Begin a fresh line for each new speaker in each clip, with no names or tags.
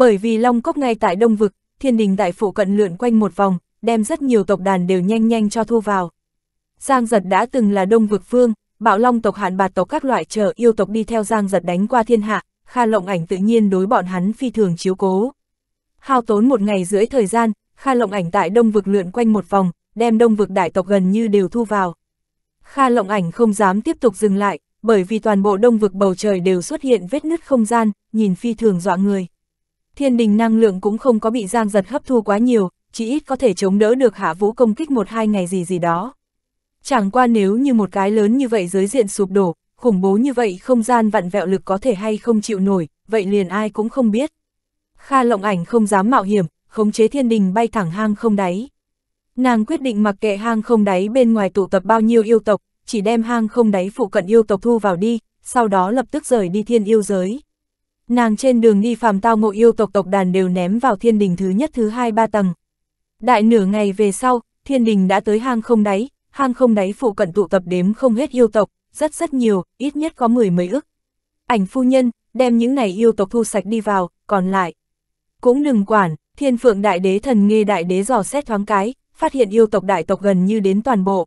Bởi vì Long Cốc ngay tại Đông Vực, thiên đình tại phụ cận lượn quanh một vòng, đem rất nhiều tộc đàn đều nhanh nhanh cho thu vào. Giang giật đã từng là Đông Vực Vương, bạo Long tộc hạn bạt tộc các loại chờ yêu tộc đi theo Giang giật đánh qua thiên hạ, Kha Lộng Ảnh tự nhiên đối bọn hắn phi thường chiếu cố. Hao tốn một ngày rưỡi thời gian, Kha Lộng Ảnh tại Đông Vực lượn quanh một vòng, đem Đông Vực đại tộc gần như đều thu vào. Kha Lộng Ảnh không dám tiếp tục dừng lại, bởi vì toàn bộ Đông Vực bầu trời đều xuất hiện vết nứt không gian, nhìn phi thường dọa người thiên đình năng lượng cũng không có bị giang giật hấp thu quá nhiều, chỉ ít có thể chống đỡ được hạ vũ công kích một hai ngày gì gì đó. Chẳng qua nếu như một cái lớn như vậy giới diện sụp đổ, khủng bố như vậy không gian vặn vẹo lực có thể hay không chịu nổi, vậy liền ai cũng không biết. Kha lộng ảnh không dám mạo hiểm, khống chế thiên đình bay thẳng hang không đáy. Nàng quyết định mặc kệ hang không đáy bên ngoài tụ tập bao nhiêu yêu tộc, chỉ đem hang không đáy phụ cận yêu tộc thu vào đi, sau đó lập tức rời đi thiên yêu giới. Nàng trên đường đi phàm tao ngộ yêu tộc tộc đàn đều ném vào thiên đình thứ nhất thứ hai ba tầng. Đại nửa ngày về sau, thiên đình đã tới hang không đáy, hang không đáy phụ cận tụ tập đếm không hết yêu tộc, rất rất nhiều, ít nhất có mười mấy ức. Ảnh phu nhân, đem những này yêu tộc thu sạch đi vào, còn lại. Cũng đừng quản, thiên phượng đại đế thần nghe đại đế dò xét thoáng cái, phát hiện yêu tộc đại tộc gần như đến toàn bộ.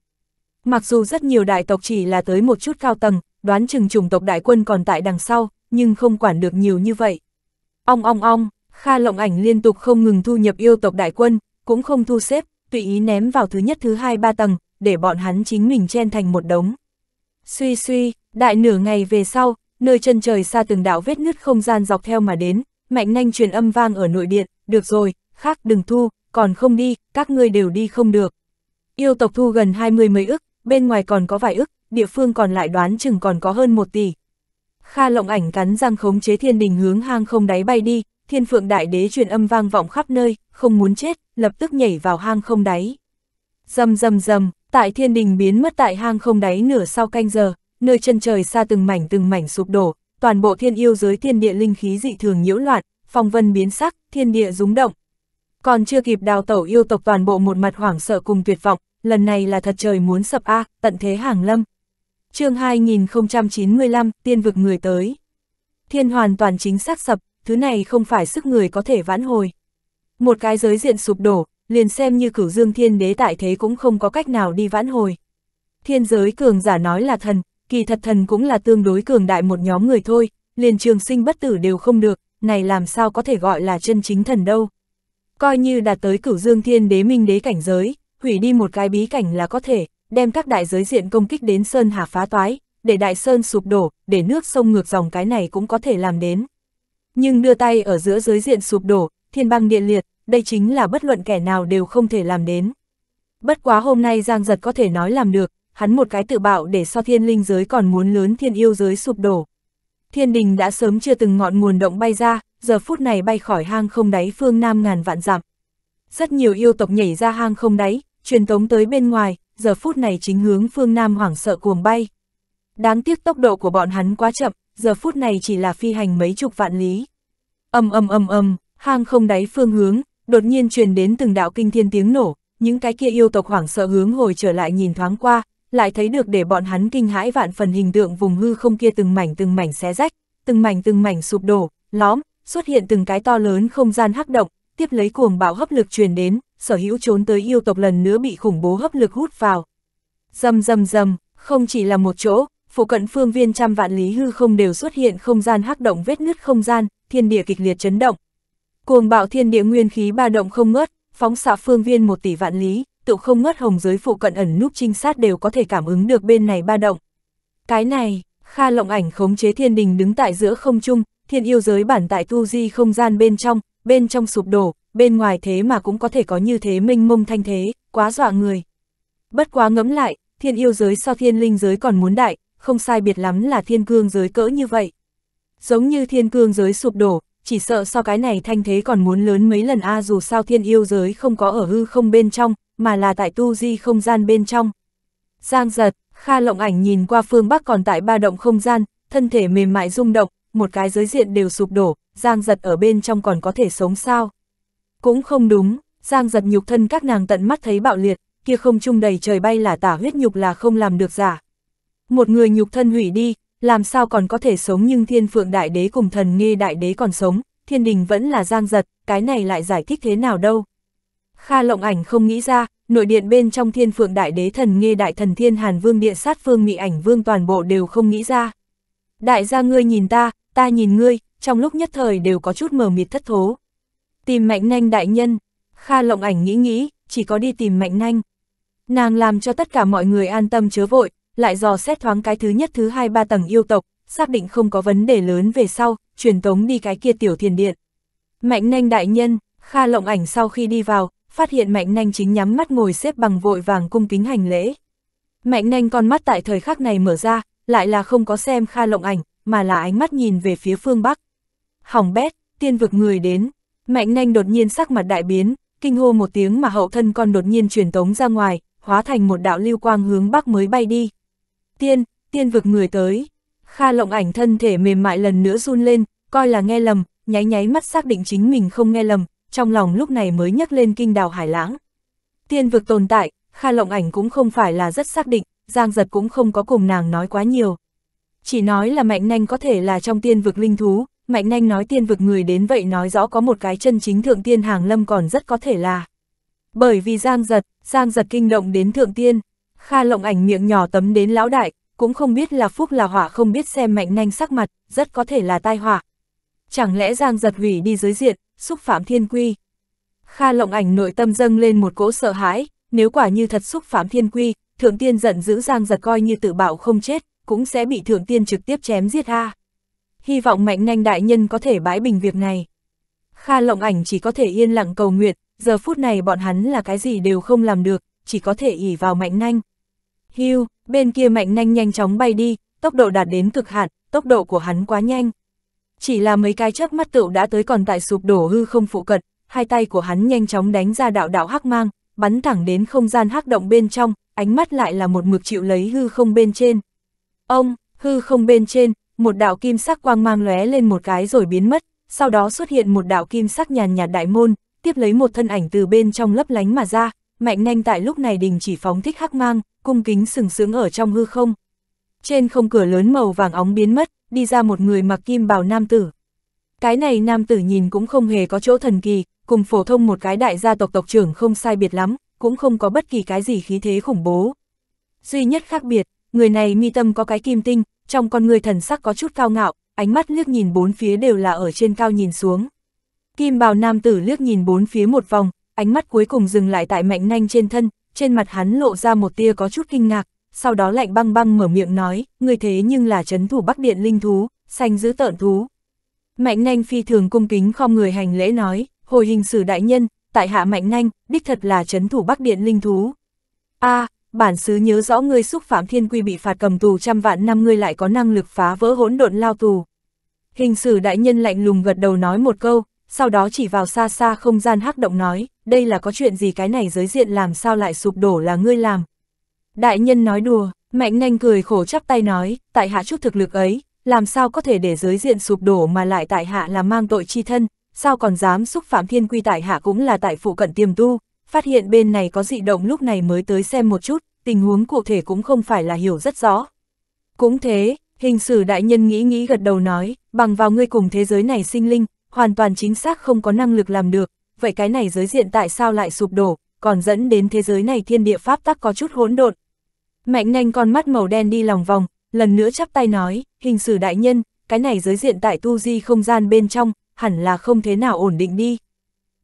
Mặc dù rất nhiều đại tộc chỉ là tới một chút cao tầng, đoán chừng chủng tộc đại quân còn tại đằng sau, nhưng không quản được nhiều như vậy. Ong ong ong, Kha lộng ảnh liên tục không ngừng thu nhập yêu tộc đại quân, cũng không thu xếp, tùy ý ném vào thứ nhất thứ hai ba tầng, để bọn hắn chính mình chen thành một đống. Suy suy, đại nửa ngày về sau, nơi chân trời xa từng đạo vết nứt không gian dọc theo mà đến, mạnh nhanh truyền âm vang ở nội điện, được rồi, khác đừng thu, còn không đi, các ngươi đều đi không được. Yêu tộc thu gần 20 mấy ức, bên ngoài còn có vài ức, địa phương còn lại đoán chừng còn có hơn 1 tỷ, Kha lộng ảnh cắn răng khống chế thiên đình hướng hang không đáy bay đi, thiên phượng đại đế truyền âm vang vọng khắp nơi, không muốn chết, lập tức nhảy vào hang không đáy. Dầm dầm dầm, tại thiên đình biến mất tại hang không đáy nửa sau canh giờ, nơi chân trời xa từng mảnh từng mảnh sụp đổ, toàn bộ thiên yêu giới thiên địa linh khí dị thường nhiễu loạn, phong vân biến sắc, thiên địa rúng động. Còn chưa kịp đào tẩu yêu tộc toàn bộ một mặt hoảng sợ cùng tuyệt vọng, lần này là thật trời muốn sập a, à, tận thế hàng lâm, chương 2095, tiên vực người tới. Thiên hoàn toàn chính xác sập, thứ này không phải sức người có thể vãn hồi. Một cái giới diện sụp đổ, liền xem như cửu dương thiên đế tại thế cũng không có cách nào đi vãn hồi. Thiên giới cường giả nói là thần, kỳ thật thần cũng là tương đối cường đại một nhóm người thôi, liền trường sinh bất tử đều không được, này làm sao có thể gọi là chân chính thần đâu. Coi như đạt tới cửu dương thiên đế minh đế cảnh giới, hủy đi một cái bí cảnh là có thể, đem các đại giới diện công kích đến Sơn Hà phá toái, để đại Sơn sụp đổ, để nước sông ngược dòng cái này cũng có thể làm đến. Nhưng đưa tay ở giữa giới diện sụp đổ, thiên băng địa liệt, đây chính là bất luận kẻ nào đều không thể làm đến. Bất quá hôm nay Giang Giật có thể nói làm được, hắn một cái tự bạo để so thiên linh giới còn muốn lớn thiên yêu giới sụp đổ. Thiên đình đã sớm chưa từng ngọn nguồn động bay ra, giờ phút này bay khỏi hang không đáy phương nam ngàn vạn dặm. Rất nhiều yêu tộc nhảy ra hang không đáy, truyền tống tới bên ngoài, giờ phút này chính hướng phương Nam hoảng sợ cuồng bay. Đáng tiếc tốc độ của bọn hắn quá chậm, giờ phút này chỉ là phi hành mấy chục vạn lý. Âm âm âm âm, hang không đáy phương hướng, đột nhiên truyền đến từng đạo kinh thiên tiếng nổ, những cái kia yêu tộc hoảng sợ hướng hồi trở lại nhìn thoáng qua, lại thấy được để bọn hắn kinh hãi vạn phần hình tượng vùng hư không kia từng mảnh từng mảnh xé rách, từng mảnh từng mảnh sụp đổ, lõm, xuất hiện từng cái to lớn không gian hắc động, tiếp lấy cuồng bạo hấp lực truyền đến, sở hữu trốn tới yêu tộc lần nữa bị khủng bố hấp lực hút vào. Dầm dầm dầm, không chỉ là một chỗ, phụ cận phương viên trăm vạn lý hư không đều xuất hiện không gian hắc động vết nứt không gian, thiên địa kịch liệt chấn động. Cuồng bạo thiên địa nguyên khí ba động không ngớt, phóng xạ phương viên một tỷ vạn lý, tụ không ngớt hồng giới phụ cận ẩn núp trinh sát đều có thể cảm ứng được bên này ba động. Cái này, Kha Lộng Ảnh khống chế thiên đình đứng tại giữa không trung, thiên yêu giới bản tại tu di không gian bên trong, bên trong sụp đổ, bên ngoài thế mà cũng có thể có như thế minh mông thanh thế, quá dọa người. Bất quá ngẫm lại, thiên yêu giới so thiên linh giới còn muốn đại, không sai biệt lắm là thiên cương giới cỡ như vậy. Giống như thiên cương giới sụp đổ, chỉ sợ so cái này thanh thế còn muốn lớn mấy lần a à, dù sao thiên yêu giới không có ở hư không bên trong, mà là tại tu di không gian bên trong. Giang giật, Kha lộng ảnh nhìn qua phương Bắc còn tại ba động không gian, thân thể mềm mại rung động, một cái giới diện đều sụp đổ, Giang giật ở bên trong còn có thể sống sao. Cũng không đúng, Giang giật nhục thân các nàng tận mắt thấy bạo liệt, kia không trung đầy trời bay là tả huyết nhục là không làm được giả. Một người nhục thân hủy đi, làm sao còn có thể sống nhưng thiên phượng đại đế cùng thần nghe đại đế còn sống, thiên đình vẫn là giang giật, cái này lại giải thích thế nào đâu. Kha lộng ảnh không nghĩ ra, nội điện bên trong thiên phượng đại đế thần nghe đại thần thiên hàn vương địa sát phương mị ảnh vương toàn bộ đều không nghĩ ra. Đại gia ngươi nhìn ta, ta nhìn ngươi, trong lúc nhất thời đều có chút mờ mịt thất thố. Tìm Mạnh Nanh đại nhân, Kha Lộng Ảnh nghĩ nghĩ, chỉ có đi tìm Mạnh Nanh. Nàng làm cho tất cả mọi người an tâm chớ vội, lại dò xét thoáng cái thứ nhất thứ hai ba tầng yêu tộc, xác định không có vấn đề lớn về sau, truyền tống đi cái kia tiểu thiền điện. Mạnh Nanh đại nhân, Kha Lộng Ảnh sau khi đi vào, phát hiện Mạnh Nanh chính nhắm mắt ngồi xếp bằng vội vàng cung kính hành lễ. Mạnh Nanh con mắt tại thời khắc này mở ra, lại là không có xem Kha Lộng Ảnh, mà là ánh mắt nhìn về phía phương Bắc. Hỏng bét, tiên vực người đến, Mạnh nanh đột nhiên sắc mặt đại biến, kinh hô một tiếng mà hậu thân con đột nhiên truyền tống ra ngoài, hóa thành một đạo lưu quang hướng bắc mới bay đi. Tiên, tiên vực người tới. Kha lộng ảnh thân thể mềm mại lần nữa run lên, coi là nghe lầm, nháy nháy mắt xác định chính mình không nghe lầm, trong lòng lúc này mới nhắc lên kinh đào hải lãng. Tiên vực tồn tại, Kha lộng ảnh cũng không phải là rất xác định, Giang giật cũng không có cùng nàng nói quá nhiều. Chỉ nói là mạnh nanh có thể là trong tiên vực linh thú, Mạnh Nanh nói tiên vực người đến vậy nói rõ có một cái chân chính thượng tiên hàng lâm còn rất có thể là. Bởi vì Giang Giật, Giang Giật kinh động đến thượng tiên, Kha Lộng ảnh miệng nhỏ tấm đến lão đại, cũng không biết là phúc là hỏa không biết xem Mạnh Nanh sắc mặt, rất có thể là tai họa. Chẳng lẽ Giang Giật hủy đi dưới diện, xúc phạm thiên quy. Kha Lộng ảnh nội tâm dâng lên một cỗ sợ hãi, nếu quả như thật xúc phạm thiên quy, thượng tiên giận dữ Giang Giật coi như tự bảo không chết, cũng sẽ bị thượng tiên trực tiếp chém giết a hy vọng mạnh nhanh đại nhân có thể bãi bình việc này. Kha lộng ảnh chỉ có thể yên lặng cầu nguyện, giờ phút này bọn hắn là cái gì đều không làm được, chỉ có thể ỉ vào mạnh nhanh. Hưu, bên kia mạnh nhanh nhanh chóng bay đi, tốc độ đạt đến cực hạn, tốc độ của hắn quá nhanh. Chỉ là mấy cái chớp mắt tựu đã tới còn tại sụp đổ hư không phụ cận, hai tay của hắn nhanh chóng đánh ra đạo đạo hắc mang, bắn thẳng đến không gian hắc động bên trong, ánh mắt lại là một mực chịu lấy hư không bên trên. Ông, hư không bên trên, một đạo kim sắc quang mang lóe lên một cái rồi biến mất, sau đó xuất hiện một đạo kim sắc nhàn nhạt đại môn, tiếp lấy một thân ảnh từ bên trong lấp lánh mà ra, mạnh nhanh tại lúc này đình chỉ phóng thích hắc mang, cung kính sừng sướng ở trong hư không. Trên không cửa lớn màu vàng óng biến mất, đi ra một người mặc kim bào nam tử. Cái này nam tử nhìn cũng không hề có chỗ thần kỳ, cùng phổ thông một cái đại gia tộc tộc trưởng không sai biệt lắm, cũng không có bất kỳ cái gì khí thế khủng bố. Duy nhất khác biệt, người này mi tâm có cái kim tinh, trong con người thần sắc có chút cao ngạo, ánh mắt liếc nhìn bốn phía đều là ở trên cao nhìn xuống. Kim bào nam tử liếc nhìn bốn phía một vòng, ánh mắt cuối cùng dừng lại tại mạnh nanh trên thân, trên mặt hắn lộ ra một tia có chút kinh ngạc, sau đó lạnh băng băng mở miệng nói, người thế nhưng là chấn thủ bắc điện linh thú, xanh giữ tợn thú. Mạnh nanh phi thường cung kính không người hành lễ nói, hồi hình sử đại nhân, tại hạ mạnh nanh, đích thật là chấn thủ bắc điện linh thú. a à, bản xứ nhớ rõ ngươi xúc phạm thiên quy bị phạt cầm tù trăm vạn năm ngươi lại có năng lực phá vỡ hỗn độn lao tù. Hình sử đại nhân lạnh lùng gật đầu nói một câu, sau đó chỉ vào xa xa không gian hắc động nói, đây là có chuyện gì cái này giới diện làm sao lại sụp đổ là ngươi làm. Đại nhân nói đùa, mạnh nhanh cười khổ chắp tay nói, tại hạ chút thực lực ấy, làm sao có thể để giới diện sụp đổ mà lại tại hạ là mang tội chi thân, sao còn dám xúc phạm thiên quy tại hạ cũng là tại phụ cận tiềm tu, phát hiện bên này có dị động lúc này mới tới xem một chút, tình huống cụ thể cũng không phải là hiểu rất rõ. Cũng thế, hình sử đại nhân nghĩ nghĩ gật đầu nói, bằng vào ngươi cùng thế giới này sinh linh, hoàn toàn chính xác không có năng lực làm được, vậy cái này giới diện tại sao lại sụp đổ, còn dẫn đến thế giới này thiên địa pháp tắc có chút hỗn độn. Mạnh nhanh con mắt màu đen đi lòng vòng, lần nữa chắp tay nói, hình sử đại nhân, cái này giới diện tại tu di không gian bên trong, hẳn là không thế nào ổn định đi.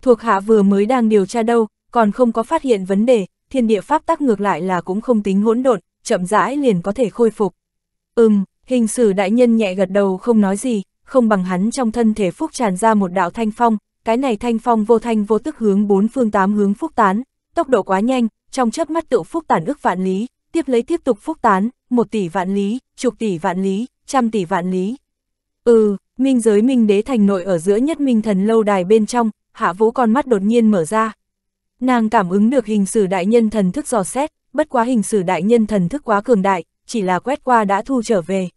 Thuộc hạ vừa mới đang điều tra đâu, còn không có phát hiện vấn đề, thiên địa pháp tắc ngược lại là cũng không tính hỗn độn, chậm rãi liền có thể khôi phục. Ừm, hình sử đại nhân nhẹ gật đầu không nói gì, không bằng hắn trong thân thể phúc tràn ra một đạo thanh phong, cái này thanh phong vô thanh vô tức hướng bốn phương tám hướng phúc tán, tốc độ quá nhanh, trong chớp mắt tự phúc tản ức vạn lý, tiếp lấy tiếp tục phúc tán, một tỷ vạn lý, chục tỷ vạn lý, trăm tỷ vạn lý. Ừ, minh giới minh đế thành nội ở giữa nhất minh thần lâu đài bên trong, hạ vũ con mắt đột nhiên mở ra, Nàng cảm ứng được hình sử đại nhân thần thức dò xét, bất quá hình sử đại nhân thần thức quá cường đại, chỉ là quét qua đã thu trở về.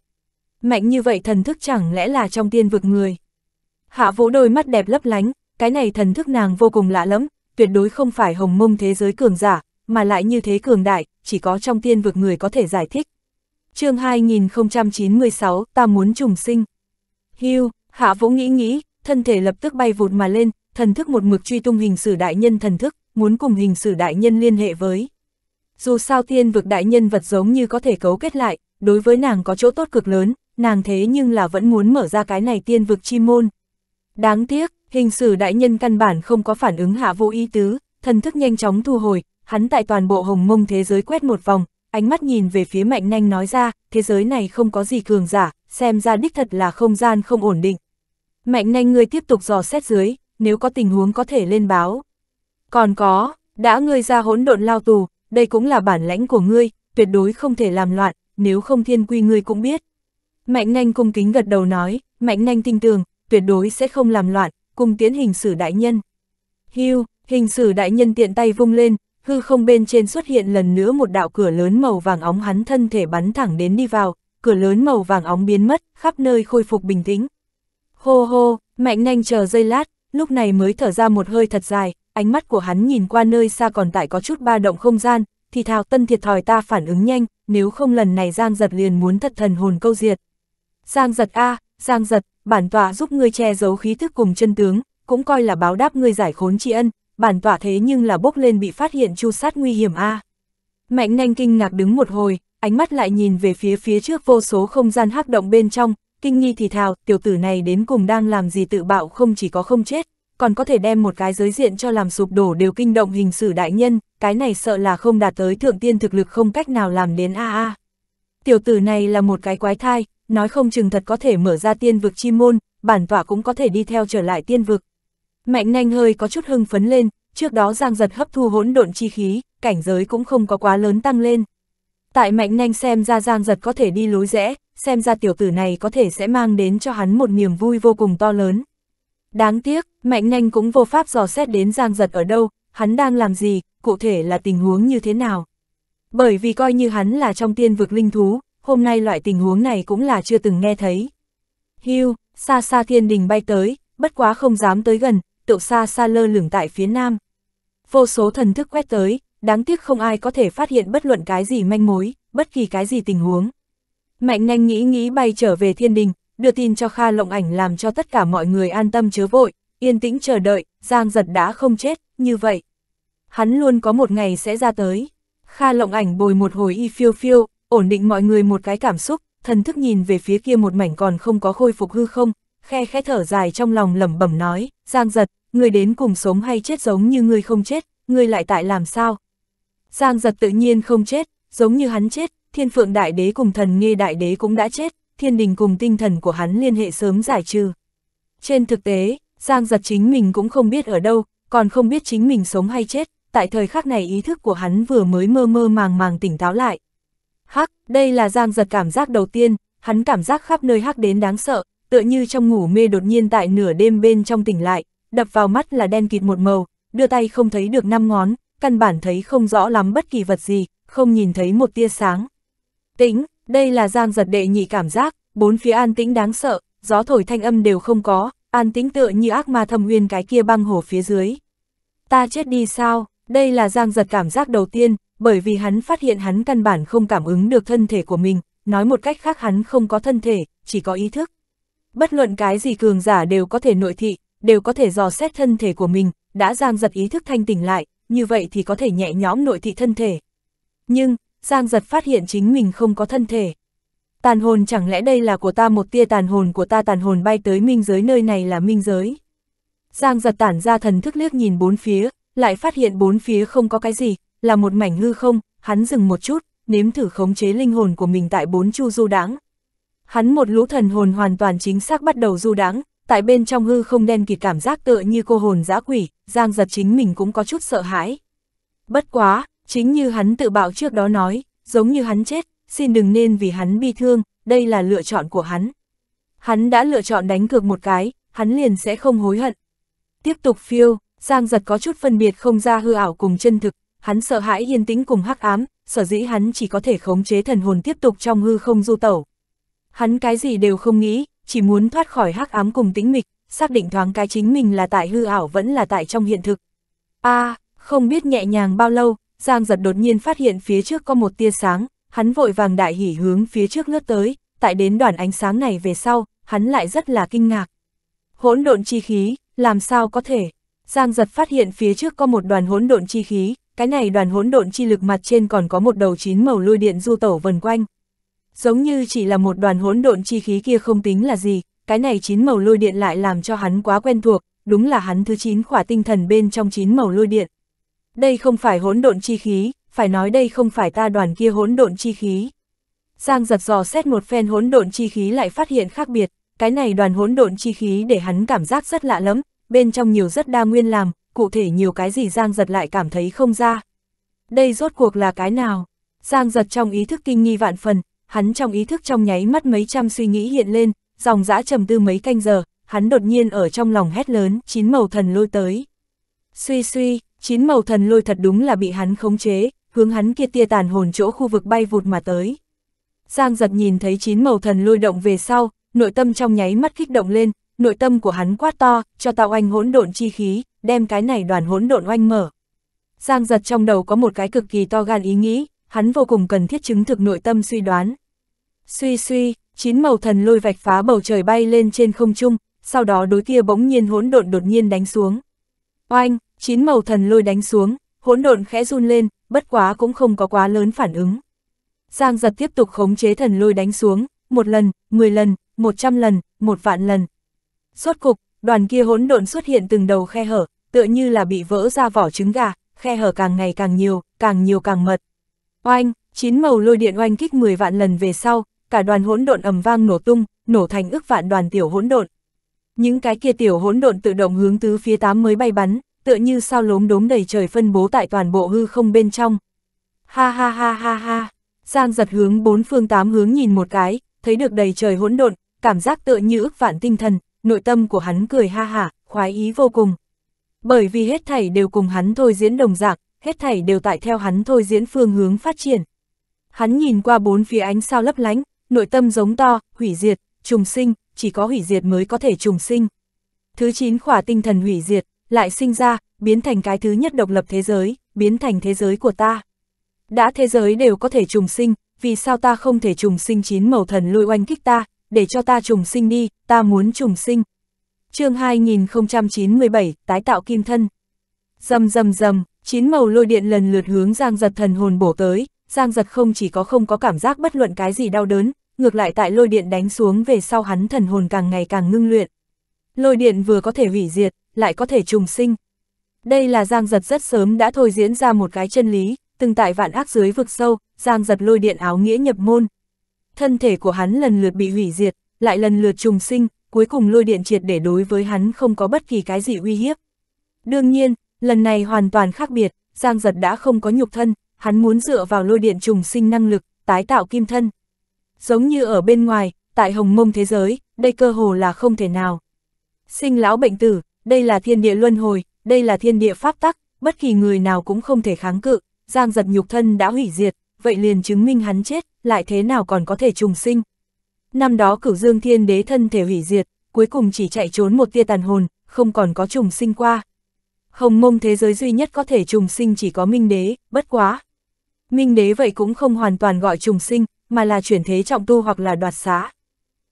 Mạnh như vậy thần thức chẳng lẽ là trong tiên vực người. Hạ vỗ đôi mắt đẹp lấp lánh, cái này thần thức nàng vô cùng lạ lẫm, tuyệt đối không phải hồng mông thế giới cường giả, mà lại như thế cường đại, chỉ có trong tiên vực người có thể giải thích. chương 2096, ta muốn trùng sinh. Hưu, hạ vũ nghĩ nghĩ, thân thể lập tức bay vụt mà lên, thần thức một mực truy tung hình sử đại nhân thần thức, muốn cùng hình sử đại nhân liên hệ với. Dù sao tiên vực đại nhân vật giống như có thể cấu kết lại, đối với nàng có chỗ tốt cực lớn, nàng thế nhưng là vẫn muốn mở ra cái này tiên vực chi môn. Đáng tiếc, hình sử đại nhân căn bản không có phản ứng hạ vô ý tứ, thần thức nhanh chóng thu hồi, hắn tại toàn bộ hồng mông thế giới quét một vòng, ánh mắt nhìn về phía mạnh nanh nói ra, thế giới này không có gì cường giả, xem ra đích thật là không gian không ổn định. Mạnh nanh người tiếp tục dò xét dưới, nếu có tình huống có thể lên báo. Còn có, đã ngươi ra hỗn độn lao tù, đây cũng là bản lãnh của ngươi, tuyệt đối không thể làm loạn, nếu không thiên quy ngươi cũng biết. Mạnh nhanh cung kính gật đầu nói, mạnh nhanh tin tường, tuyệt đối sẽ không làm loạn, cùng tiến hình sử đại nhân. Hưu, hình sử đại nhân tiện tay vung lên, hư không bên trên xuất hiện lần nữa một đạo cửa lớn màu vàng óng hắn thân thể bắn thẳng đến đi vào, cửa lớn màu vàng óng biến mất, khắp nơi khôi phục bình tĩnh. Hô hô, mạnh nhanh chờ giây lát, lúc này mới thở ra một hơi thật dài, ánh mắt của hắn nhìn qua nơi xa còn tại có chút ba động không gian, thì thào tân thiệt thòi ta phản ứng nhanh, nếu không lần này Giang giật liền muốn thật thần hồn câu diệt. Giang giật A, Giang giật, bản tọa giúp ngươi che giấu khí thức cùng chân tướng, cũng coi là báo đáp ngươi giải khốn tri ân, bản tọa thế nhưng là bốc lên bị phát hiện chu sát nguy hiểm A. Mạnh nanh kinh ngạc đứng một hồi, ánh mắt lại nhìn về phía phía trước vô số không gian hắc động bên trong, kinh nghi thì thào, tiểu tử này đến cùng đang làm gì tự bạo không chỉ có không chết, còn có thể đem một cái giới diện cho làm sụp đổ đều kinh động hình sử đại nhân, cái này sợ là không đạt tới thượng tiên thực lực không cách nào làm đến a a. Tiểu tử này là một cái quái thai, nói không chừng thật có thể mở ra tiên vực chi môn, bản tọa cũng có thể đi theo trở lại tiên vực. Mạnh nhanh hơi có chút hưng phấn lên, trước đó Giang Giật hấp thu hỗn độn chi khí, cảnh giới cũng không có quá lớn tăng lên. Tại mạnh nhanh xem ra Giang Giật có thể đi lối rẽ, xem ra tiểu tử này có thể sẽ mang đến cho hắn một niềm vui vô cùng to lớn. Đáng tiếc, Mạnh Nhanh cũng vô pháp dò xét đến Giang Giật ở đâu, hắn đang làm gì, cụ thể là tình huống như thế nào. Bởi vì coi như hắn là trong tiên vực linh thú, hôm nay loại tình huống này cũng là chưa từng nghe thấy. Hưu, xa xa thiên đình bay tới, bất quá không dám tới gần, tựu xa xa lơ lửng tại phía nam. Vô số thần thức quét tới, đáng tiếc không ai có thể phát hiện bất luận cái gì manh mối, bất kỳ cái gì tình huống. Mạnh nhanh nghĩ nghĩ bay trở về thiên đình, đưa tin cho Kha Lộng Ảnh làm cho tất cả mọi người an tâm chớ vội, yên tĩnh chờ đợi, Giang Giật đã không chết, như vậy. Hắn luôn có một ngày sẽ ra tới. Kha Lộng Ảnh bồi một hồi y phiêu phiêu, ổn định mọi người một cái cảm xúc, thần thức nhìn về phía kia một mảnh còn không có khôi phục hư không, khe khẽ thở dài trong lòng lẩm bẩm nói, Giang Giật, người đến cùng sống hay chết giống như người không chết, người lại tại làm sao? Giang Giật tự nhiên không chết, giống như hắn chết, Thiên Phượng Đại Đế cùng Thần Nghe Đại Đế cũng đã chết, thiên đình cùng tinh thần của hắn liên hệ sớm giải trừ. Trên thực tế, Giang giật chính mình cũng không biết ở đâu, còn không biết chính mình sống hay chết, tại thời khắc này ý thức của hắn vừa mới mơ mơ màng màng tỉnh táo lại. Hắc, đây là Giang giật cảm giác đầu tiên, hắn cảm giác khắp nơi hắc đến đáng sợ, tựa như trong ngủ mê đột nhiên tại nửa đêm bên trong tỉnh lại, đập vào mắt là đen kịt một màu, đưa tay không thấy được năm ngón, căn bản thấy không rõ lắm bất kỳ vật gì, không nhìn thấy một tia sáng. Tĩnh, đây là Giang giật đệ nhị cảm giác, bốn phía an tĩnh đáng sợ, gió thổi thanh âm đều không có, an tĩnh tựa như ác ma thâm nguyên cái kia băng hồ phía dưới. Ta chết đi sao, đây là Giang giật cảm giác đầu tiên, bởi vì hắn phát hiện hắn căn bản không cảm ứng được thân thể của mình, nói một cách khác hắn không có thân thể, chỉ có ý thức. Bất luận cái gì cường giả đều có thể nội thị, đều có thể dò xét thân thể của mình, đã giang giật ý thức thanh tỉnh lại, như vậy thì có thể nhẹ nhõm nội thị thân thể. Nhưng, Giang giật phát hiện chính mình không có thân thể. Tàn hồn chẳng lẽ đây là của ta một tia tàn hồn của ta tàn hồn bay tới minh giới nơi này là minh giới. Giang giật tản ra thần thức liếc nhìn bốn phía, lại phát hiện bốn phía không có cái gì, là một mảnh hư không, hắn dừng một chút, nếm thử khống chế linh hồn của mình tại bốn chu du đáng. Hắn một lũ thần hồn hoàn toàn chính xác bắt đầu du đáng, tại bên trong hư không đen kịt cảm giác tựa như cô hồn dã quỷ, Giang giật chính mình cũng có chút sợ hãi. Bất quá, Chính như hắn tự bạo trước đó nói, giống như hắn chết, xin đừng nên vì hắn bi thương, đây là lựa chọn của hắn. Hắn đã lựa chọn đánh cược một cái, hắn liền sẽ không hối hận. Tiếp tục phiêu, Giang giật có chút phân biệt không ra hư ảo cùng chân thực, hắn sợ hãi yên tĩnh cùng hắc ám, sở dĩ hắn chỉ có thể khống chế thần hồn tiếp tục trong hư không du tẩu. Hắn cái gì đều không nghĩ, chỉ muốn thoát khỏi hắc ám cùng tĩnh mịch, xác định thoáng cái chính mình là tại hư ảo vẫn là tại trong hiện thực. a à, không biết nhẹ nhàng bao lâu, Giang giật đột nhiên phát hiện phía trước có một tia sáng, hắn vội vàng đại hỉ hướng phía trước lướt tới, tại đến đoàn ánh sáng này về sau, hắn lại rất là kinh ngạc. Hỗn độn chi khí, làm sao có thể? Giang giật phát hiện phía trước có một đoàn hỗn độn chi khí, cái này đoàn hỗn độn chi lực mặt trên còn có một đầu chín màu lôi điện du tẩu vần quanh. Giống như chỉ là một đoàn hỗn độn chi khí kia không tính là gì, cái này chín màu lôi điện lại làm cho hắn quá quen thuộc, đúng là hắn thứ chín khỏa tinh thần bên trong chín màu lôi điện, đây không phải hỗn độn chi khí, phải nói đây không phải ta đoàn kia hỗn độn chi khí. Giang giật giò xét một phen hỗn độn chi khí lại phát hiện khác biệt, cái này đoàn hỗn độn chi khí để hắn cảm giác rất lạ lắm, bên trong nhiều rất đa nguyên làm, cụ thể nhiều cái gì Giang giật lại cảm thấy không ra. Đây rốt cuộc là cái nào? Giang giật trong ý thức kinh nghi vạn phần, hắn trong ý thức trong nháy mắt mấy trăm suy nghĩ hiện lên, dòng dã trầm tư mấy canh giờ, hắn đột nhiên ở trong lòng hét lớn, chín màu thần lôi tới. Suy suy, chín màu thần lôi thật đúng là bị hắn khống chế, hướng hắn kia tia tàn hồn chỗ khu vực bay vụt mà tới. Giang giật nhìn thấy chín màu thần lôi động về sau, nội tâm trong nháy mắt kích động lên, nội tâm của hắn quát to, cho tạo anh hỗn độn chi khí, đem cái này đoàn hỗn độn oanh mở. Giang giật trong đầu có một cái cực kỳ to gan ý nghĩ, hắn vô cùng cần thiết chứng thực nội tâm suy đoán. Suy suy, chín màu thần lôi vạch phá bầu trời bay lên trên không trung, sau đó đối kia bỗng nhiên hỗn độn đột nhiên đánh xuống. Oanh, Chín màu thần lôi đánh xuống, hỗn độn khẽ run lên, bất quá cũng không có quá lớn phản ứng. Giang giật tiếp tục khống chế thần lôi đánh xuống, một lần, mười 10 lần, một trăm lần, một vạn lần. Suốt cục, đoàn kia hỗn độn xuất hiện từng đầu khe hở, tựa như là bị vỡ ra vỏ trứng gà, khe hở càng ngày càng nhiều, càng nhiều càng mật. Oanh, chín màu lôi điện oanh kích 10 vạn lần về sau, cả đoàn hỗn độn ầm vang nổ tung, nổ thành ức vạn đoàn tiểu hỗn độn. Những cái kia tiểu hỗn độn tự động hướng tứ phía tám mới bay bắn, tựa như sao lốm đốm đầy trời phân bố tại toàn bộ hư không bên trong. Ha ha ha ha ha, Giang giật hướng bốn phương tám hướng nhìn một cái, thấy được đầy trời hỗn độn, cảm giác tựa như ức vạn tinh thần, nội tâm của hắn cười ha hả, khoái ý vô cùng. Bởi vì hết thảy đều cùng hắn thôi diễn đồng dạng, hết thảy đều tại theo hắn thôi diễn phương hướng phát triển. Hắn nhìn qua bốn phía ánh sao lấp lánh, nội tâm giống to, hủy diệt, trùng sinh, chỉ có hủy diệt mới có thể trùng sinh. Thứ chín khỏa tinh thần hủy diệt, lại sinh ra, biến thành cái thứ nhất độc lập thế giới, biến thành thế giới của ta. Đã thế giới đều có thể trùng sinh, vì sao ta không thể trùng sinh chín màu thần lôi oanh kích ta, để cho ta trùng sinh đi, ta muốn trùng sinh. chương 2097, tái tạo kim thân. Dầm dầm dầm, chín màu lôi điện lần lượt hướng Giang Giật thần hồn bổ tới, Giang Giật không chỉ có không có cảm giác bất luận cái gì đau đớn, ngược lại tại lôi điện đánh xuống về sau hắn thần hồn càng ngày càng ngưng luyện, Lôi điện vừa có thể hủy diệt, lại có thể trùng sinh. Đây là Giang Giật rất sớm đã thôi diễn ra một cái chân lý, từng tại vạn ác dưới vực sâu, Giang Giật lôi điện áo nghĩa nhập môn. Thân thể của hắn lần lượt bị hủy diệt, lại lần lượt trùng sinh, cuối cùng lôi điện triệt để đối với hắn không có bất kỳ cái gì uy hiếp. Đương nhiên, lần này hoàn toàn khác biệt, Giang Giật đã không có nhục thân, hắn muốn dựa vào lôi điện trùng sinh năng lực, tái tạo kim thân. Giống như ở bên ngoài, tại hồng mông thế giới, đây cơ hồ là không thể nào. Sinh lão bệnh tử, đây là thiên địa luân hồi, đây là thiên địa pháp tắc, bất kỳ người nào cũng không thể kháng cự, Giang giật nhục thân đã hủy diệt, vậy liền chứng minh hắn chết, lại thế nào còn có thể trùng sinh. Năm đó cửu dương thiên đế thân thể hủy diệt, cuối cùng chỉ chạy trốn một tia tàn hồn, không còn có trùng sinh qua. Hồng mông thế giới duy nhất có thể trùng sinh chỉ có minh đế, bất quá. Minh đế vậy cũng không hoàn toàn gọi trùng sinh, mà là chuyển thế trọng tu hoặc là đoạt xá.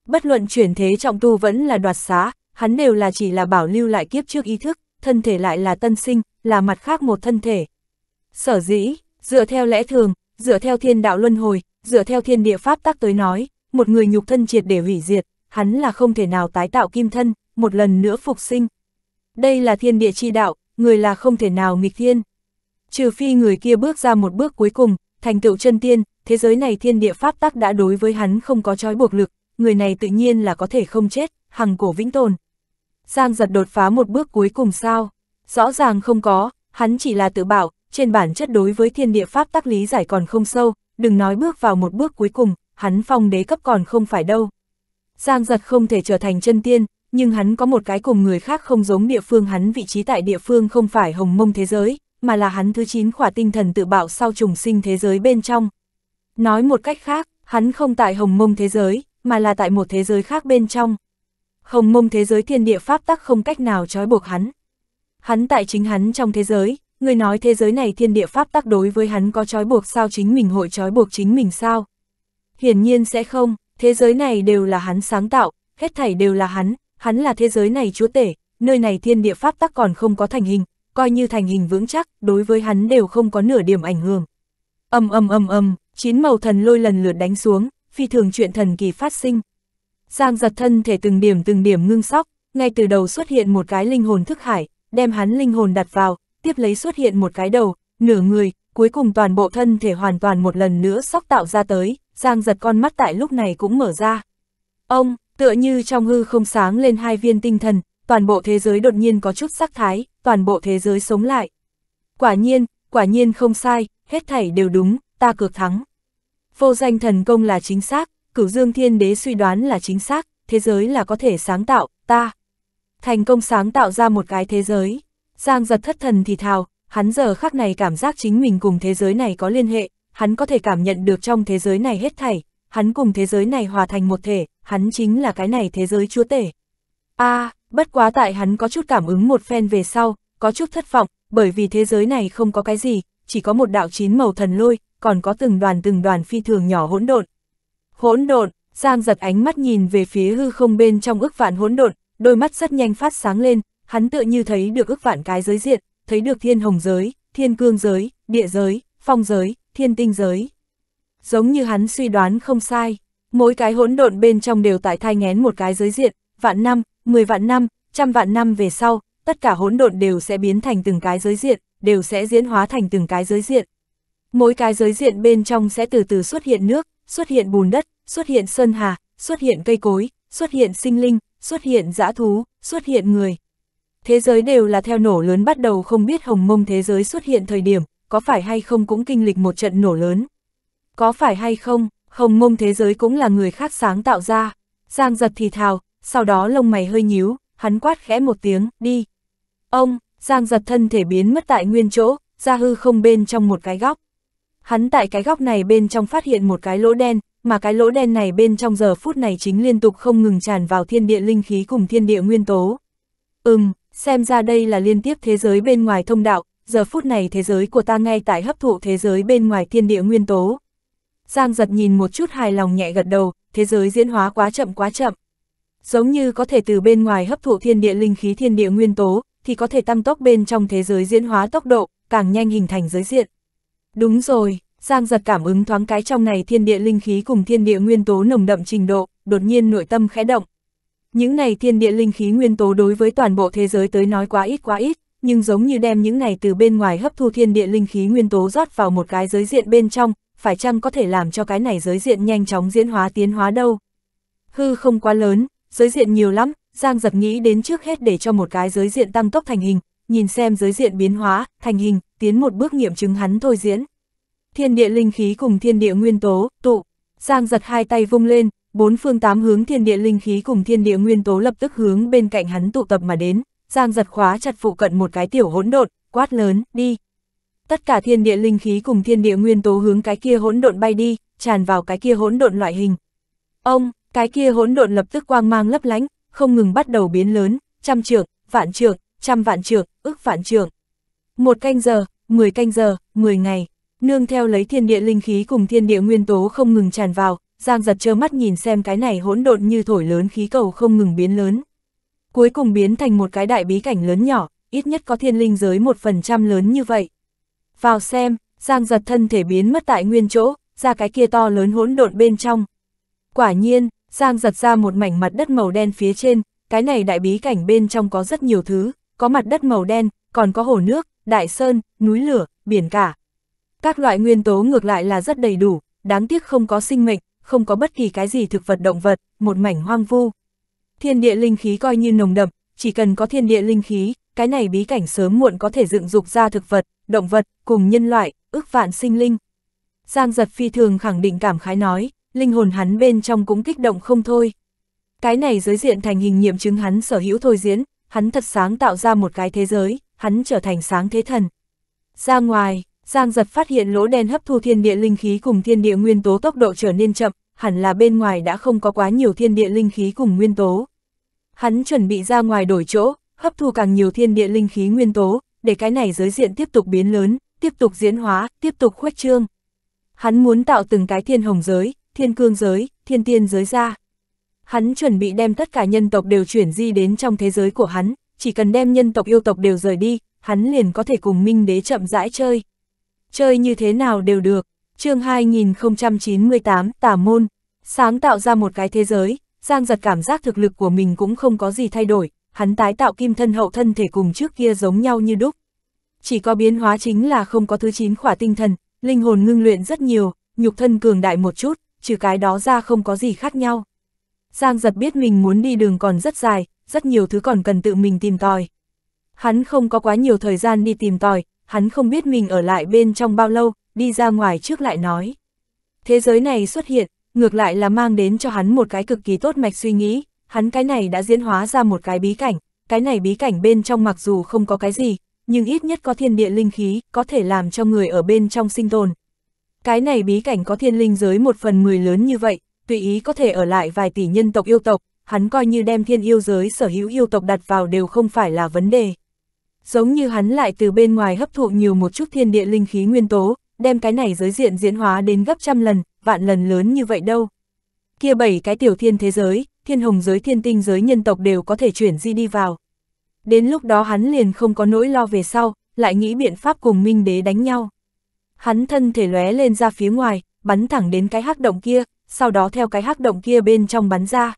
Bất luận chuyển thế trọng tu vẫn là đoạt xá, hắn đều là chỉ là bảo lưu lại kiếp trước ý thức, thân thể lại là tân sinh, là mặt khác một thân thể. Sở dĩ, dựa theo lẽ thường, dựa theo thiên đạo luân hồi, dựa theo thiên địa pháp tắc tới nói, một người nhục thân triệt để hủy diệt, hắn là không thể nào tái tạo kim thân, một lần nữa phục sinh. Đây là thiên địa chi đạo, người là không thể nào nghịch thiên. Trừ phi người kia bước ra một bước cuối cùng, thành tựu chân tiên, thế giới này thiên địa pháp tắc đã đối với hắn không có trói buộc lực, người này tự nhiên là có thể không chết, hằng cổ vĩnh tồn. Giang giật đột phá một bước cuối cùng sao? Rõ ràng không có, hắn chỉ là tự bảo, trên bản chất đối với thiên địa pháp tác lý giải còn không sâu, đừng nói bước vào một bước cuối cùng, hắn phong đế cấp còn không phải đâu. Giang giật không thể trở thành chân tiên, nhưng hắn có một cái cùng người khác không giống địa phương hắn vị trí tại địa phương không phải hồng mông thế giới, mà là hắn thứ 9 khỏa tinh thần tự bảo sau trùng sinh thế giới bên trong. Nói một cách khác, hắn không tại hồng mông thế giới, mà là tại một thế giới khác bên trong hồng mông thế giới thiên địa pháp tắc không cách nào trói buộc hắn. Hắn tại chính hắn trong thế giới, người nói thế giới này thiên địa pháp tắc đối với hắn có trói buộc sao chính mình hội trói buộc chính mình sao? Hiển nhiên sẽ không, thế giới này đều là hắn sáng tạo, hết thảy đều là hắn, hắn là thế giới này chúa tể, nơi này thiên địa pháp tắc còn không có thành hình, coi như thành hình vững chắc, đối với hắn đều không có nửa điểm ảnh hưởng. Âm âm âm âm, chín màu thần lôi lần lượt đánh xuống, phi thường chuyện thần kỳ phát sinh, Giang giật thân thể từng điểm từng điểm ngưng sóc, ngay từ đầu xuất hiện một cái linh hồn thức hải, đem hắn linh hồn đặt vào, tiếp lấy xuất hiện một cái đầu, nửa người, cuối cùng toàn bộ thân thể hoàn toàn một lần nữa sóc tạo ra tới, Giang giật con mắt tại lúc này cũng mở ra. Ông, tựa như trong hư không sáng lên hai viên tinh thần, toàn bộ thế giới đột nhiên có chút sắc thái, toàn bộ thế giới sống lại. Quả nhiên, quả nhiên không sai, hết thảy đều đúng, ta cược thắng. Vô danh thần công là chính xác, cửu dương thiên đế suy đoán là chính xác, thế giới là có thể sáng tạo, ta. Thành công sáng tạo ra một cái thế giới. Giang giật thất thần thì thào, hắn giờ khắc này cảm giác chính mình cùng thế giới này có liên hệ, hắn có thể cảm nhận được trong thế giới này hết thảy, hắn cùng thế giới này hòa thành một thể, hắn chính là cái này thế giới chúa tể. a à, bất quá tại hắn có chút cảm ứng một phen về sau, có chút thất vọng, bởi vì thế giới này không có cái gì, chỉ có một đạo chín màu thần lôi, còn có từng đoàn từng đoàn phi thường nhỏ hỗn độn, Hỗn độn, Giang giật ánh mắt nhìn về phía hư không bên trong ức vạn hỗn độn, đôi mắt rất nhanh phát sáng lên, hắn tựa như thấy được ức vạn cái giới diện, thấy được thiên hồng giới, thiên cương giới, địa giới, phong giới, thiên tinh giới. Giống như hắn suy đoán không sai, mỗi cái hỗn độn bên trong đều tại thai ngén một cái giới diện, vạn năm, mười vạn năm, trăm vạn năm về sau, tất cả hỗn độn đều sẽ biến thành từng cái giới diện, đều sẽ diễn hóa thành từng cái giới diện. Mỗi cái giới diện bên trong sẽ từ từ xuất hiện nước, xuất hiện bùn đất, xuất hiện sơn hà, xuất hiện cây cối, xuất hiện sinh linh, xuất hiện dã thú, xuất hiện người. Thế giới đều là theo nổ lớn bắt đầu không biết hồng mông thế giới xuất hiện thời điểm, có phải hay không cũng kinh lịch một trận nổ lớn. Có phải hay không, hồng mông thế giới cũng là người khác sáng tạo ra. Giang giật thì thào, sau đó lông mày hơi nhíu, hắn quát khẽ một tiếng, đi. Ông, Giang giật thân thể biến mất tại nguyên chỗ, ra hư không bên trong một cái góc hắn tại cái góc này bên trong phát hiện một cái lỗ đen, mà cái lỗ đen này bên trong giờ phút này chính liên tục không ngừng tràn vào thiên địa linh khí cùng thiên địa nguyên tố. Ừm, xem ra đây là liên tiếp thế giới bên ngoài thông đạo, giờ phút này thế giới của ta ngay tại hấp thụ thế giới bên ngoài thiên địa nguyên tố. Giang giật nhìn một chút hài lòng nhẹ gật đầu, thế giới diễn hóa quá chậm quá chậm. Giống như có thể từ bên ngoài hấp thụ thiên địa linh khí thiên địa nguyên tố, thì có thể tăng tốc bên trong thế giới diễn hóa tốc độ, càng nhanh hình thành giới diện. Đúng rồi, Giang giật cảm ứng thoáng cái trong này thiên địa linh khí cùng thiên địa nguyên tố nồng đậm trình độ, đột nhiên nội tâm khẽ động. Những này thiên địa linh khí nguyên tố đối với toàn bộ thế giới tới nói quá ít quá ít, nhưng giống như đem những này từ bên ngoài hấp thu thiên địa linh khí nguyên tố rót vào một cái giới diện bên trong, phải chăng có thể làm cho cái này giới diện nhanh chóng diễn hóa tiến hóa đâu. Hư không quá lớn, giới diện nhiều lắm, Giang giật nghĩ đến trước hết để cho một cái giới diện tăng tốc thành hình, nhìn xem giới diện biến hóa, thành hình, tiến một bước nghiệm chứng hắn thôi diễn. Thiên địa linh khí cùng thiên địa nguyên tố, tụ, Giang giật hai tay vung lên, bốn phương tám hướng thiên địa linh khí cùng thiên địa nguyên tố lập tức hướng bên cạnh hắn tụ tập mà đến, Giang giật khóa chặt phụ cận một cái tiểu hỗn độn, quát lớn, đi. Tất cả thiên địa linh khí cùng thiên địa nguyên tố hướng cái kia hỗn độn bay đi, tràn vào cái kia hỗn độn loại hình. Ông, cái kia hỗn độn lập tức quang mang lấp lánh, không ngừng bắt đầu biến lớn, trăm trượng, vạn trượng, trăm vạn trượng, ức vạn trượng. Một canh giờ, 10 canh giờ, 10 ngày, nương theo lấy thiên địa linh khí cùng thiên địa nguyên tố không ngừng tràn vào, Giang giật trơ mắt nhìn xem cái này hỗn độn như thổi lớn khí cầu không ngừng biến lớn. Cuối cùng biến thành một cái đại bí cảnh lớn nhỏ, ít nhất có thiên linh giới một phần trăm lớn như vậy. Vào xem, Giang giật thân thể biến mất tại nguyên chỗ, ra cái kia to lớn hỗn độn bên trong. Quả nhiên, Giang giật ra một mảnh mặt đất màu đen phía trên, cái này đại bí cảnh bên trong có rất nhiều thứ, có mặt đất màu đen, còn có hồ nước, đại sơn, núi lửa, biển cả. Các loại nguyên tố ngược lại là rất đầy đủ, đáng tiếc không có sinh mệnh, không có bất kỳ cái gì thực vật động vật, một mảnh hoang vu. Thiên địa linh khí coi như nồng đậm, chỉ cần có thiên địa linh khí, cái này bí cảnh sớm muộn có thể dựng dục ra thực vật, động vật, cùng nhân loại, ước vạn sinh linh. Giang giật phi thường khẳng định cảm khái nói, linh hồn hắn bên trong cũng kích động không thôi. Cái này giới diện thành hình nghiệm chứng hắn sở hữu thôi diễn, hắn thật sáng tạo ra một cái thế giới, hắn trở thành sáng thế thần. Ra ngoài, Giang giật phát hiện lỗ đen hấp thu thiên địa linh khí cùng thiên địa nguyên tố tốc độ trở nên chậm, hẳn là bên ngoài đã không có quá nhiều thiên địa linh khí cùng nguyên tố. Hắn chuẩn bị ra ngoài đổi chỗ, hấp thu càng nhiều thiên địa linh khí nguyên tố, để cái này giới diện tiếp tục biến lớn, tiếp tục diễn hóa, tiếp tục khuếch trương. Hắn muốn tạo từng cái thiên hồng giới, thiên cương giới, thiên tiên giới ra. Hắn chuẩn bị đem tất cả nhân tộc đều chuyển di đến trong thế giới của hắn, chỉ cần đem nhân tộc yêu tộc đều rời đi, hắn liền có thể cùng minh đế chậm rãi chơi. Chơi như thế nào đều được, chương 2098 tả môn, sáng tạo ra một cái thế giới, Giang giật cảm giác thực lực của mình cũng không có gì thay đổi, hắn tái tạo kim thân hậu thân thể cùng trước kia giống nhau như đúc. Chỉ có biến hóa chính là không có thứ chín khỏa tinh thần, linh hồn ngưng luyện rất nhiều, nhục thân cường đại một chút, trừ cái đó ra không có gì khác nhau. Giang giật biết mình muốn đi đường còn rất dài, rất nhiều thứ còn cần tự mình tìm tòi. Hắn không có quá nhiều thời gian đi tìm tòi, hắn không biết mình ở lại bên trong bao lâu, đi ra ngoài trước lại nói. Thế giới này xuất hiện, ngược lại là mang đến cho hắn một cái cực kỳ tốt mạch suy nghĩ, hắn cái này đã diễn hóa ra một cái bí cảnh, cái này bí cảnh bên trong mặc dù không có cái gì, nhưng ít nhất có thiên địa linh khí, có thể làm cho người ở bên trong sinh tồn. Cái này bí cảnh có thiên linh giới một phần mười lớn như vậy, tùy ý có thể ở lại vài tỷ nhân tộc yêu tộc, hắn coi như đem thiên yêu giới sở hữu yêu tộc đặt vào đều không phải là vấn đề. Giống như hắn lại từ bên ngoài hấp thụ nhiều một chút thiên địa linh khí nguyên tố, đem cái này giới diện diễn hóa đến gấp trăm lần, vạn lần lớn như vậy đâu. Kia bảy cái tiểu thiên thế giới, thiên hồng giới thiên tinh giới nhân tộc đều có thể chuyển di đi vào. Đến lúc đó hắn liền không có nỗi lo về sau, lại nghĩ biện pháp cùng minh đế đánh nhau. Hắn thân thể lóe lên ra phía ngoài, bắn thẳng đến cái hắc động kia, sau đó theo cái hắc động kia bên trong bắn ra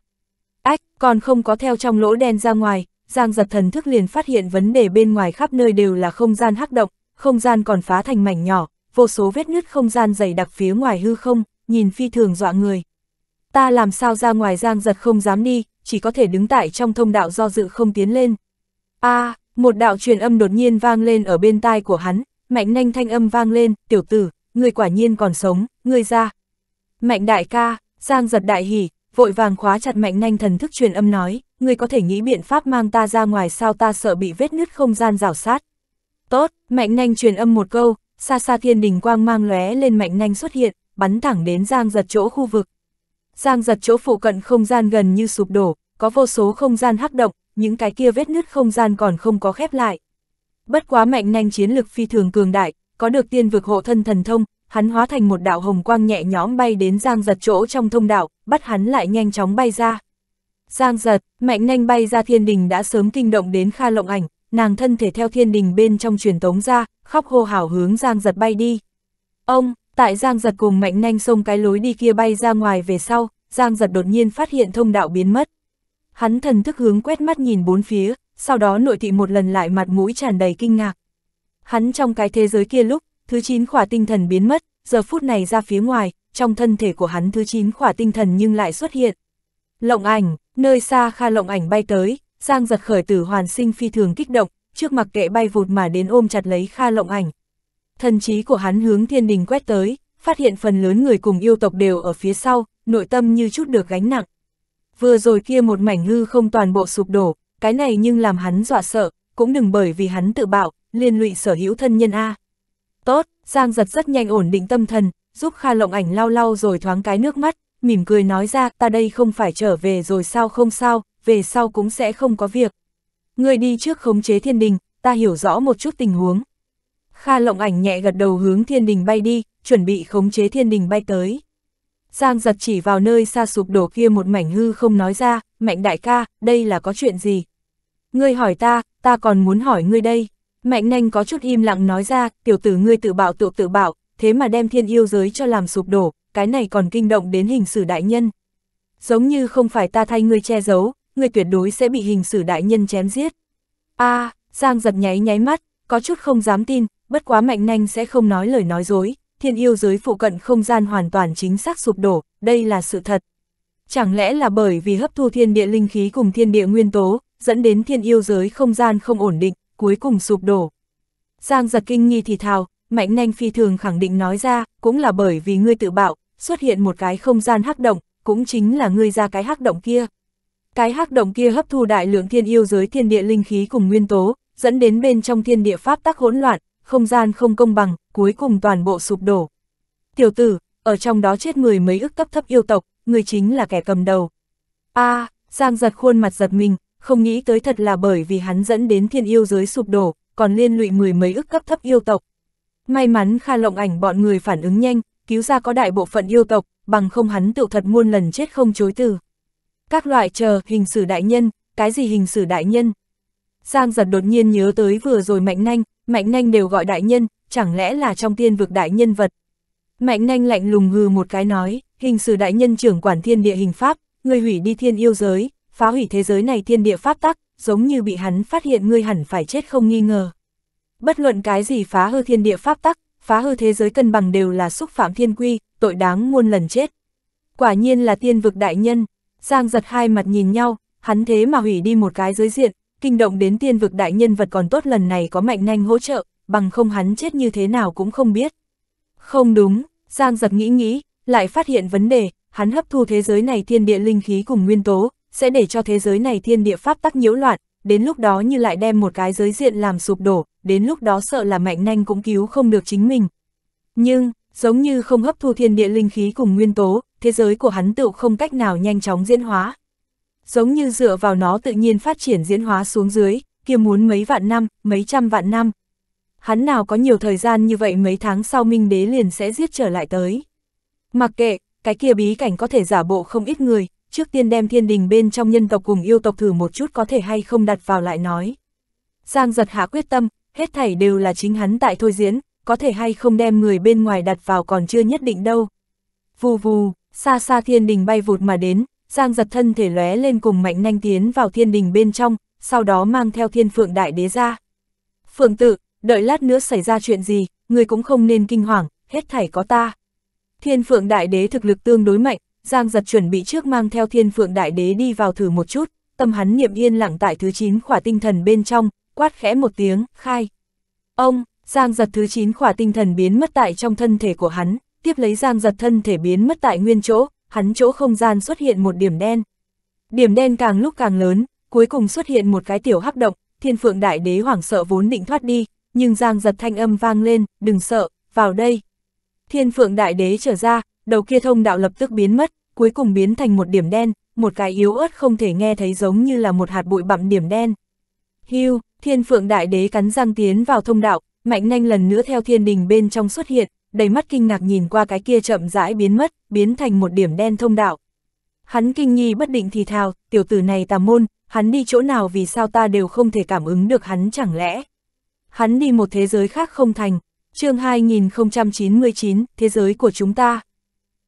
còn không có theo trong lỗ đen ra ngoài, Giang giật thần thức liền phát hiện vấn đề bên ngoài khắp nơi đều là không gian hắc động, không gian còn phá thành mảnh nhỏ, vô số vết nứt không gian dày đặc phía ngoài hư không, nhìn phi thường dọa người. Ta làm sao ra ngoài Giang giật không dám đi, chỉ có thể đứng tại trong thông đạo do dự không tiến lên. a à, một đạo truyền âm đột nhiên vang lên ở bên tai của hắn, mạnh nhanh thanh âm vang lên, tiểu tử, người quả nhiên còn sống, người ra. Mạnh đại ca, Giang giật đại hỉ, vội vàng khóa chặt mạnh nhanh thần thức truyền âm nói, ngươi có thể nghĩ biện pháp mang ta ra ngoài sao ta sợ bị vết nứt không gian rào sát. Tốt, mạnh nhanh truyền âm một câu, xa xa thiên đình quang mang lóe lên mạnh nhanh xuất hiện, bắn thẳng đến giang giật chỗ khu vực. Giang giật chỗ phụ cận không gian gần như sụp đổ, có vô số không gian hắc động, những cái kia vết nứt không gian còn không có khép lại. Bất quá mạnh nhanh chiến lực phi thường cường đại, có được tiên vực hộ thân thần thông, hắn hóa thành một đạo hồng quang nhẹ nhõm bay đến Giang Giật chỗ trong thông đạo, bắt hắn lại nhanh chóng bay ra. Giang Giật, mạnh nhanh bay ra thiên đình đã sớm kinh động đến Kha Lộng Ảnh, nàng thân thể theo thiên đình bên trong truyền tống ra, khóc hô hào hướng Giang Giật bay đi. Ông, tại Giang Giật cùng mạnh nhanh xông cái lối đi kia bay ra ngoài về sau, Giang Giật đột nhiên phát hiện thông đạo biến mất. Hắn thần thức hướng quét mắt nhìn bốn phía, sau đó nội thị một lần lại mặt mũi tràn đầy kinh ngạc. Hắn trong cái thế giới kia lúc, thứ 9 khỏa tinh thần biến mất, giờ phút này ra phía ngoài, trong thân thể của hắn thứ chín khỏa tinh thần nhưng lại xuất hiện. Lộng ảnh, nơi xa Kha Lộng ảnh bay tới, Giang giật khởi tử hoàn sinh phi thường kích động, trước mặc kệ bay vụt mà đến ôm chặt lấy Kha Lộng ảnh. Thần trí của hắn hướng thiên đình quét tới, phát hiện phần lớn người cùng yêu tộc đều ở phía sau, nội tâm như chút được gánh nặng. Vừa rồi kia một mảnh hư không toàn bộ sụp đổ, cái này nhưng làm hắn dọa sợ, cũng đừng bởi vì hắn tự bạo, liên lụy sở hữu thân nhân A. Tốt, Giang giật rất nhanh ổn định tâm thần, giúp Kha Lộng Ảnh lau lau rồi thoáng cái nước mắt, mỉm cười nói ra, ta đây không phải trở về rồi sao không sao, về sau cũng sẽ không có việc. Người đi trước khống chế thiên đình, ta hiểu rõ một chút tình huống. Kha Lộng Ảnh nhẹ gật đầu hướng thiên đình bay đi, chuẩn bị khống chế thiên đình bay tới. Giang giật chỉ vào nơi xa sụp đổ kia một mảnh hư không nói ra, mạnh đại ca, đây là có chuyện gì? Ngươi hỏi ta, ta còn muốn hỏi ngươi đây. Mạnh nanh có chút im lặng nói ra, tiểu tử ngươi tự bảo tự tự bạo, thế mà đem thiên yêu giới cho làm sụp đổ, cái này còn kinh động đến hình sử đại nhân. Giống như không phải ta thay ngươi che giấu, ngươi tuyệt đối sẽ bị hình sử đại nhân chém giết. a à, Giang giật nháy nháy mắt, có chút không dám tin, bất quá mạnh nanh sẽ không nói lời nói dối, thiên yêu giới phụ cận không gian hoàn toàn chính xác sụp đổ, đây là sự thật. Chẳng lẽ là bởi vì hấp thu thiên địa linh khí cùng thiên địa nguyên tố, dẫn đến thiên yêu giới không gian không ổn định, cuối cùng sụp đổ. Giang giật kinh nghi thì thào, mạnh nanh phi thường khẳng định nói ra, cũng là bởi vì ngươi tự bạo, xuất hiện một cái không gian hắc động, cũng chính là ngươi ra cái hắc động kia. Cái hắc động kia hấp thu đại lượng thiên yêu giới thiên địa linh khí cùng nguyên tố, dẫn đến bên trong thiên địa pháp tắc hỗn loạn, không gian không công bằng, cuối cùng toàn bộ sụp đổ. Tiểu tử, ở trong đó chết mười mấy ức cấp thấp yêu tộc, người chính là kẻ cầm đầu. a à, Giang giật khuôn mặt giật mình, không nghĩ tới thật là bởi vì hắn dẫn đến thiên yêu giới sụp đổ, còn liên lụy mười mấy ức cấp thấp yêu tộc. May mắn Kha Lộng Ảnh bọn người phản ứng nhanh, cứu ra có đại bộ phận yêu tộc, bằng không hắn tự thật muôn lần chết không chối từ. Các loại chờ, hình sử đại nhân, cái gì hình sử đại nhân? Giang giật đột nhiên nhớ tới vừa rồi Mạnh Nanh, Mạnh Nanh đều gọi đại nhân, chẳng lẽ là trong tiên vực đại nhân vật. Mạnh Nanh lạnh lùng hừ một cái nói, hình sử đại nhân trưởng quản thiên địa hình pháp, người hủy đi thiên yêu giới, phá hủy thế giới này thiên địa pháp tắc, giống như bị hắn phát hiện ngươi hẳn phải chết không nghi ngờ. Bất luận cái gì phá hư thiên địa pháp tắc, phá hư thế giới cân bằng đều là xúc phạm thiên quy, tội đáng muôn lần chết. Quả nhiên là tiên vực đại nhân, Giang giật hai mặt nhìn nhau, hắn thế mà hủy đi một cái giới diện, kinh động đến tiên vực đại nhân vật còn tốt lần này có mạnh nhanh hỗ trợ, bằng không hắn chết như thế nào cũng không biết. Không đúng, Giang giật nghĩ nghĩ, lại phát hiện vấn đề, hắn hấp thu thế giới này thiên địa linh khí cùng nguyên tố, sẽ để cho thế giới này thiên địa pháp tắc nhiễu loạn, đến lúc đó như lại đem một cái giới diện làm sụp đổ, đến lúc đó sợ là mạnh nanh cũng cứu không được chính mình. Nhưng, giống như không hấp thu thiên địa linh khí cùng nguyên tố, thế giới của hắn tự không cách nào nhanh chóng diễn hóa. Giống như dựa vào nó tự nhiên phát triển diễn hóa xuống dưới, kia muốn mấy vạn năm, mấy trăm vạn năm. Hắn nào có nhiều thời gian như vậy mấy tháng sau Minh Đế liền sẽ giết trở lại tới. Mặc kệ, cái kia bí cảnh có thể giả bộ không ít người, trước tiên đem thiên đình bên trong nhân tộc cùng yêu tộc thử một chút có thể hay không đặt vào lại nói. Giang giật hạ quyết tâm, hết thảy đều là chính hắn tại thôi diễn, có thể hay không đem người bên ngoài đặt vào còn chưa nhất định đâu. Vù vù, xa xa thiên đình bay vụt mà đến, Giang giật thân thể lóe lên cùng mạnh nhanh tiến vào thiên đình bên trong, sau đó mang theo thiên phượng đại đế ra. Phượng tự, đợi lát nữa xảy ra chuyện gì, người cũng không nên kinh hoàng, hết thảy có ta. Thiên phượng đại đế thực lực tương đối mạnh, Giang giật chuẩn bị trước mang theo thiên phượng đại đế đi vào thử một chút, tâm hắn niệm yên lặng tại thứ 9 khỏa tinh thần bên trong, quát khẽ một tiếng, khai. Ông, Giang giật thứ 9 khỏa tinh thần biến mất tại trong thân thể của hắn, tiếp lấy Giang giật thân thể biến mất tại nguyên chỗ, hắn chỗ không gian xuất hiện một điểm đen. Điểm đen càng lúc càng lớn, cuối cùng xuất hiện một cái tiểu hắc động, thiên phượng đại đế hoảng sợ vốn định thoát đi, nhưng Giang giật thanh âm vang lên, đừng sợ, vào đây. Thiên phượng đại đế trở ra, đầu kia thông đạo lập tức biến mất, cuối cùng biến thành một điểm đen, một cái yếu ớt không thể nghe thấy giống như là một hạt bụi bặm điểm đen. Hưu, thiên phượng đại đế cắn răng tiến vào thông đạo, mạnh nhanh lần nữa theo thiên đình bên trong xuất hiện, đầy mắt kinh ngạc nhìn qua cái kia chậm rãi biến mất, biến thành một điểm đen thông đạo. Hắn kinh nghi bất định thì thào, tiểu tử này tà môn, hắn đi chỗ nào vì sao ta đều không thể cảm ứng được hắn chẳng lẽ. Hắn đi một thế giới khác không thành, chương 2099, thế giới của chúng ta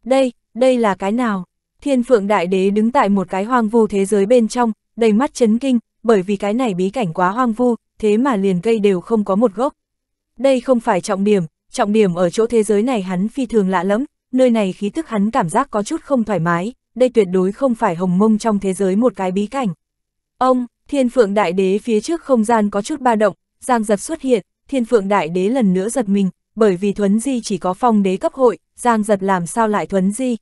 đây, đây là cái nào? Thiên phượng đại đế đứng tại một cái hoang vu thế giới bên trong, đầy mắt chấn kinh, bởi vì cái này bí cảnh quá hoang vu, thế mà liền cây đều không có một gốc. Đây không phải trọng điểm, trọng điểm ở chỗ thế giới này hắn phi thường lạ lẫm, nơi này khí tức hắn cảm giác có chút không thoải mái, đây tuyệt đối không phải hồng mông trong thế giới một cái bí cảnh. Ông, thiên phượng đại đế phía trước không gian có chút ba động, giang giật xuất hiện, thiên phượng đại đế lần nữa giật mình, bởi vì thuấn di chỉ có phong đế cấp hội, Giang giật làm sao lại thuấn di.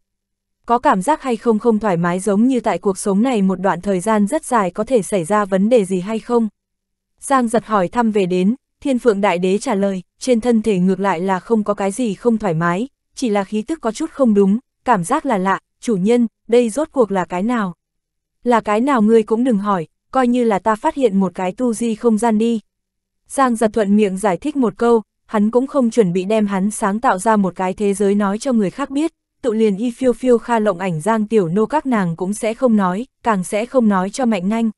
Có cảm giác hay không không thoải mái giống như tại cuộc sống này một đoạn thời gian rất dài có thể xảy ra vấn đề gì hay không? Giang giật hỏi thăm về đến, thiên phượng đại đế trả lời, trên thân thể ngược lại là không có cái gì không thoải mái, chỉ là khí tức có chút không đúng, cảm giác là lạ, chủ nhân, đây rốt cuộc là cái nào? Là cái nào ngươi cũng đừng hỏi, coi như là ta phát hiện một cái tu di không gian đi. Giang giật thuận miệng giải thích một câu, hắn cũng không chuẩn bị đem hắn sáng tạo ra một cái thế giới nói cho người khác biết, tự liền y phiêu phiêu kha lộng ảnh giang tiểu nô các nàng cũng sẽ không nói, càng sẽ không nói cho mạnh nhanh.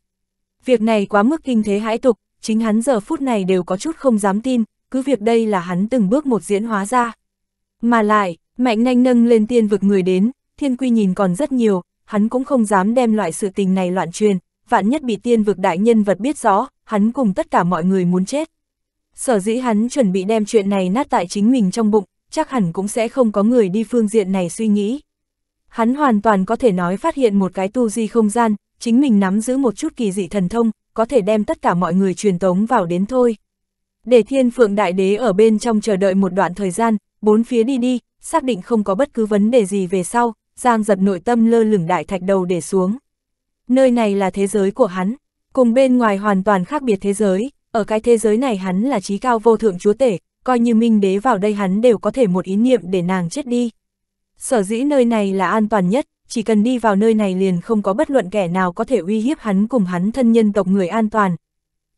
Việc này quá mức kinh thế hãi tục, chính hắn giờ phút này đều có chút không dám tin, cứ việc đây là hắn từng bước một diễn hóa ra. Mà lại, mạnh nhanh nâng lên tiên vực người đến, thiên quy nhìn còn rất nhiều, hắn cũng không dám đem loại sự tình này loạn truyền, vạn nhất bị tiên vực đại nhân vật biết rõ, hắn cùng tất cả mọi người muốn chết. Sở dĩ hắn chuẩn bị đem chuyện này nát tại chính mình trong bụng, chắc hẳn cũng sẽ không có người đi phương diện này suy nghĩ. Hắn hoàn toàn có thể nói phát hiện một cái tu di không gian, chính mình nắm giữ một chút kỳ dị thần thông, có thể đem tất cả mọi người truyền tống vào đến thôi. Để thiên phượng đại đế ở bên trong chờ đợi một đoạn thời gian, bốn phía đi đi, xác định không có bất cứ vấn đề gì về sau, Giang giật nội tâm lơ lửng đại thạch đầu để xuống. Nơi này là thế giới của hắn, cùng bên ngoài hoàn toàn khác biệt thế giới, ở cái thế giới này hắn là trí cao vô thượng chúa tể, coi như minh đế vào đây hắn đều có thể một ý niệm để nàng chết đi. Sở dĩ nơi này là an toàn nhất, chỉ cần đi vào nơi này liền không có bất luận kẻ nào có thể uy hiếp hắn cùng hắn thân nhân tộc người an toàn.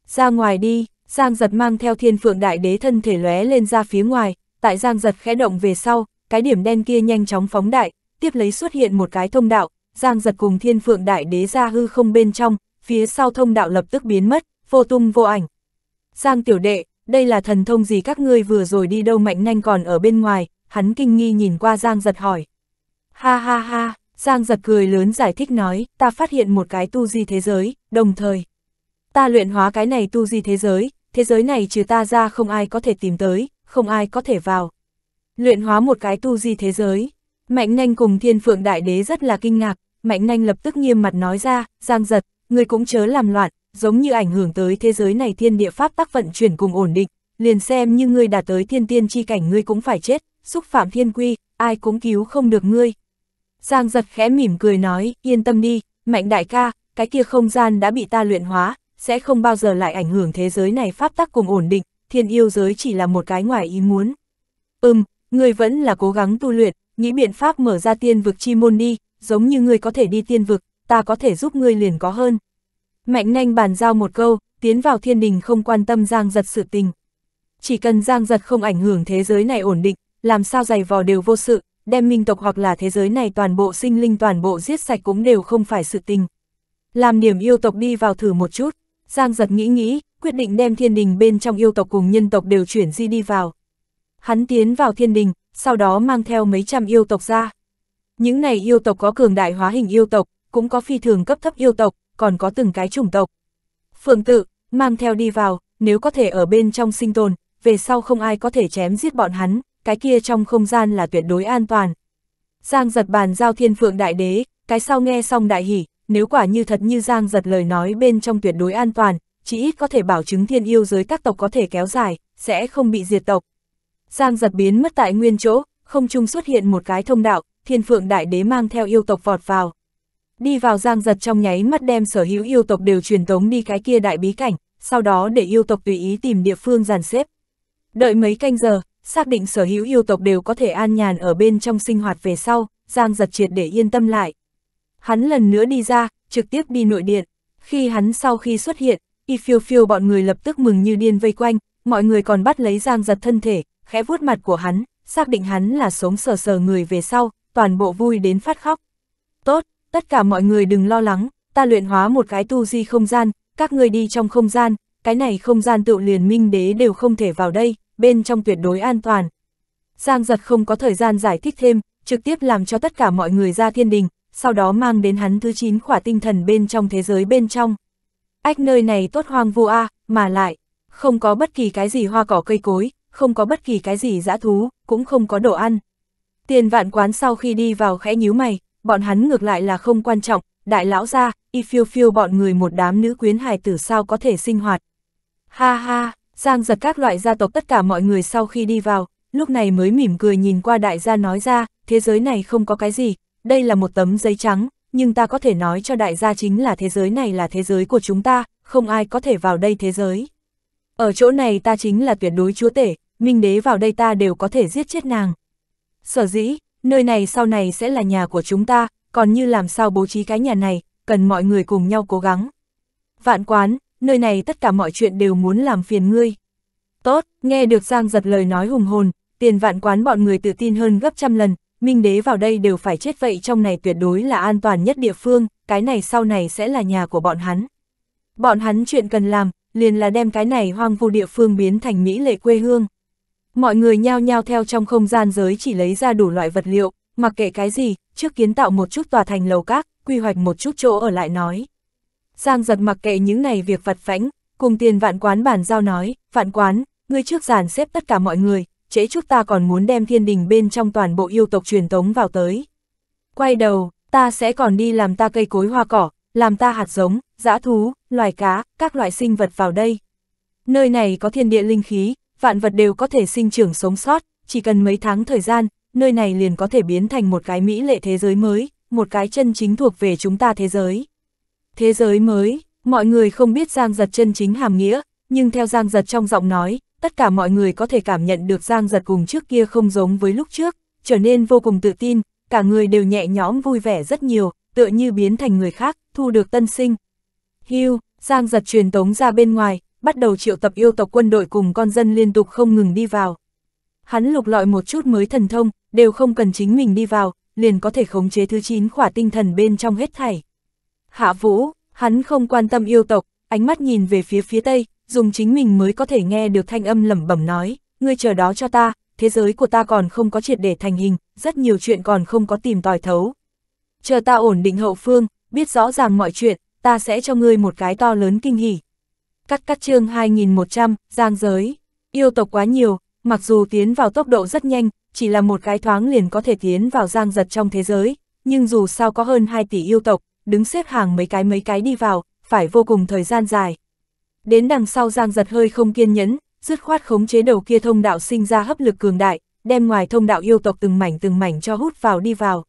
Ra ngoài đi, Giang giật mang theo thiên phượng đại đế thân thể lóe lên ra phía ngoài, tại Giang giật khẽ động về sau, cái điểm đen kia nhanh chóng phóng đại, tiếp lấy xuất hiện một cái thông đạo, Giang giật cùng thiên phượng đại đế ra hư không bên trong, phía sau thông đạo lập tức biến mất, vô tung vô ảnh, Giang tiểu đệ, đây là thần thông gì các ngươi vừa rồi đi đâu mạnh nhanh còn ở bên ngoài, hắn kinh nghi nhìn qua Giang giật hỏi. Ha ha ha, Giang giật cười lớn giải thích nói, ta phát hiện một cái tu di thế giới, đồng thời. Ta luyện hóa cái này tu di thế giới, thế giới này trừ ta ra không ai có thể tìm tới, không ai có thể vào. Luyện hóa một cái tu di thế giới. Mạnh nhanh cùng thiên phượng đại đế rất là kinh ngạc, mạnh nhanh lập tức nghiêm mặt nói ra, Giang giật, người cũng chớ làm loạn, giống như ảnh hưởng tới thế giới này thiên địa pháp tác vận chuyển cùng ổn định, liền xem như ngươi đạt tới thiên tiên chi cảnh ngươi cũng phải chết, xúc phạm thiên quy, ai cũng cứu không được ngươi. Giang giật khẽ mỉm cười nói, yên tâm đi, mạnh đại ca, cái kia không gian đã bị ta luyện hóa, sẽ không bao giờ lại ảnh hưởng thế giới này pháp tác cùng ổn định, thiên yêu giới chỉ là một cái ngoài ý muốn. Ừm, ngươi vẫn là cố gắng tu luyện, nghĩ biện pháp mở ra tiên vực chi môn đi, giống như ngươi có thể đi tiên vực, ta có thể giúp ngươi liền có hơn. Mạnh nhanh bàn giao một câu, tiến vào thiên đình không quan tâm Giang giật sự tình. Chỉ cần Giang giật không ảnh hưởng thế giới này ổn định, làm sao giày vò đều vô sự, đem minh tộc hoặc là thế giới này toàn bộ sinh linh toàn bộ giết sạch cũng đều không phải sự tình. Làm niềm yêu tộc đi vào thử một chút, Giang giật nghĩ nghĩ, quyết định đem thiên đình bên trong yêu tộc cùng nhân tộc đều chuyển di đi vào. Hắn tiến vào thiên đình, sau đó mang theo mấy trăm yêu tộc ra. Những này yêu tộc có cường đại hóa hình yêu tộc, cũng có phi thường cấp thấp yêu tộc, còn có từng cái chủng tộc. Phượng tự, mang theo đi vào, nếu có thể ở bên trong sinh tồn, về sau không ai có thể chém giết bọn hắn, cái kia trong không gian là tuyệt đối an toàn. Giang giật bàn giao thiên phượng đại đế, cái sau nghe xong đại hỉ, nếu quả như thật như Giang giật lời nói bên trong tuyệt đối an toàn, chỉ ít có thể bảo chứng thiên yêu giới các tộc có thể kéo dài, sẽ không bị diệt tộc. Giang giật biến mất tại nguyên chỗ, không trung xuất hiện một cái thông đạo, thiên phượng đại đế mang theo yêu tộc vọt vào đi vào giang giật trong nháy mắt đem sở hữu yêu tộc đều truyền tống đi cái kia đại bí cảnh, sau đó để yêu tộc tùy ý tìm địa phương dàn xếp. Đợi mấy canh giờ, xác định sở hữu yêu tộc đều có thể an nhàn ở bên trong sinh hoạt về sau, giang giật triệt để yên tâm lại. Hắn lần nữa đi ra, trực tiếp đi nội điện. Khi hắn sau khi xuất hiện, y phiêu phiêu bọn người lập tức mừng như điên vây quanh, mọi người còn bắt lấy giang giật thân thể, khẽ vuốt mặt của hắn, xác định hắn là sống sờ sờ người về sau, toàn bộ vui đến phát khóc. Tốt, tất cả mọi người đừng lo lắng, ta luyện hóa một cái tu di không gian, các người đi trong không gian, cái này không gian tự liền minh đế đều không thể vào đây, bên trong tuyệt đối an toàn. Giang giật không có thời gian giải thích thêm, trực tiếp làm cho tất cả mọi người ra thiên đình, sau đó mang đến hắn thứ 9 khỏa tinh thần bên trong thế giới bên trong. Ách nơi này tốt hoang vu a, mà lại, không có bất kỳ cái gì hoa cỏ cây cối, không có bất kỳ cái gì dã thú, cũng không có đồ ăn. Tiền vạn quán sau khi đi vào khẽ nhíu mày, bọn hắn ngược lại là không quan trọng, đại lão ra, y phiêu phiêu bọn người một đám nữ quyến hài tử sao có thể sinh hoạt. Ha ha, giang giật các loại gia tộc tất cả mọi người sau khi đi vào, lúc này mới mỉm cười nhìn qua đại gia nói ra, thế giới này không có cái gì, đây là một tấm giấy trắng, nhưng ta có thể nói cho đại gia chính là thế giới này là thế giới của chúng ta, không ai có thể vào đây thế giới. Ở chỗ này ta chính là tuyệt đối chúa tể, minh đế vào đây ta đều có thể giết chết nàng. Sở dĩ, nơi này sau này sẽ là nhà của chúng ta, còn như làm sao bố trí cái nhà này, cần mọi người cùng nhau cố gắng. Vạn quán, nơi này tất cả mọi chuyện đều muốn làm phiền ngươi. Tốt, nghe được Giang giật lời nói hùng hồn, tiền vạn quán bọn người tự tin hơn gấp trăm lần, minh đế vào đây đều phải chết vậy trong này tuyệt đối là an toàn nhất địa phương, cái này sau này sẽ là nhà của bọn hắn. Bọn hắn chuyện cần làm, liền là đem cái này hoang vu địa phương biến thành mỹ lệ quê hương. Mọi người nhao nhao theo trong không gian giới chỉ lấy ra đủ loại vật liệu, mặc kệ cái gì, trước kiến tạo một chút tòa thành lầu các, quy hoạch một chút chỗ ở lại nói. Giang giật mặc kệ những này việc vặt vãnh, cùng tiền vạn quán bàn giao nói, vạn quán, ngươi trước giàn xếp tất cả mọi người, trễ chút ta còn muốn đem thiên đình bên trong toàn bộ yêu tộc truyền tống vào tới. Quay đầu, ta sẽ còn đi làm ta cây cối hoa cỏ, làm ta hạt giống, dã thú, loài cá, các loại sinh vật vào đây. Nơi này có thiên địa linh khí, vạn vật đều có thể sinh trưởng sống sót, chỉ cần mấy tháng thời gian, nơi này liền có thể biến thành một cái mỹ lệ thế giới mới, một cái chân chính thuộc về chúng ta thế giới. Thế giới mới, mọi người không biết Giang Giật chân chính hàm nghĩa, nhưng theo Giang Giật trong giọng nói, tất cả mọi người có thể cảm nhận được Giang Giật cùng trước kia không giống với lúc trước, trở nên vô cùng tự tin, cả người đều nhẹ nhõm vui vẻ rất nhiều, tựa như biến thành người khác, thu được tân sinh. Hưu, Giang Giật truyền tống ra bên ngoài, bắt đầu triệu tập yêu tộc quân đội cùng con dân liên tục không ngừng đi vào. Hắn lục lọi một chút mới thần thông, đều không cần chính mình đi vào, liền có thể khống chế thứ 9 khỏa tinh thần bên trong hết thảy. Hạ vũ, hắn không quan tâm yêu tộc, ánh mắt nhìn về phía phía tây, dùng chính mình mới có thể nghe được thanh âm lẩm bẩm nói, ngươi chờ đó cho ta, thế giới của ta còn không có triệt để thành hình, rất nhiều chuyện còn không có tìm tòi thấu. Chờ ta ổn định hậu phương, biết rõ ràng mọi chuyện, ta sẽ cho ngươi một cái to lớn kinh hỉ cắt cắt chương 2100, giang giới. Yêu tộc quá nhiều, mặc dù tiến vào tốc độ rất nhanh, chỉ là một cái thoáng liền có thể tiến vào giang giật trong thế giới, nhưng dù sao có hơn 2 tỷ yêu tộc, đứng xếp hàng mấy cái mấy cái đi vào, phải vô cùng thời gian dài. Đến đằng sau giang giật hơi không kiên nhẫn, dứt khoát khống chế đầu kia thông đạo sinh ra hấp lực cường đại, đem ngoài thông đạo yêu tộc từng mảnh từng mảnh cho hút vào đi vào.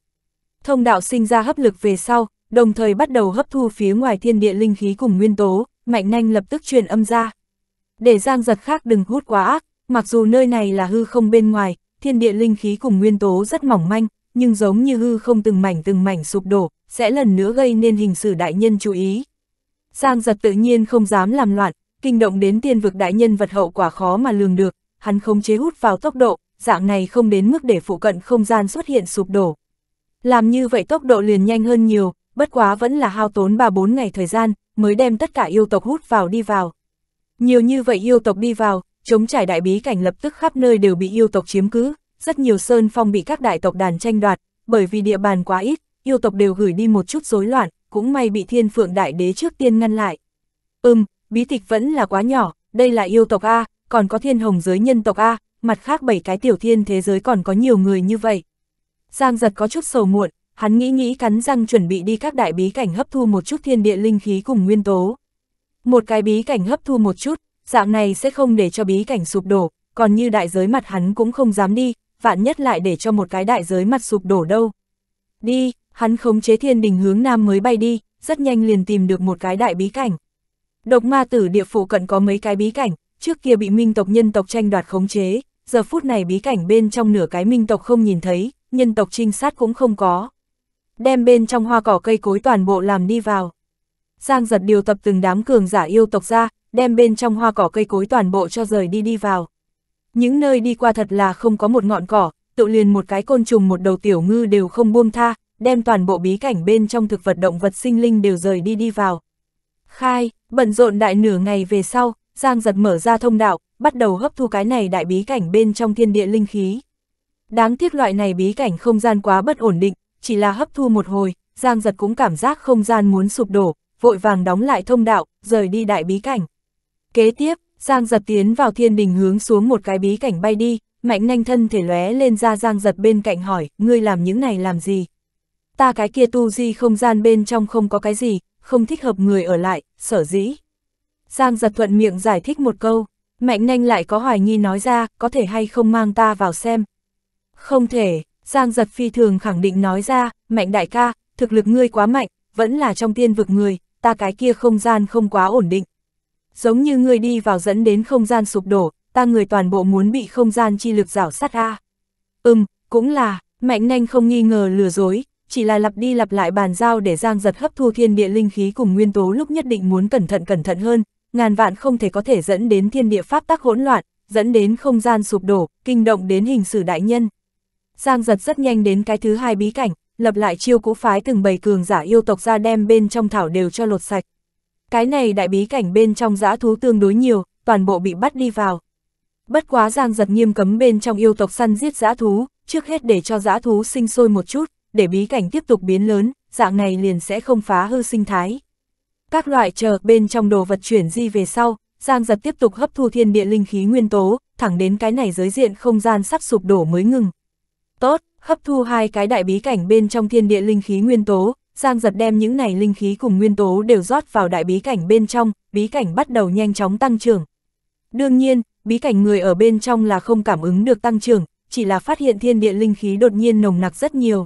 Thông đạo sinh ra hấp lực về sau, đồng thời bắt đầu hấp thu phía ngoài thiên địa linh khí cùng nguyên tố, Mạnh Nanh lập tức truyền âm ra. Để Giang Giật khác đừng hút quá ác, mặc dù nơi này là hư không bên ngoài, thiên địa linh khí cùng nguyên tố rất mỏng manh, nhưng giống như hư không từng mảnh từng mảnh sụp đổ, sẽ lần nữa gây nên hình sử đại nhân chú ý. Giang Giật tự nhiên không dám làm loạn, kinh động đến tiên vực đại nhân vật hậu quả khó mà lường được, hắn không chế hút vào tốc độ, dạng này không đến mức để phụ cận không gian xuất hiện sụp đổ. Làm như vậy tốc độ liền nhanh hơn nhiều, bất quá vẫn là hao tốn 3-4 ngày thời gian, mới đem tất cả yêu tộc hút vào đi vào. Nhiều như vậy yêu tộc đi vào, chống trải đại bí cảnh lập tức khắp nơi đều bị yêu tộc chiếm cứ, rất nhiều sơn phong bị các đại tộc đàn tranh đoạt, bởi vì địa bàn quá ít, yêu tộc đều gửi đi một chút rối loạn, cũng may bị thiên phượng đại đế trước tiên ngăn lại. Ừm, bí tịch vẫn là quá nhỏ, đây là yêu tộc A, còn có thiên hồng giới nhân tộc A, mặt khác bảy cái tiểu thiên thế giới còn có nhiều người như vậy. Giang giật có chút sầu muộn, hắn nghĩ nghĩ cắn răng chuẩn bị đi các đại bí cảnh hấp thu một chút thiên địa linh khí cùng nguyên tố. Một cái bí cảnh hấp thu một chút, dạng này sẽ không để cho bí cảnh sụp đổ, còn như đại giới mặt hắn cũng không dám đi, vạn nhất lại để cho một cái đại giới mặt sụp đổ đâu. Đi, hắn khống chế thiên đình hướng nam mới bay đi, rất nhanh liền tìm được một cái đại bí cảnh. Độc ma tử địa phủ cận có mấy cái bí cảnh, trước kia bị minh tộc nhân tộc tranh đoạt khống chế, giờ phút này bí cảnh bên trong nửa cái minh tộc không nhìn thấy, nhân tộc trinh sát cũng không có đem bên trong hoa cỏ cây cối toàn bộ làm đi vào. Giang giật điều tập từng đám cường giả yêu tộc ra, đem bên trong hoa cỏ cây cối toàn bộ cho rời đi đi vào. Những nơi đi qua thật là không có một ngọn cỏ, tự liền một cái côn trùng một đầu tiểu ngư đều không buông tha, đem toàn bộ bí cảnh bên trong thực vật động vật sinh linh đều rời đi đi vào. Khai, bận rộn đại nửa ngày về sau, Giang giật mở ra thông đạo, bắt đầu hấp thu cái này đại bí cảnh bên trong thiên địa linh khí. Đáng tiếc loại này bí cảnh không gian quá bất ổn định, chỉ là hấp thu một hồi, Giang giật cũng cảm giác không gian muốn sụp đổ, vội vàng đóng lại thông đạo, rời đi đại bí cảnh. Kế tiếp, Giang giật tiến vào thiên đình hướng xuống một cái bí cảnh bay đi, mạnh nhanh thân thể lóe lên ra Giang giật bên cạnh hỏi, ngươi làm những này làm gì? Ta cái kia tu di không gian bên trong không có cái gì, không thích hợp người ở lại, sở dĩ. Giang giật thuận miệng giải thích một câu, mạnh nhanh lại có hoài nghi nói ra, có thể hay không mang ta vào xem. Không thể, Giang giật phi thường khẳng định nói ra, mạnh đại ca, thực lực ngươi quá mạnh, vẫn là trong tiên vực người, ta cái kia không gian không quá ổn định. Giống như ngươi đi vào dẫn đến không gian sụp đổ, ta người toàn bộ muốn bị không gian chi lực rảo sát a. Ừm, cũng là, mạnh nhanh không nghi ngờ lừa dối, chỉ là lặp đi lặp lại bàn giao để Giang giật hấp thu thiên địa linh khí cùng nguyên tố lúc nhất định muốn cẩn thận cẩn thận hơn, ngàn vạn không thể có thể dẫn đến thiên địa pháp tắc hỗn loạn, dẫn đến không gian sụp đổ, kinh động đến hình sử đại nhân. Giang giật rất nhanh đến cái thứ hai bí cảnh, lập lại chiêu cũ phái từng bầy cường giả yêu tộc ra đem bên trong thảo đều cho lột sạch. Cái này đại bí cảnh bên trong giã thú tương đối nhiều, toàn bộ bị bắt đi vào. Bất quá Giang giật nghiêm cấm bên trong yêu tộc săn giết giã thú, trước hết để cho giã thú sinh sôi một chút, để bí cảnh tiếp tục biến lớn, dạng này liền sẽ không phá hư sinh thái. Các loại chờ bên trong đồ vật chuyển di về sau, Giang giật tiếp tục hấp thu thiên địa linh khí nguyên tố, thẳng đến cái này giới diện không gian sắp sụp đổ mới ngừng. Tốt, hấp thu hai cái đại bí cảnh bên trong thiên địa linh khí nguyên tố, Giang giật đem những này linh khí cùng nguyên tố đều rót vào đại bí cảnh bên trong, bí cảnh bắt đầu nhanh chóng tăng trưởng. Đương nhiên, bí cảnh người ở bên trong là không cảm ứng được tăng trưởng, chỉ là phát hiện thiên địa linh khí đột nhiên nồng nặc rất nhiều.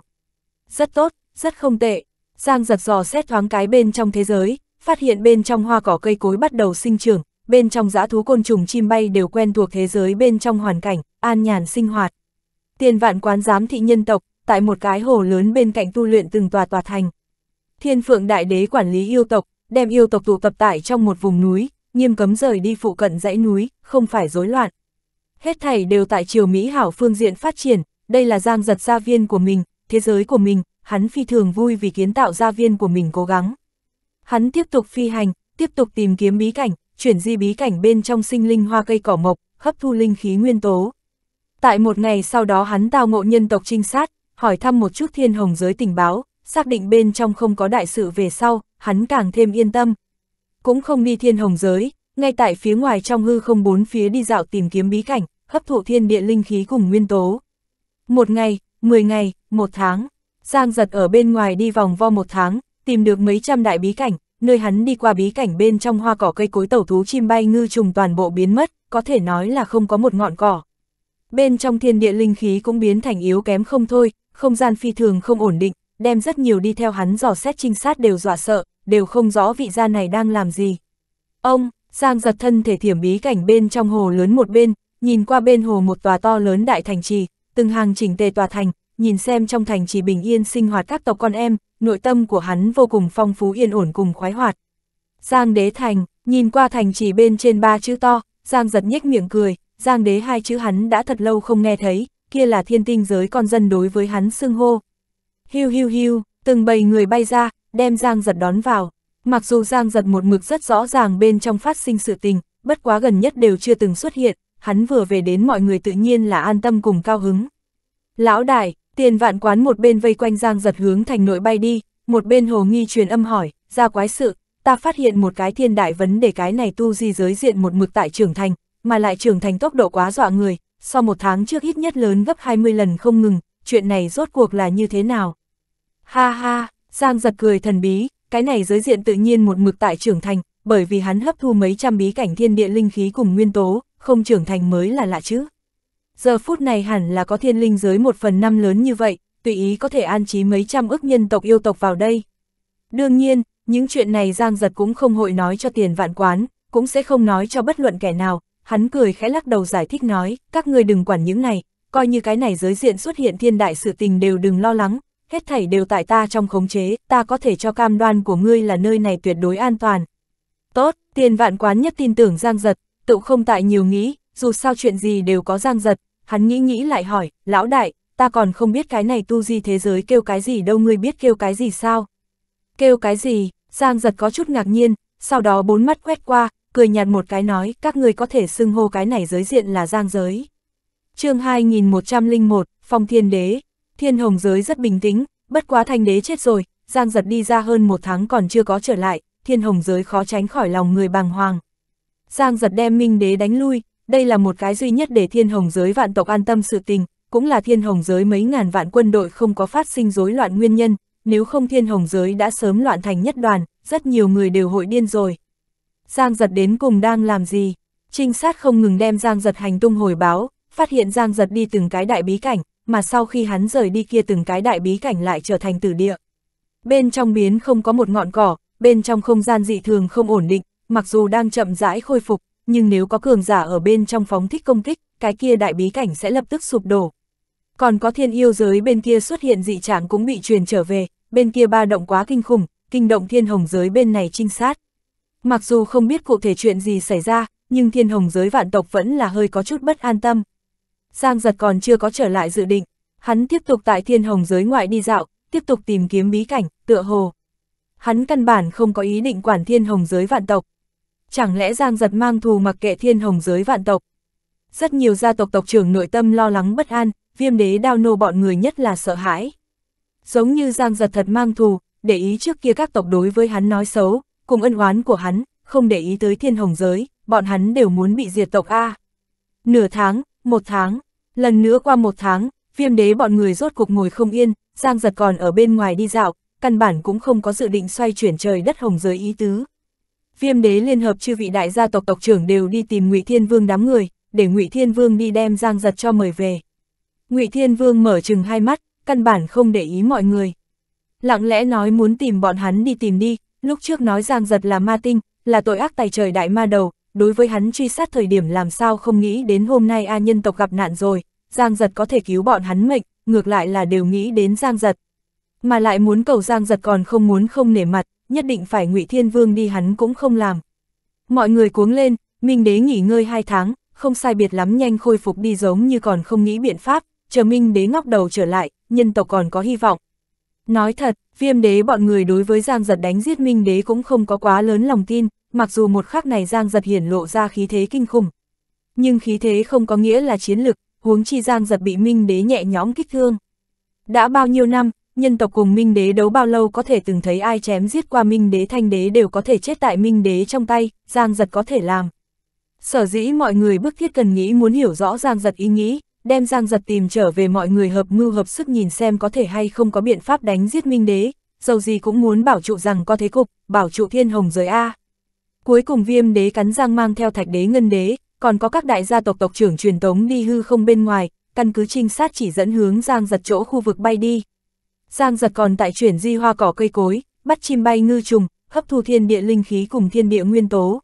Rất tốt, rất không tệ. Giang giật dò xét thoáng cái bên trong thế giới, phát hiện bên trong hoa cỏ cây cối bắt đầu sinh trưởng, bên trong dã thú côn trùng chim bay đều quen thuộc thế giới bên trong hoàn cảnh, an nhàn sinh hoạt. Tiền vạn quán giám thị nhân tộc, tại một cái hồ lớn bên cạnh tu luyện từng tòa tòa thành. Thiên phượng đại đế quản lý yêu tộc, đem yêu tộc tụ tập tại trong một vùng núi, nghiêm cấm rời đi phụ cận dãy núi, không phải rối loạn. Hết thảy đều tại triều Mỹ hảo phương diện phát triển, đây là giang giật gia viên của mình, thế giới của mình, hắn phi thường vui vì kiến tạo gia viên của mình cố gắng. Hắn tiếp tục phi hành, tiếp tục tìm kiếm bí cảnh, chuyển di bí cảnh bên trong sinh linh hoa cây cỏ mộc, hấp thu linh khí nguyên tố, Tại một ngày sau đó hắn tao ngộ nhân tộc trinh sát, hỏi thăm một chút thiên hồng giới tình báo, xác định bên trong không có đại sự về sau, hắn càng thêm yên tâm. Cũng không đi thiên hồng giới, ngay tại phía ngoài trong hư không bốn phía đi dạo tìm kiếm bí cảnh, hấp thụ thiên địa linh khí cùng nguyên tố. Một ngày, mười ngày, một tháng, Giang giật ở bên ngoài đi vòng vo một tháng, tìm được mấy trăm đại bí cảnh, nơi hắn đi qua bí cảnh bên trong hoa cỏ cây cối tẩu thú chim bay ngư trùng toàn bộ biến mất, có thể nói là không có một ngọn cỏ bên trong thiên địa linh khí cũng biến thành yếu kém không thôi, không gian phi thường không ổn định, đem rất nhiều đi theo hắn dò xét trinh sát đều dọa sợ, đều không rõ vị gia này đang làm gì. Ông, Giang giật thân thể thiểm bí cảnh bên trong hồ lớn một bên, nhìn qua bên hồ một tòa to lớn đại thành trì, từng hàng chỉnh tề tòa thành, nhìn xem trong thành trì bình yên sinh hoạt các tộc con em, nội tâm của hắn vô cùng phong phú yên ổn cùng khoái hoạt. Giang đế thành, nhìn qua thành trì bên trên ba chữ to, Giang giật nhếch miệng cười, Giang đế hai chữ hắn đã thật lâu không nghe thấy, kia là thiên tinh giới con dân đối với hắn xưng hô. Hiu hiu hiu, từng bầy người bay ra, đem Giang giật đón vào. Mặc dù Giang giật một mực rất rõ ràng bên trong phát sinh sự tình, bất quá gần nhất đều chưa từng xuất hiện, hắn vừa về đến mọi người tự nhiên là an tâm cùng cao hứng. Lão đại, tiền vạn quán một bên vây quanh Giang giật hướng thành nội bay đi, một bên hồ nghi truyền âm hỏi, ra quái sự, ta phát hiện một cái thiên đại vấn đề cái này tu di giới diện một mực tại trưởng thành, mà lại trưởng thành tốc độ quá dọa người, sau một tháng trước ít nhất lớn gấp 20 lần không ngừng, chuyện này rốt cuộc là như thế nào? Ha ha, Giang giật cười thần bí, cái này giới diện tự nhiên một mực tại trưởng thành, bởi vì hắn hấp thu mấy trăm bí cảnh thiên địa linh khí cùng nguyên tố, không trưởng thành mới là lạ chứ. Giờ phút này hẳn là có thiên linh giới một phần năm lớn như vậy, tùy ý có thể an trí mấy trăm ức nhân tộc yêu tộc vào đây. Đương nhiên, những chuyện này Giang Giật cũng không hội nói cho tiền vạn quán, cũng sẽ không nói cho bất luận kẻ nào, hắn cười khẽ lắc đầu giải thích nói, các ngươi đừng quản những này, coi như cái này giới diện xuất hiện thiên đại sự tình đều đừng lo lắng, hết thảy đều tại ta trong khống chế, ta có thể cho cam đoan của ngươi là nơi này tuyệt đối an toàn. Tốt, tiền vạn quán nhất tin tưởng Giang Giật, tự không tại nhiều nghĩ, dù sao chuyện gì đều có Giang Giật, hắn nghĩ nghĩ lại hỏi, lão đại, ta còn không biết cái này tu di thế giới kêu cái gì đâu ngươi biết kêu cái gì sao? Kêu cái gì? Giang Giật có chút ngạc nhiên, sau đó bốn mắt quét qua, cười nhạt một cái nói các người có thể xưng hô cái này giới diện là giang giới. chương 2101, Phong Thiên Đế, Thiên Hồng Giới rất bình tĩnh, bất quá thanh đế chết rồi, giang giật đi ra hơn một tháng còn chưa có trở lại, Thiên Hồng Giới khó tránh khỏi lòng người bàng hoàng. Giang giật đem Minh Đế đánh lui, đây là một cái duy nhất để Thiên Hồng Giới vạn tộc an tâm sự tình, cũng là Thiên Hồng Giới mấy ngàn vạn quân đội không có phát sinh rối loạn nguyên nhân, nếu không Thiên Hồng Giới đã sớm loạn thành nhất đoàn, rất nhiều người đều hội điên rồi. Giang giật đến cùng đang làm gì? Trinh sát không ngừng đem Giang giật hành tung hồi báo, phát hiện Giang giật đi từng cái đại bí cảnh, mà sau khi hắn rời đi kia từng cái đại bí cảnh lại trở thành tử địa. Bên trong biến không có một ngọn cỏ, bên trong không gian dị thường không ổn định, mặc dù đang chậm rãi khôi phục, nhưng nếu có cường giả ở bên trong phóng thích công kích, cái kia đại bí cảnh sẽ lập tức sụp đổ. Còn có thiên yêu giới bên kia xuất hiện dị trạng cũng bị truyền trở về, bên kia ba động quá kinh khủng, kinh động thiên hồng giới bên này trinh sát. Mặc dù không biết cụ thể chuyện gì xảy ra, nhưng thiên hồng giới vạn tộc vẫn là hơi có chút bất an tâm. Giang giật còn chưa có trở lại dự định, hắn tiếp tục tại thiên hồng giới ngoại đi dạo, tiếp tục tìm kiếm bí cảnh, tựa hồ. Hắn căn bản không có ý định quản thiên hồng giới vạn tộc. Chẳng lẽ Giang giật mang thù mặc kệ thiên hồng giới vạn tộc? Rất nhiều gia tộc tộc trưởng nội tâm lo lắng bất an, viêm đế đao nô bọn người nhất là sợ hãi. Giống như Giang giật thật mang thù, để ý trước kia các tộc đối với hắn nói xấu, cùng ân oán của hắn, không để ý tới thiên hồng giới, bọn hắn đều muốn bị diệt tộc A. Nửa tháng, một tháng, lần nữa qua một tháng, viêm đế bọn người rốt cục ngồi không yên, Giang giật còn ở bên ngoài đi dạo, căn bản cũng không có dự định xoay chuyển trời đất hồng giới ý tứ. Viêm đế liên hợp chư vị đại gia tộc tộc trưởng đều đi tìm Ngụy Thiên Vương đám người, để Ngụy Thiên Vương đi đem Giang Giật cho mời về. Ngụy Thiên Vương mở chừng hai mắt, căn bản không để ý mọi người. Lặng lẽ nói muốn tìm bọn hắn đi tìm đi, Lúc trước nói Giang Giật là ma tinh, là tội ác tài trời đại ma đầu, đối với hắn truy sát thời điểm làm sao không nghĩ đến hôm nay A nhân tộc gặp nạn rồi, Giang Giật có thể cứu bọn hắn mệnh, ngược lại là đều nghĩ đến Giang Giật. Mà lại muốn cầu Giang Giật còn không muốn không nể mặt, nhất định phải ngụy Thiên Vương đi hắn cũng không làm. Mọi người cuống lên, Minh Đế nghỉ ngơi hai tháng, không sai biệt lắm nhanh khôi phục đi giống như còn không nghĩ biện pháp, chờ Minh Đế ngóc đầu trở lại, nhân tộc còn có hy vọng, Nói thật, viêm đế bọn người đối với Giang Giật đánh giết Minh đế cũng không có quá lớn lòng tin, mặc dù một khắc này Giang Giật hiển lộ ra khí thế kinh khủng. Nhưng khí thế không có nghĩa là chiến lực, huống chi Giang Giật bị Minh đế nhẹ nhõm kích thương. Đã bao nhiêu năm, nhân tộc cùng Minh đế đấu bao lâu có thể từng thấy ai chém giết qua Minh đế thanh đế đều có thể chết tại Minh đế trong tay, Giang Giật có thể làm. Sở dĩ mọi người bức thiết cần nghĩ muốn hiểu rõ Giang Giật ý nghĩ, đem Giang Giật tìm trở về mọi người hợp mưu hợp sức nhìn xem có thể hay không có biện pháp đánh giết Minh Đế, dầu gì cũng muốn bảo trụ rằng có thế cục, bảo trụ thiên hồng giới A. Cuối cùng viêm đế cắn giang mang theo thạch đế ngân đế, còn có các đại gia tộc tộc trưởng truyền tống đi hư không bên ngoài, căn cứ trinh sát chỉ dẫn hướng Giang Giật chỗ khu vực bay đi. Giang Giật còn tại chuyển di hoa cỏ cây cối, bắt chim bay ngư trùng, hấp thu thiên địa linh khí cùng thiên địa nguyên tố.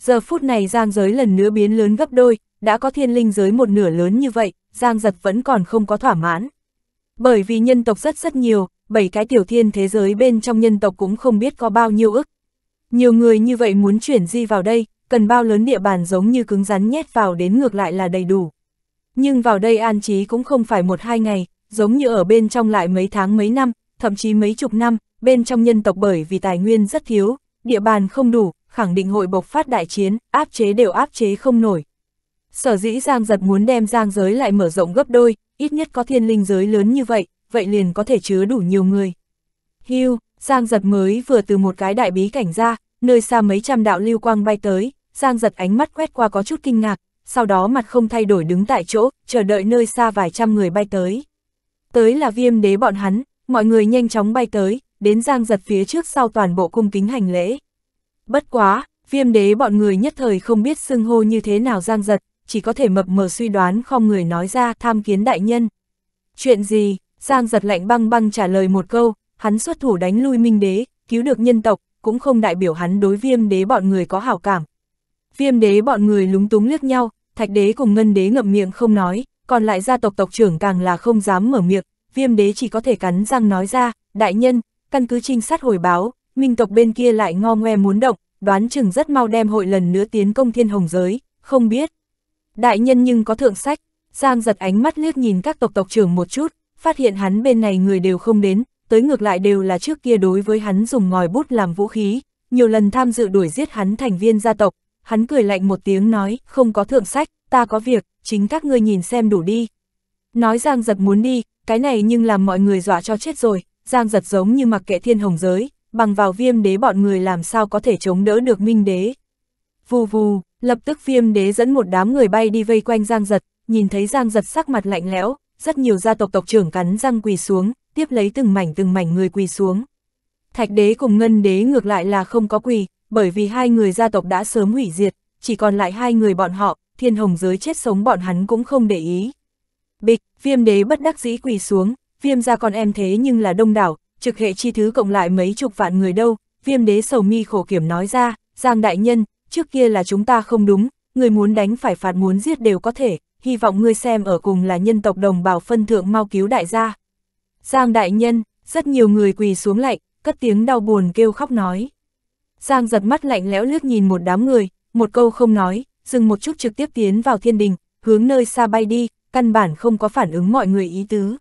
Giờ phút này Giang giới lần nữa biến lớn gấp đôi, đã có thiên linh giới một nửa lớn như vậy, Giang Giật vẫn còn không có thỏa mãn. Bởi vì nhân tộc rất rất nhiều, bảy cái tiểu thiên thế giới bên trong nhân tộc cũng không biết có bao nhiêu ức. Nhiều người như vậy muốn chuyển di vào đây, cần bao lớn địa bàn giống như cứng rắn nhét vào đến ngược lại là đầy đủ. Nhưng vào đây an trí cũng không phải một hai ngày, giống như ở bên trong lại mấy tháng mấy năm, thậm chí mấy chục năm, bên trong nhân tộc bởi vì tài nguyên rất thiếu, địa bàn không đủ, khẳng định hội bộc phát đại chiến, áp chế đều áp chế không nổi, Sở dĩ Giang Giật muốn đem Giang giới lại mở rộng gấp đôi, ít nhất có thiên linh giới lớn như vậy, vậy liền có thể chứa đủ nhiều người. Hưu, Giang Giật mới vừa từ một cái đại bí cảnh ra, nơi xa mấy trăm đạo lưu quang bay tới, Giang Giật ánh mắt quét qua có chút kinh ngạc, sau đó mặt không thay đổi đứng tại chỗ, chờ đợi nơi xa vài trăm người bay tới. Tới là viêm đế bọn hắn, mọi người nhanh chóng bay tới, đến Giang Giật phía trước sau toàn bộ cung kính hành lễ. Bất quá, viêm đế bọn người nhất thời không biết xưng hô như thế nào Giang Giật, chỉ có thể mập mờ suy đoán không người nói ra tham kiến đại nhân. Chuyện gì, Giang giật lạnh băng băng trả lời một câu, hắn xuất thủ đánh lui minh đế, cứu được nhân tộc, cũng không đại biểu hắn đối viêm đế bọn người có hảo cảm. Viêm đế bọn người lúng túng liếc nhau, thạch đế cùng ngân đế ngậm miệng không nói, còn lại gia tộc tộc trưởng càng là không dám mở miệng, viêm đế chỉ có thể cắn răng nói ra, đại nhân, căn cứ trinh sát hồi báo, minh tộc bên kia lại ngo ngoe muốn động, đoán chừng rất mau đem hội lần nữa tiến công thiên hồng giới, không biết, Đại nhân nhưng có thượng sách, Giang giật ánh mắt liếc nhìn các tộc tộc trưởng một chút, phát hiện hắn bên này người đều không đến, tới ngược lại đều là trước kia đối với hắn dùng ngòi bút làm vũ khí, nhiều lần tham dự đuổi giết hắn thành viên gia tộc, hắn cười lạnh một tiếng nói, không có thượng sách, ta có việc, chính các ngươi nhìn xem đủ đi. Nói Giang giật muốn đi, cái này nhưng làm mọi người dọa cho chết rồi, Giang giật giống như mặc kệ thiên hồng giới, bằng vào viêm đế bọn người làm sao có thể chống đỡ được minh đế vù vù, lập tức viêm đế dẫn một đám người bay đi vây quanh giang giật, nhìn thấy giang giật sắc mặt lạnh lẽo, rất nhiều gia tộc tộc trưởng cắn răng quỳ xuống, tiếp lấy từng mảnh từng mảnh người quỳ xuống. Thạch đế cùng ngân đế ngược lại là không có quỳ, bởi vì hai người gia tộc đã sớm hủy diệt, chỉ còn lại hai người bọn họ, thiên hồng giới chết sống bọn hắn cũng không để ý. Bịch, viêm đế bất đắc dĩ quỳ xuống, viêm gia con em thế nhưng là đông đảo, trực hệ chi thứ cộng lại mấy chục vạn người đâu, viêm đế sầu mi khổ kiểm nói ra, Giang đại nhân, trước kia là chúng ta không đúng, người muốn đánh phải phạt muốn giết đều có thể, hy vọng ngươi xem ở cùng là nhân tộc đồng bào phân thượng mau cứu đại gia. Giang đại nhân, rất nhiều người quỳ xuống lạnh, cất tiếng đau buồn kêu khóc nói. Giang giật mắt lạnh lẽo lướt nhìn một đám người, một câu không nói, dừng một chút trực tiếp tiến vào thiên đình, hướng nơi xa bay đi, căn bản không có phản ứng mọi người ý tứ.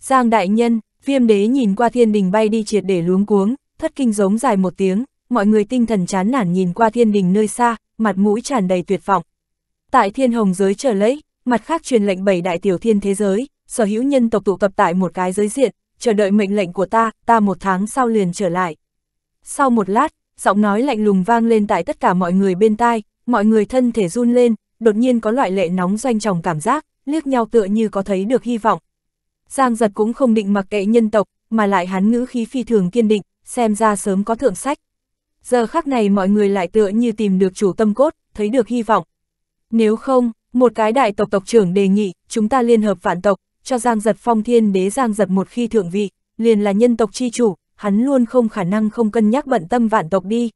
Giang đại nhân, viêm đế nhìn qua thiên đình bay đi triệt để luống cuống, thất kinh giống dài một tiếng, mọi người tinh thần chán nản nhìn qua thiên đình nơi xa, mặt mũi tràn đầy tuyệt vọng. Tại thiên hồng giới trở lấy, mặt khác truyền lệnh bảy đại tiểu thiên thế giới, sở hữu nhân tộc tụ tập tại một cái giới diện, chờ đợi mệnh lệnh của ta, ta một tháng sau liền trở lại. Sau một lát, giọng nói lạnh lùng vang lên tại tất cả mọi người bên tai, mọi người thân thể run lên, đột nhiên có loại lệ nóng doanh tròng cảm giác, liếc nhau tựa như có thấy được hy vọng. Giang giật cũng không định mặc kệ nhân tộc, mà lại hắn ngữ khí phi thường kiên định, xem ra sớm có thượng sách. Giờ khắc này mọi người lại tựa như tìm được chủ tâm cốt, thấy được hy vọng. Nếu không, một cái đại tộc tộc trưởng đề nghị, chúng ta liên hợp phản tộc, cho Giang Giật phong thiên đế Giang Giật một khi thượng vị, liền là nhân tộc chi chủ, hắn luôn không khả năng không cân nhắc bận tâm vạn tộc đi.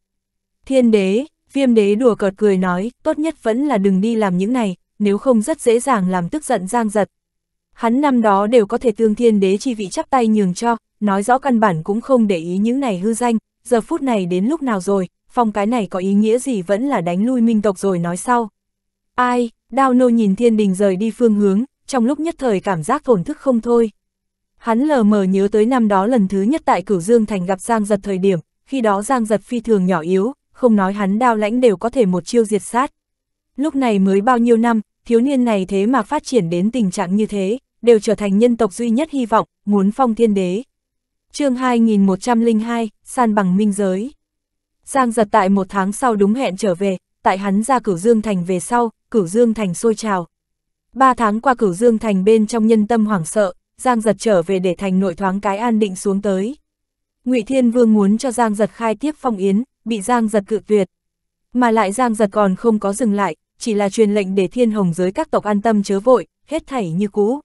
Thiên đế, viêm đế đùa cợt cười nói, tốt nhất vẫn là đừng đi làm những này, nếu không rất dễ dàng làm tức giận Giang Giật. Hắn năm đó đều có thể tương thiên đế chi vị chắp tay nhường cho, nói rõ căn bản cũng không để ý những này hư danh, giờ phút này đến lúc nào rồi, phong cái này có ý nghĩa gì vẫn là đánh lui minh tộc rồi nói sau. Ai, đao nô nhìn thiên đình rời đi phương hướng, trong lúc nhất thời cảm giác thổn thức không thôi. Hắn lờ mờ nhớ tới năm đó lần thứ nhất tại cửu Dương Thành gặp Giang Giật thời điểm, khi đó Giang Giật phi thường nhỏ yếu, không nói hắn đao lãnh đều có thể một chiêu diệt sát. Lúc này mới bao nhiêu năm, thiếu niên này thế mà phát triển đến tình trạng như thế, đều trở thành nhân tộc duy nhất hy vọng, muốn phong thiên đế chương 2102, san bằng minh giới. Giang giật tại một tháng sau đúng hẹn trở về, tại hắn ra cửu Dương Thành về sau, cửu Dương Thành sôi trào. Ba tháng qua cửu Dương Thành bên trong nhân tâm hoảng sợ, Giang giật trở về để thành nội thoáng cái an định xuống tới. ngụy Thiên Vương muốn cho Giang giật khai tiếp phong yến, bị Giang giật cự tuyệt. Mà lại Giang giật còn không có dừng lại, chỉ là truyền lệnh để thiên hồng giới các tộc an tâm chớ vội, hết thảy như cũ.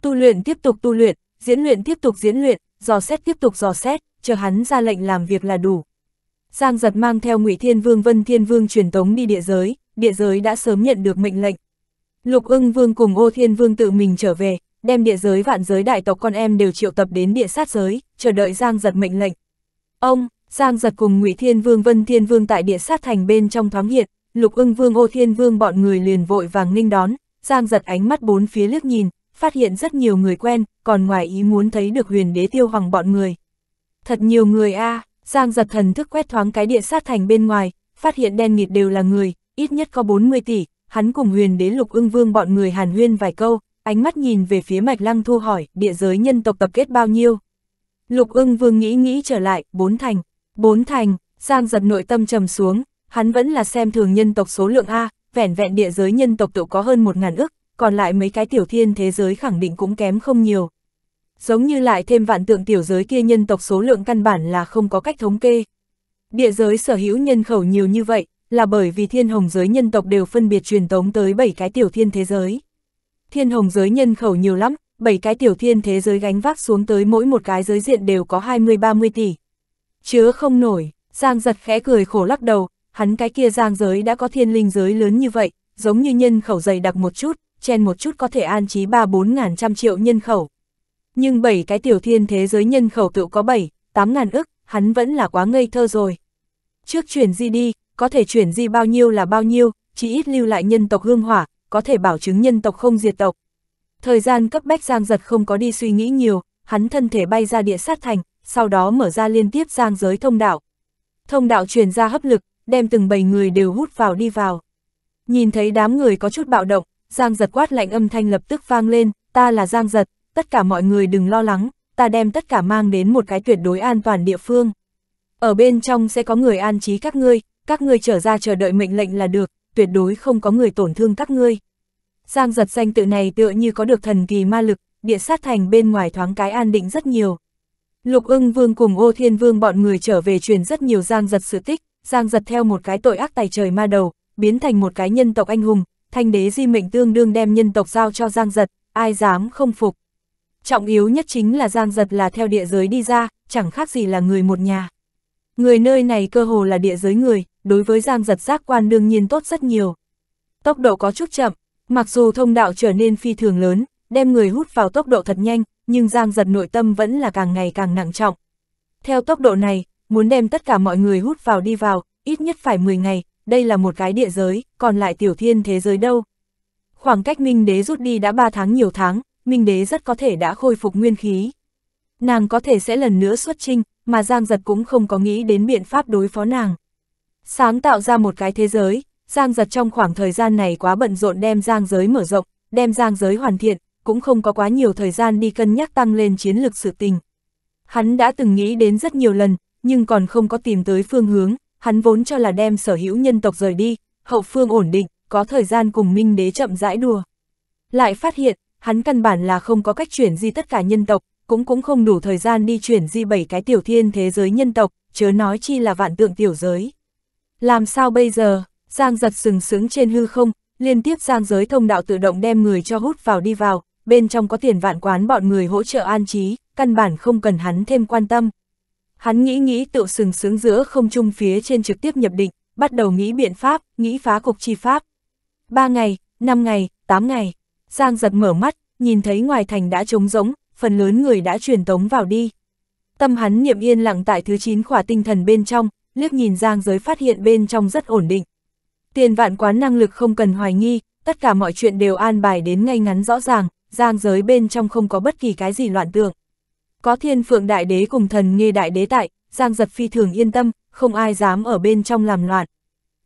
Tu luyện tiếp tục tu luyện, diễn luyện tiếp tục diễn luyện, dò xét tiếp tục dò xét, chờ hắn ra lệnh làm việc là đủ. Giang giật mang theo ngụy Thiên Vương Vân Thiên Vương truyền tống đi địa giới, địa giới đã sớm nhận được mệnh lệnh. Lục ưng vương cùng ô thiên vương tự mình trở về, đem địa giới vạn giới đại tộc con em đều triệu tập đến địa sát giới, chờ đợi Giang giật mệnh lệnh. Ông, Giang giật cùng ngụy Thiên Vương Vân Thiên Vương tại địa sát thành bên trong thoáng hiện, lục ưng vương ô thiên vương bọn người liền vội vàng ninh đón, Giang giật ánh mắt bốn phía liếc nhìn, phát hiện rất nhiều người quen, còn ngoài ý muốn thấy được huyền đế tiêu hoàng bọn người. Thật nhiều người a à, Giang giật thần thức quét thoáng cái địa sát thành bên ngoài, phát hiện đen nghịt đều là người, ít nhất có 40 tỷ, hắn cùng huyền đế lục ưng vương bọn người hàn huyên vài câu, ánh mắt nhìn về phía mạch lăng thu hỏi địa giới nhân tộc tập kết bao nhiêu. Lục ưng vương nghĩ nghĩ trở lại, bốn thành, bốn thành, Giang giật nội tâm trầm xuống, hắn vẫn là xem thường nhân tộc số lượng A, vẻn vẹn địa giới nhân tộc tự có hơn một ngàn ức, còn lại mấy cái tiểu thiên thế giới khẳng định cũng kém không nhiều. Giống như lại thêm vạn tượng tiểu giới kia nhân tộc số lượng căn bản là không có cách thống kê. Địa giới sở hữu nhân khẩu nhiều như vậy, là bởi vì thiên hồng giới nhân tộc đều phân biệt truyền tống tới 7 cái tiểu thiên thế giới. Thiên hồng giới nhân khẩu nhiều lắm, 7 cái tiểu thiên thế giới gánh vác xuống tới mỗi một cái giới diện đều có 20-30 tỷ. Chứa không nổi, Giang giật khẽ cười khổ lắc đầu, hắn cái kia Giang giới đã có thiên linh giới lớn như vậy, giống như nhân khẩu dày đặc một chút, chen một chút có thể an trí 3-4 ngàn trăm triệu nhân khẩu. Nhưng bảy cái tiểu thiên thế giới nhân khẩu tự có 7, 8 ngàn ức, hắn vẫn là quá ngây thơ rồi. Trước chuyển di đi, có thể chuyển di bao nhiêu là bao nhiêu, chỉ ít lưu lại nhân tộc hương hỏa, có thể bảo chứng nhân tộc không diệt tộc. Thời gian cấp bách Giang Giật không có đi suy nghĩ nhiều, hắn thân thể bay ra địa sát thành, sau đó mở ra liên tiếp Giang giới thông đạo. Thông đạo truyền ra hấp lực, đem từng bầy người đều hút vào đi vào. Nhìn thấy đám người có chút bạo động, Giang giật quát lạnh âm thanh lập tức vang lên, ta là Giang giật, tất cả mọi người đừng lo lắng, ta đem tất cả mang đến một cái tuyệt đối an toàn địa phương. Ở bên trong sẽ có người an trí các ngươi, các ngươi trở ra chờ đợi mệnh lệnh là được, tuyệt đối không có người tổn thương các ngươi. Giang giật danh tự này tựa như có được thần kỳ ma lực, địa sát thành bên ngoài thoáng cái an định rất nhiều. Lục ưng vương cùng ô thiên vương bọn người trở về truyền rất nhiều giang giật sự tích, giang giật theo một cái tội ác tài trời ma đầu, biến thành một cái nhân tộc anh hùng, thanh đế di mệnh tương đương đem nhân tộc giao cho Giang Giật, ai dám không phục. Trọng yếu nhất chính là Giang Giật là theo địa giới đi ra, chẳng khác gì là người một nhà. Người nơi này cơ hồ là địa giới người, đối với Giang Giật giác quan đương nhiên tốt rất nhiều. Tốc độ có chút chậm, mặc dù thông đạo trở nên phi thường lớn, đem người hút vào tốc độ thật nhanh, nhưng Giang Giật nội tâm vẫn là càng ngày càng nặng trọng. Theo tốc độ này, muốn đem tất cả mọi người hút vào đi vào, ít nhất phải 10 ngày, đây là một cái địa giới, còn lại tiểu thiên thế giới đâu. Khoảng cách Minh Đế rút đi đã 3 tháng nhiều tháng, Minh Đế rất có thể đã khôi phục nguyên khí. Nàng có thể sẽ lần nữa xuất trinh, mà Giang Giật cũng không có nghĩ đến biện pháp đối phó nàng. Sáng tạo ra một cái thế giới, Giang Giật trong khoảng thời gian này quá bận rộn đem Giang giới mở rộng, đem Giang giới hoàn thiện, cũng không có quá nhiều thời gian đi cân nhắc tăng lên chiến lược sự tình. Hắn đã từng nghĩ đến rất nhiều lần, nhưng còn không có tìm tới phương hướng, hắn vốn cho là đem sở hữu nhân tộc rời đi, hậu phương ổn định, có thời gian cùng minh đế chậm rãi đùa. Lại phát hiện, hắn căn bản là không có cách chuyển di tất cả nhân tộc, cũng cũng không đủ thời gian đi chuyển di bảy cái tiểu thiên thế giới nhân tộc, chớ nói chi là vạn tượng tiểu giới. Làm sao bây giờ, Giang giật sừng sướng trên hư không, liên tiếp Giang giới thông đạo tự động đem người cho hút vào đi vào, bên trong có tiền vạn quán bọn người hỗ trợ an trí, căn bản không cần hắn thêm quan tâm, Hắn nghĩ nghĩ tự sừng sướng giữa không trung phía trên trực tiếp nhập định, bắt đầu nghĩ biện pháp, nghĩ phá cục chi pháp. Ba ngày, năm ngày, tám ngày, Giang giật mở mắt, nhìn thấy ngoài thành đã trống rỗng, phần lớn người đã truyền tống vào đi. Tâm hắn niệm yên lặng tại thứ chín khỏa tinh thần bên trong, liếc nhìn Giang giới phát hiện bên trong rất ổn định. Tiền vạn quán năng lực không cần hoài nghi, tất cả mọi chuyện đều an bài đến ngay ngắn rõ ràng, Giang giới bên trong không có bất kỳ cái gì loạn tượng. Có thiên phượng đại đế cùng thần nghe đại đế tại, Giang giật phi thường yên tâm, không ai dám ở bên trong làm loạn.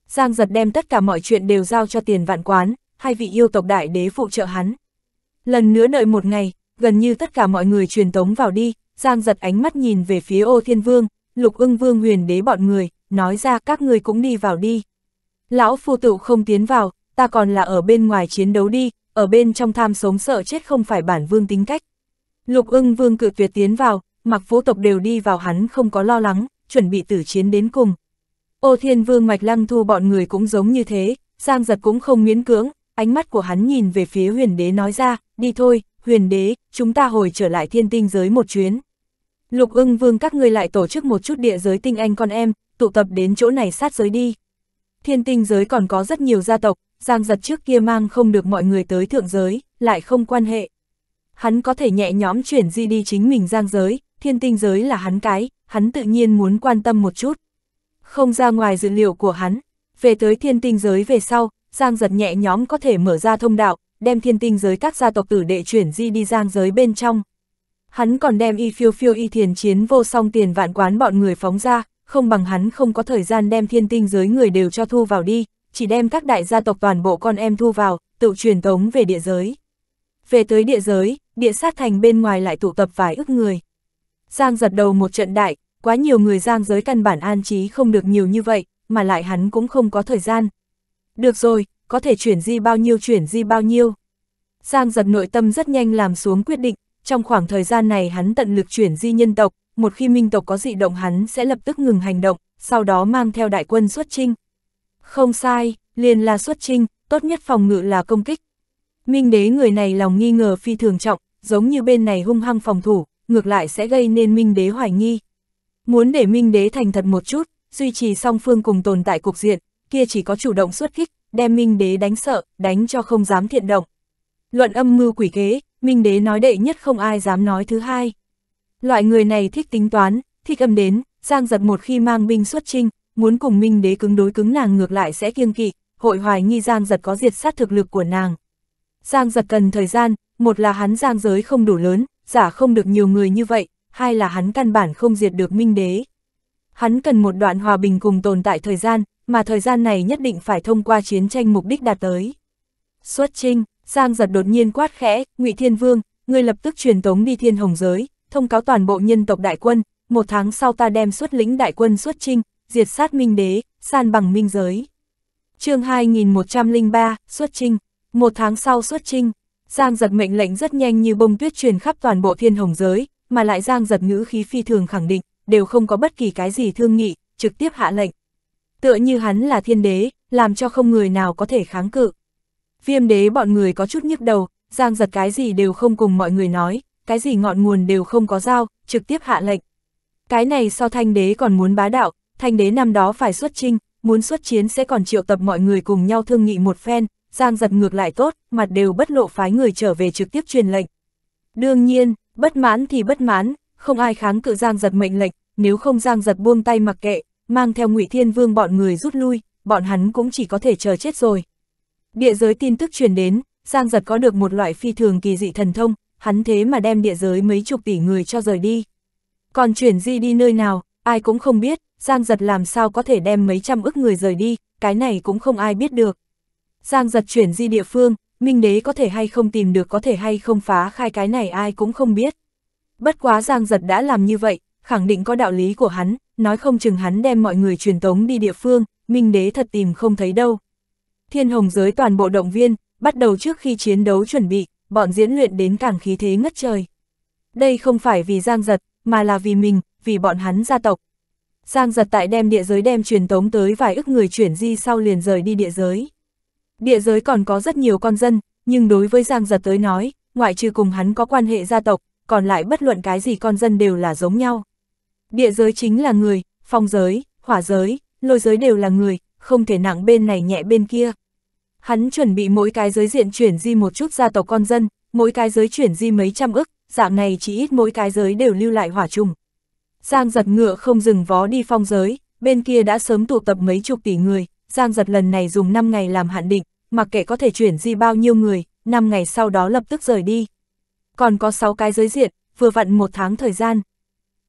Giang giật đem tất cả mọi chuyện đều giao cho tiền vạn quán, hai vị yêu tộc đại đế phụ trợ hắn. Lần nữa đợi một ngày, gần như tất cả mọi người truyền tống vào đi, Giang giật ánh mắt nhìn về phía ô thiên vương, lục ưng vương huyền đế bọn người, nói ra các người cũng đi vào đi. Lão phu tựu không tiến vào, ta còn là ở bên ngoài chiến đấu đi, ở bên trong tham sống sợ chết không phải bản vương tính cách. Lục ưng vương cự tuyệt tiến vào, mặc vũ tộc đều đi vào hắn không có lo lắng, chuẩn bị tử chiến đến cùng. Ô thiên vương mạch lăng thu bọn người cũng giống như thế, Giang giật cũng không miễn cưỡng, ánh mắt của hắn nhìn về phía huyền đế nói ra, đi thôi, huyền đế, chúng ta hồi trở lại thiên tinh giới một chuyến. Lục ưng vương các ngươi lại tổ chức một chút địa giới tinh anh con em, tụ tập đến chỗ này sát giới đi. Thiên tinh giới còn có rất nhiều gia tộc, Giang giật trước kia mang không được mọi người tới thượng giới, lại không quan hệ hắn có thể nhẹ nhõm chuyển di đi chính mình giang giới, thiên tinh giới là hắn cái, hắn tự nhiên muốn quan tâm một chút. Không ra ngoài dữ liệu của hắn, về tới thiên tinh giới về sau, giang giật nhẹ nhõm có thể mở ra thông đạo, đem thiên tinh giới các gia tộc tử đệ chuyển di đi giang giới bên trong. Hắn còn đem y phiêu phiêu y thiền chiến vô song tiền vạn quán bọn người phóng ra, không bằng hắn không có thời gian đem thiên tinh giới người đều cho thu vào đi, chỉ đem các đại gia tộc toàn bộ con em thu vào, tự truyền tống về địa giới. Về tới địa giới, địa sát thành bên ngoài lại tụ tập vài ức người. Giang giật đầu một trận đại, quá nhiều người giang giới căn bản an trí không được nhiều như vậy, mà lại hắn cũng không có thời gian. Được rồi, có thể chuyển di bao nhiêu chuyển di bao nhiêu. Giang giật nội tâm rất nhanh làm xuống quyết định, trong khoảng thời gian này hắn tận lực chuyển di nhân tộc, một khi minh tộc có dị động hắn sẽ lập tức ngừng hành động, sau đó mang theo đại quân xuất trinh. Không sai, liền là xuất trinh, tốt nhất phòng ngự là công kích. Minh đế người này lòng nghi ngờ phi thường trọng, giống như bên này hung hăng phòng thủ, ngược lại sẽ gây nên Minh Đế hoài nghi. Muốn để Minh Đế thành thật một chút, duy trì song phương cùng tồn tại cục diện, kia chỉ có chủ động xuất kích, đem Minh Đế đánh sợ, đánh cho không dám thiện động. Luận âm mưu quỷ kế, Minh Đế nói đệ nhất không ai dám nói thứ hai. Loại người này thích tính toán, thích âm đến, Giang giật một khi mang binh xuất trinh, muốn cùng Minh Đế cứng đối cứng nàng ngược lại sẽ kiêng kỵ, hội hoài nghi Giang giật có diệt sát thực lực của nàng. Giang giật cần thời gian, một là hắn giang giới không đủ lớn, giả không được nhiều người như vậy, hai là hắn căn bản không diệt được minh đế. Hắn cần một đoạn hòa bình cùng tồn tại thời gian, mà thời gian này nhất định phải thông qua chiến tranh mục đích đạt tới. Xuất trinh, Giang giật đột nhiên quát khẽ, ngụy Thiên Vương, ngươi lập tức truyền tống đi thiên hồng giới, thông cáo toàn bộ nhân tộc đại quân, một tháng sau ta đem xuất lĩnh đại quân xuất trinh, diệt sát minh đế, san bằng minh giới. chương 2103, xuất trinh, một tháng sau xuất trinh, Giang giật mệnh lệnh rất nhanh như bông tuyết truyền khắp toàn bộ thiên hồng giới, mà lại Giang giật ngữ khí phi thường khẳng định, đều không có bất kỳ cái gì thương nghị, trực tiếp hạ lệnh. Tựa như hắn là thiên đế, làm cho không người nào có thể kháng cự. Viêm đế bọn người có chút nhức đầu, Giang giật cái gì đều không cùng mọi người nói, cái gì ngọn nguồn đều không có giao, trực tiếp hạ lệnh. Cái này so thanh đế còn muốn bá đạo, thanh đế năm đó phải xuất trinh, muốn xuất chiến sẽ còn triệu tập mọi người cùng nhau thương nghị một phen, Giang giật ngược lại tốt, mặt đều bất lộ phái người trở về trực tiếp truyền lệnh. Đương nhiên, bất mãn thì bất mãn, không ai kháng cự Giang giật mệnh lệnh, nếu không Giang giật buông tay mặc kệ, mang theo ngụy Thiên Vương bọn người rút lui, bọn hắn cũng chỉ có thể chờ chết rồi. Địa giới tin tức truyền đến, Giang giật có được một loại phi thường kỳ dị thần thông, hắn thế mà đem địa giới mấy chục tỷ người cho rời đi. Còn chuyển di đi nơi nào, ai cũng không biết, Giang giật làm sao có thể đem mấy trăm ức người rời đi, cái này cũng không ai biết được. Giang giật chuyển di địa phương, Minh Đế có thể hay không tìm được có thể hay không phá khai cái này ai cũng không biết. Bất quá Giang giật đã làm như vậy, khẳng định có đạo lý của hắn, nói không chừng hắn đem mọi người truyền tống đi địa phương, Minh Đế thật tìm không thấy đâu. Thiên Hồng giới toàn bộ động viên, bắt đầu trước khi chiến đấu chuẩn bị, bọn diễn luyện đến càng khí thế ngất trời. Đây không phải vì Giang Giật, mà là vì mình, vì bọn hắn gia tộc. Giang Giật tại đem địa giới đem truyền tống tới vài ức người chuyển di sau liền rời đi địa giới. Địa giới còn có rất nhiều con dân, nhưng đối với Giang Giật tới nói, ngoại trừ cùng hắn có quan hệ gia tộc, còn lại bất luận cái gì con dân đều là giống nhau. Địa giới chính là người, phong giới, hỏa giới, lôi giới đều là người, không thể nặng bên này nhẹ bên kia. Hắn chuẩn bị mỗi cái giới diện chuyển di một chút gia tộc con dân, mỗi cái giới chuyển di mấy trăm ức, dạng này chỉ ít mỗi cái giới đều lưu lại hỏa trùng. Giang giật ngựa không dừng vó đi phong giới, bên kia đã sớm tụ tập mấy chục tỷ người, Giang giật lần này dùng 5 ngày làm hạn định, mặc kệ có thể chuyển di bao nhiêu người, 5 ngày sau đó lập tức rời đi. Còn có 6 cái giới diện, vừa vặn một tháng thời gian.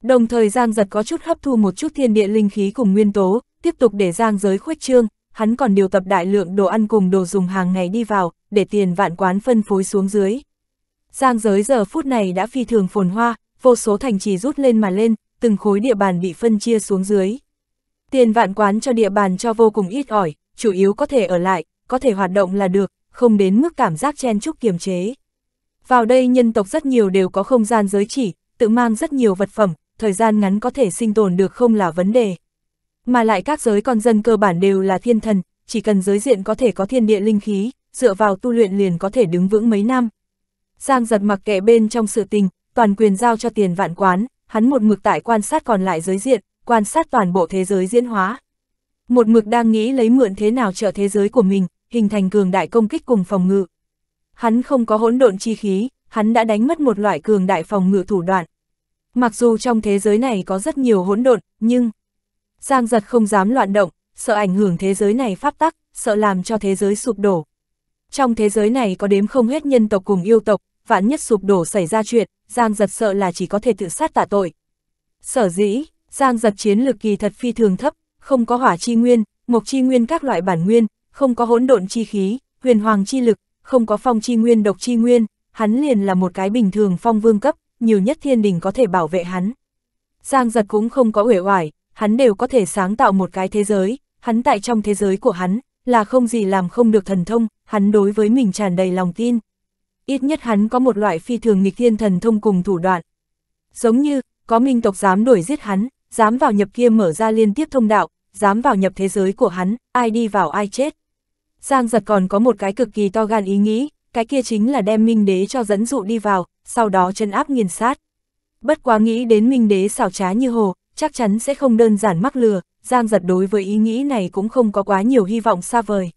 Đồng thời Giang giật có chút hấp thu một chút thiên địa linh khí cùng nguyên tố, tiếp tục để Giang giới khuếch trương, hắn còn điều tập đại lượng đồ ăn cùng đồ dùng hàng ngày đi vào, để tiền vạn quán phân phối xuống dưới. Giang giới giờ phút này đã phi thường phồn hoa, vô số thành trì rút lên mà lên, từng khối địa bàn bị phân chia xuống dưới. Tiền vạn quán cho địa bàn cho vô cùng ít ỏi, chủ yếu có thể ở lại, có thể hoạt động là được, không đến mức cảm giác chen chúc kiềm chế. Vào đây nhân tộc rất nhiều đều có không gian giới chỉ, tự mang rất nhiều vật phẩm, thời gian ngắn có thể sinh tồn được không là vấn đề. Mà lại các giới con dân cơ bản đều là thiên thần, chỉ cần giới diện có thể có thiên địa linh khí, dựa vào tu luyện liền có thể đứng vững mấy năm. Giang giật mặc kệ bên trong sự tình, toàn quyền giao cho tiền vạn quán, hắn một mực tại quan sát còn lại giới diện, quan sát toàn bộ thế giới diễn hóa. Một mực đang nghĩ lấy mượn thế nào trợ thế giới của mình, hình thành cường đại công kích cùng phòng ngự. Hắn không có hỗn độn chi khí, hắn đã đánh mất một loại cường đại phòng ngự thủ đoạn. Mặc dù trong thế giới này có rất nhiều hỗn độn, nhưng Giang Giật không dám loạn động, sợ ảnh hưởng thế giới này pháp tắc, sợ làm cho thế giới sụp đổ. Trong thế giới này có đếm không hết nhân tộc cùng yêu tộc, vạn nhất sụp đổ xảy ra chuyện, Giang Giật sợ là chỉ có thể tự sát tả tội. Sở dĩ, Giang giật chiến lực kỳ thật phi thường thấp, không có hỏa chi nguyên, mộc chi nguyên các loại bản nguyên, không có hỗn độn chi khí, huyền hoàng chi lực, không có phong chi nguyên độc chi nguyên, hắn liền là một cái bình thường phong vương cấp, nhiều nhất thiên đình có thể bảo vệ hắn. Giang giật cũng không có uể oải, hắn đều có thể sáng tạo một cái thế giới, hắn tại trong thế giới của hắn, là không gì làm không được thần thông, hắn đối với mình tràn đầy lòng tin. Ít nhất hắn có một loại phi thường nghịch thiên thần thông cùng thủ đoạn. Giống như, có minh tộc dám đuổi giết hắn, dám vào nhập kia mở ra liên tiếp thông đạo, dám vào nhập thế giới của hắn, ai đi vào ai chết. Giang giật còn có một cái cực kỳ to gan ý nghĩ, cái kia chính là đem Minh Đế cho dẫn dụ đi vào, sau đó chân áp nghiền sát. Bất quá nghĩ đến Minh Đế xảo trá như hồ, chắc chắn sẽ không đơn giản mắc lừa, Giang giật đối với ý nghĩ này cũng không có quá nhiều hy vọng xa vời.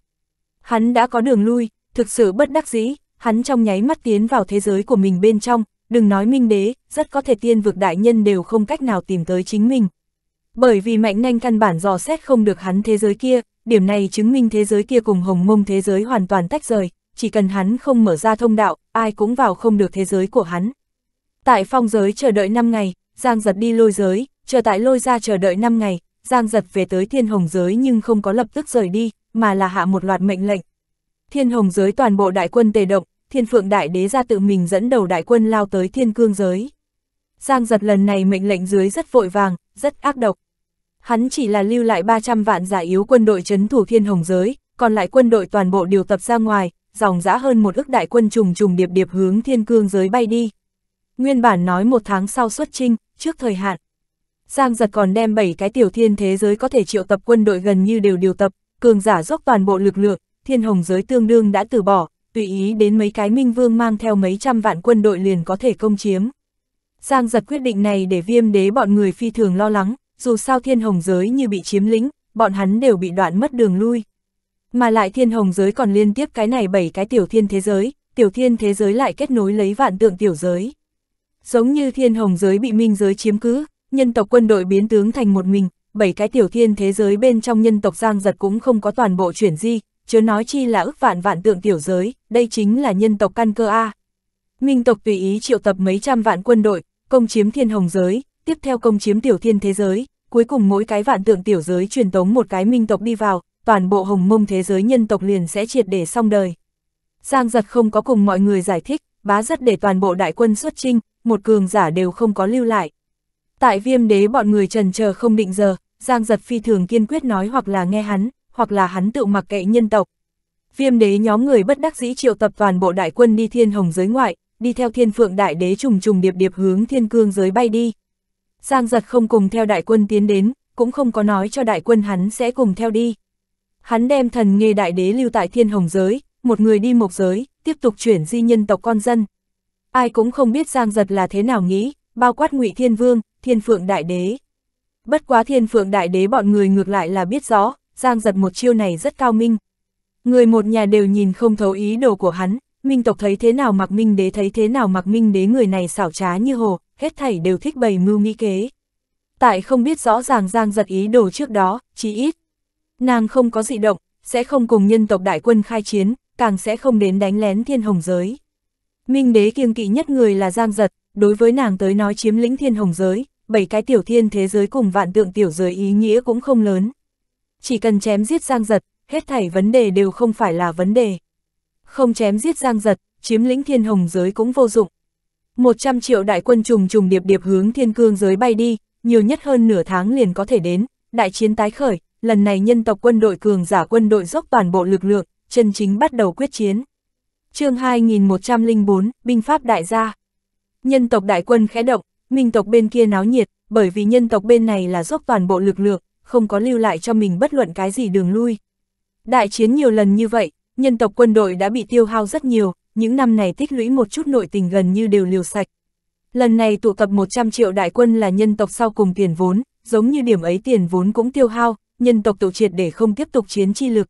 Hắn đã có đường lui, thực sự bất đắc dĩ, hắn trong nháy mắt tiến vào thế giới của mình bên trong, đừng nói minh đế, rất có thể tiên vực đại nhân đều không cách nào tìm tới chính mình. Bởi vì mạnh nhanh căn bản dò xét không được hắn thế giới kia, điểm này chứng minh thế giới kia cùng hồng mông thế giới hoàn toàn tách rời, chỉ cần hắn không mở ra thông đạo, ai cũng vào không được thế giới của hắn. Tại phong giới chờ đợi 5 ngày, Giang giật đi lôi giới, chờ tại lôi ra chờ đợi 5 ngày, Giang giật về tới thiên hồng giới nhưng không có lập tức rời đi, mà là hạ một loạt mệnh lệnh. Thiên hồng giới toàn bộ đại quân tề động, thiên phượng đại đế ra tự mình dẫn đầu đại quân lao tới thiên cương giới. Giang giật lần này mệnh lệnh dưới rất vội vàng, rất ác độc. Hắn chỉ là lưu lại 300 vạn giả yếu quân đội chấn thủ thiên hồng giới, còn lại quân đội toàn bộ điều tập ra ngoài, dòng dã hơn một ức đại quân trùng trùng điệp điệp hướng thiên cương giới bay đi. Nguyên bản nói một tháng sau xuất trinh, trước thời hạn. Giang giật còn đem 7 cái tiểu thiên thế giới có thể triệu tập quân đội gần như đều điều tập, cường giả dốc toàn bộ lực lượng, thiên hồng giới tương đương đã từ bỏ, tùy ý đến mấy cái minh vương mang theo mấy trăm vạn quân đội liền có thể công chiếm. Giang giật quyết định này để viêm đế bọn người phi thường lo lắng, dù sao thiên hồng giới như bị chiếm lĩnh, bọn hắn đều bị đoạn mất đường lui. Mà lại thiên hồng giới còn liên tiếp cái này bảy cái tiểu thiên thế giới, tiểu thiên thế giới lại kết nối lấy vạn tượng tiểu giới. Giống như thiên hồng giới bị minh giới chiếm cứ, nhân tộc quân đội biến tướng thành một mình, bảy cái tiểu thiên thế giới bên trong nhân tộc giang giật cũng không có toàn bộ chuyển di, chớ nói chi là ước vạn vạn tượng tiểu giới, đây chính là nhân tộc căn cơ A. Minh tộc tùy ý triệu tập mấy trăm vạn quân đội, công chiếm thiên hồng giới, tiếp theo công chiếm tiểu thiên thế giới, cuối cùng mỗi cái vạn tượng tiểu giới truyền tống một cái minh tộc đi vào, toàn bộ hồng mông thế giới nhân tộc liền sẽ triệt để xong đời. Giang giật không có cùng mọi người giải thích, bá rất để toàn bộ đại quân xuất trinh, một cường giả đều không có lưu lại. Tại viêm đế bọn người trần chờ không định giờ, Giang giật phi thường kiên quyết nói hoặc là nghe hắn, hoặc là hắn tự mặc kệ nhân tộc. Viêm đế nhóm người bất đắc dĩ triệu tập toàn bộ đại quân đi thiên hồng giới ngoại, đi theo thiên phượng đại đế trùng trùng điệp điệp hướng thiên cương giới bay đi. Giang giật không cùng theo đại quân tiến đến, cũng không có nói cho đại quân hắn sẽ cùng theo đi. Hắn đem thần nghề đại đế lưu tại thiên hồng giới, một người đi một giới, tiếp tục chuyển di nhân tộc con dân. Ai cũng không biết Giang giật là thế nào nghĩ, bao quát ngụy thiên vương, thiên phượng đại đế. Bất quá thiên phượng đại đế bọn người ngược lại là biết rõ, Giang giật một chiêu này rất cao minh. Người một nhà đều nhìn không thấu ý đồ của hắn, minh tộc thấy thế nào mặc minh đế thấy thế nào mặc minh đế người này xảo trá như hồ, hết thảy đều thích bày mưu nghĩ kế. Tại không biết rõ ràng Giang giật ý đồ trước đó, chỉ ít. Nàng không có dị động, sẽ không cùng nhân tộc đại quân khai chiến, càng sẽ không đến đánh lén thiên hồng giới. Minh đế kiêng kỵ nhất người là Giang giật, đối với nàng tới nói chiếm lĩnh thiên hồng giới, bảy cái tiểu thiên thế giới cùng vạn tượng tiểu giới ý nghĩa cũng không lớn chỉ cần chém giết Giang Giật, hết thảy vấn đề đều không phải là vấn đề. Không chém giết Giang Giật, chiếm lĩnh thiên hồng giới cũng vô dụng. 100 triệu đại quân trùng trùng điệp điệp hướng thiên cương giới bay đi, nhiều nhất hơn nửa tháng liền có thể đến, đại chiến tái khởi, lần này nhân tộc quân đội cường giả quân đội dốc toàn bộ lực lượng, chân chính bắt đầu quyết chiến. chương 2104, binh pháp đại gia. Nhân tộc đại quân khẽ động, minh tộc bên kia náo nhiệt, bởi vì nhân tộc bên này là dốc toàn bộ lực lượng, không có lưu lại cho mình bất luận cái gì đường lui. Đại chiến nhiều lần như vậy, nhân tộc quân đội đã bị tiêu hao rất nhiều, những năm này tích lũy một chút nội tình gần như đều liều sạch. Lần này tụ tập 100 triệu đại quân là nhân tộc sau cùng tiền vốn, giống như điểm ấy tiền vốn cũng tiêu hao, nhân tộc tự triệt để không tiếp tục chiến chi lực.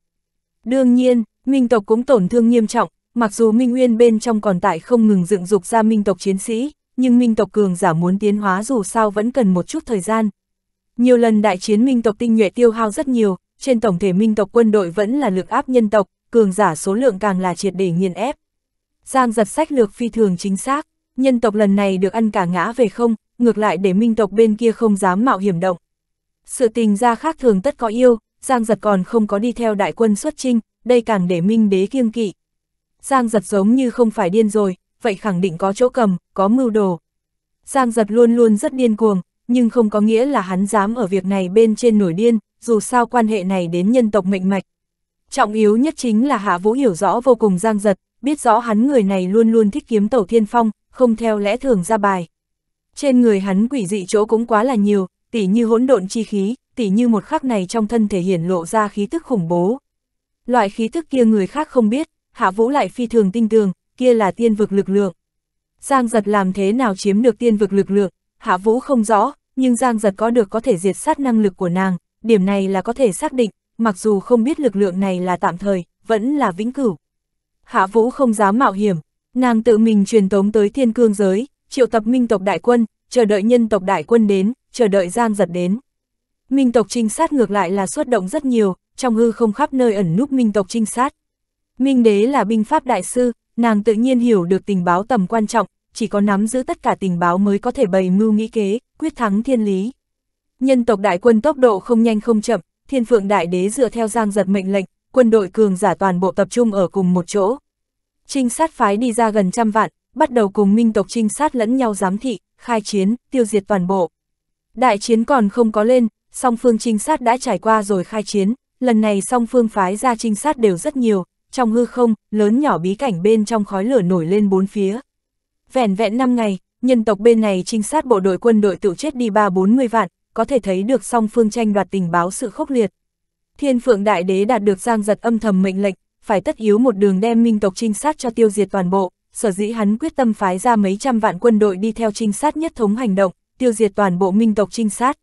Đương nhiên, minh tộc cũng tổn thương nghiêm trọng, mặc dù minh nguyên bên trong còn tại không ngừng dựng dục ra minh tộc chiến sĩ, nhưng minh tộc cường giả muốn tiến hóa dù sao vẫn cần một chút thời gian, nhiều lần đại chiến minh tộc tinh nhuệ tiêu hao rất nhiều, trên tổng thể minh tộc quân đội vẫn là lực áp nhân tộc, cường giả số lượng càng là triệt để nghiền ép. Giang giật sách lược phi thường chính xác, nhân tộc lần này được ăn cả ngã về không, ngược lại để minh tộc bên kia không dám mạo hiểm động. Sự tình ra khác thường tất có yêu, Giang giật còn không có đi theo đại quân xuất chinh, đây càng để minh đế kiêng kỵ. Giang giật giống như không phải điên rồi, vậy khẳng định có chỗ cầm, có mưu đồ. Giang giật luôn luôn rất điên cuồng, nhưng không có nghĩa là hắn dám ở việc này bên trên nổi điên, dù sao quan hệ này đến nhân tộc mệnh mạch. Trọng yếu nhất chính là Hạ Vũ hiểu rõ vô cùng giang giật, biết rõ hắn người này luôn luôn thích kiếm tẩu thiên phong, không theo lẽ thường ra bài. Trên người hắn quỷ dị chỗ cũng quá là nhiều, tỉ như hỗn độn chi khí, tỉ như một khắc này trong thân thể hiển lộ ra khí tức khủng bố. Loại khí tức kia người khác không biết, Hạ Vũ lại phi thường tinh tường, kia là tiên vực lực lượng. Giang giật làm thế nào chiếm được tiên vực lực lượng, Hạ Vũ không rõ, nhưng Giang Giật có được có thể diệt sát năng lực của nàng, điểm này là có thể xác định, mặc dù không biết lực lượng này là tạm thời, vẫn là vĩnh cửu. Hạ Vũ không dám mạo hiểm, nàng tự mình truyền tống tới thiên cương giới, triệu tập minh tộc đại quân, chờ đợi nhân tộc đại quân đến, chờ đợi Giang Giật đến. Minh tộc trinh sát ngược lại là xuất động rất nhiều, trong hư không khắp nơi ẩn núp minh tộc trinh sát. Minh đế là binh pháp đại sư, nàng tự nhiên hiểu được tình báo tầm quan trọng, chỉ có nắm giữ tất cả tình báo mới có thể bày mưu nghĩ kế, quyết thắng thiên lý. Nhân tộc đại quân tốc độ không nhanh không chậm, thiên phượng đại đế dựa theo giang giật mệnh lệnh, quân đội cường giả toàn bộ tập trung ở cùng một chỗ. Trinh sát phái đi ra gần trăm vạn, bắt đầu cùng minh tộc trinh sát lẫn nhau giám thị, khai chiến, tiêu diệt toàn bộ. Đại chiến còn không có lên, song phương trinh sát đã trải qua rồi khai chiến, lần này song phương phái ra trinh sát đều rất nhiều, trong hư không, lớn nhỏ bí cảnh bên trong khói lửa nổi lên bốn phía vẹn vẹn 5 ngày, nhân tộc bên này trinh sát bộ đội quân đội tự chết đi 3-40 vạn, có thể thấy được song phương tranh đoạt tình báo sự khốc liệt. Thiên phượng đại đế đạt được giang giật âm thầm mệnh lệnh, phải tất yếu một đường đem minh tộc trinh sát cho tiêu diệt toàn bộ, sở dĩ hắn quyết tâm phái ra mấy trăm vạn quân đội đi theo trinh sát nhất thống hành động, tiêu diệt toàn bộ minh tộc trinh sát.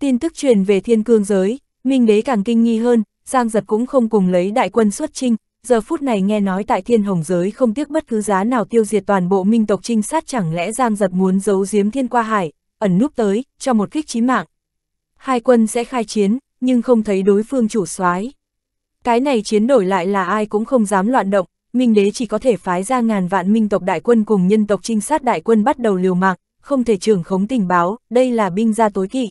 Tin tức truyền về thiên cương giới, minh đế càng kinh nghi hơn, giang giật cũng không cùng lấy đại quân xuất trinh, giờ phút này nghe nói tại thiên hồng giới không tiếc bất cứ giá nào tiêu diệt toàn bộ minh tộc trinh sát chẳng lẽ Giang Giật muốn giấu giếm thiên qua hải, ẩn núp tới, cho một kích chí mạng. Hai quân sẽ khai chiến, nhưng không thấy đối phương chủ soái. Cái này chiến đổi lại là ai cũng không dám loạn động, Minh đế chỉ có thể phái ra ngàn vạn minh tộc đại quân cùng nhân tộc trinh sát đại quân bắt đầu liều mạng, không thể trưởng khống tình báo, đây là binh gia tối kỵ.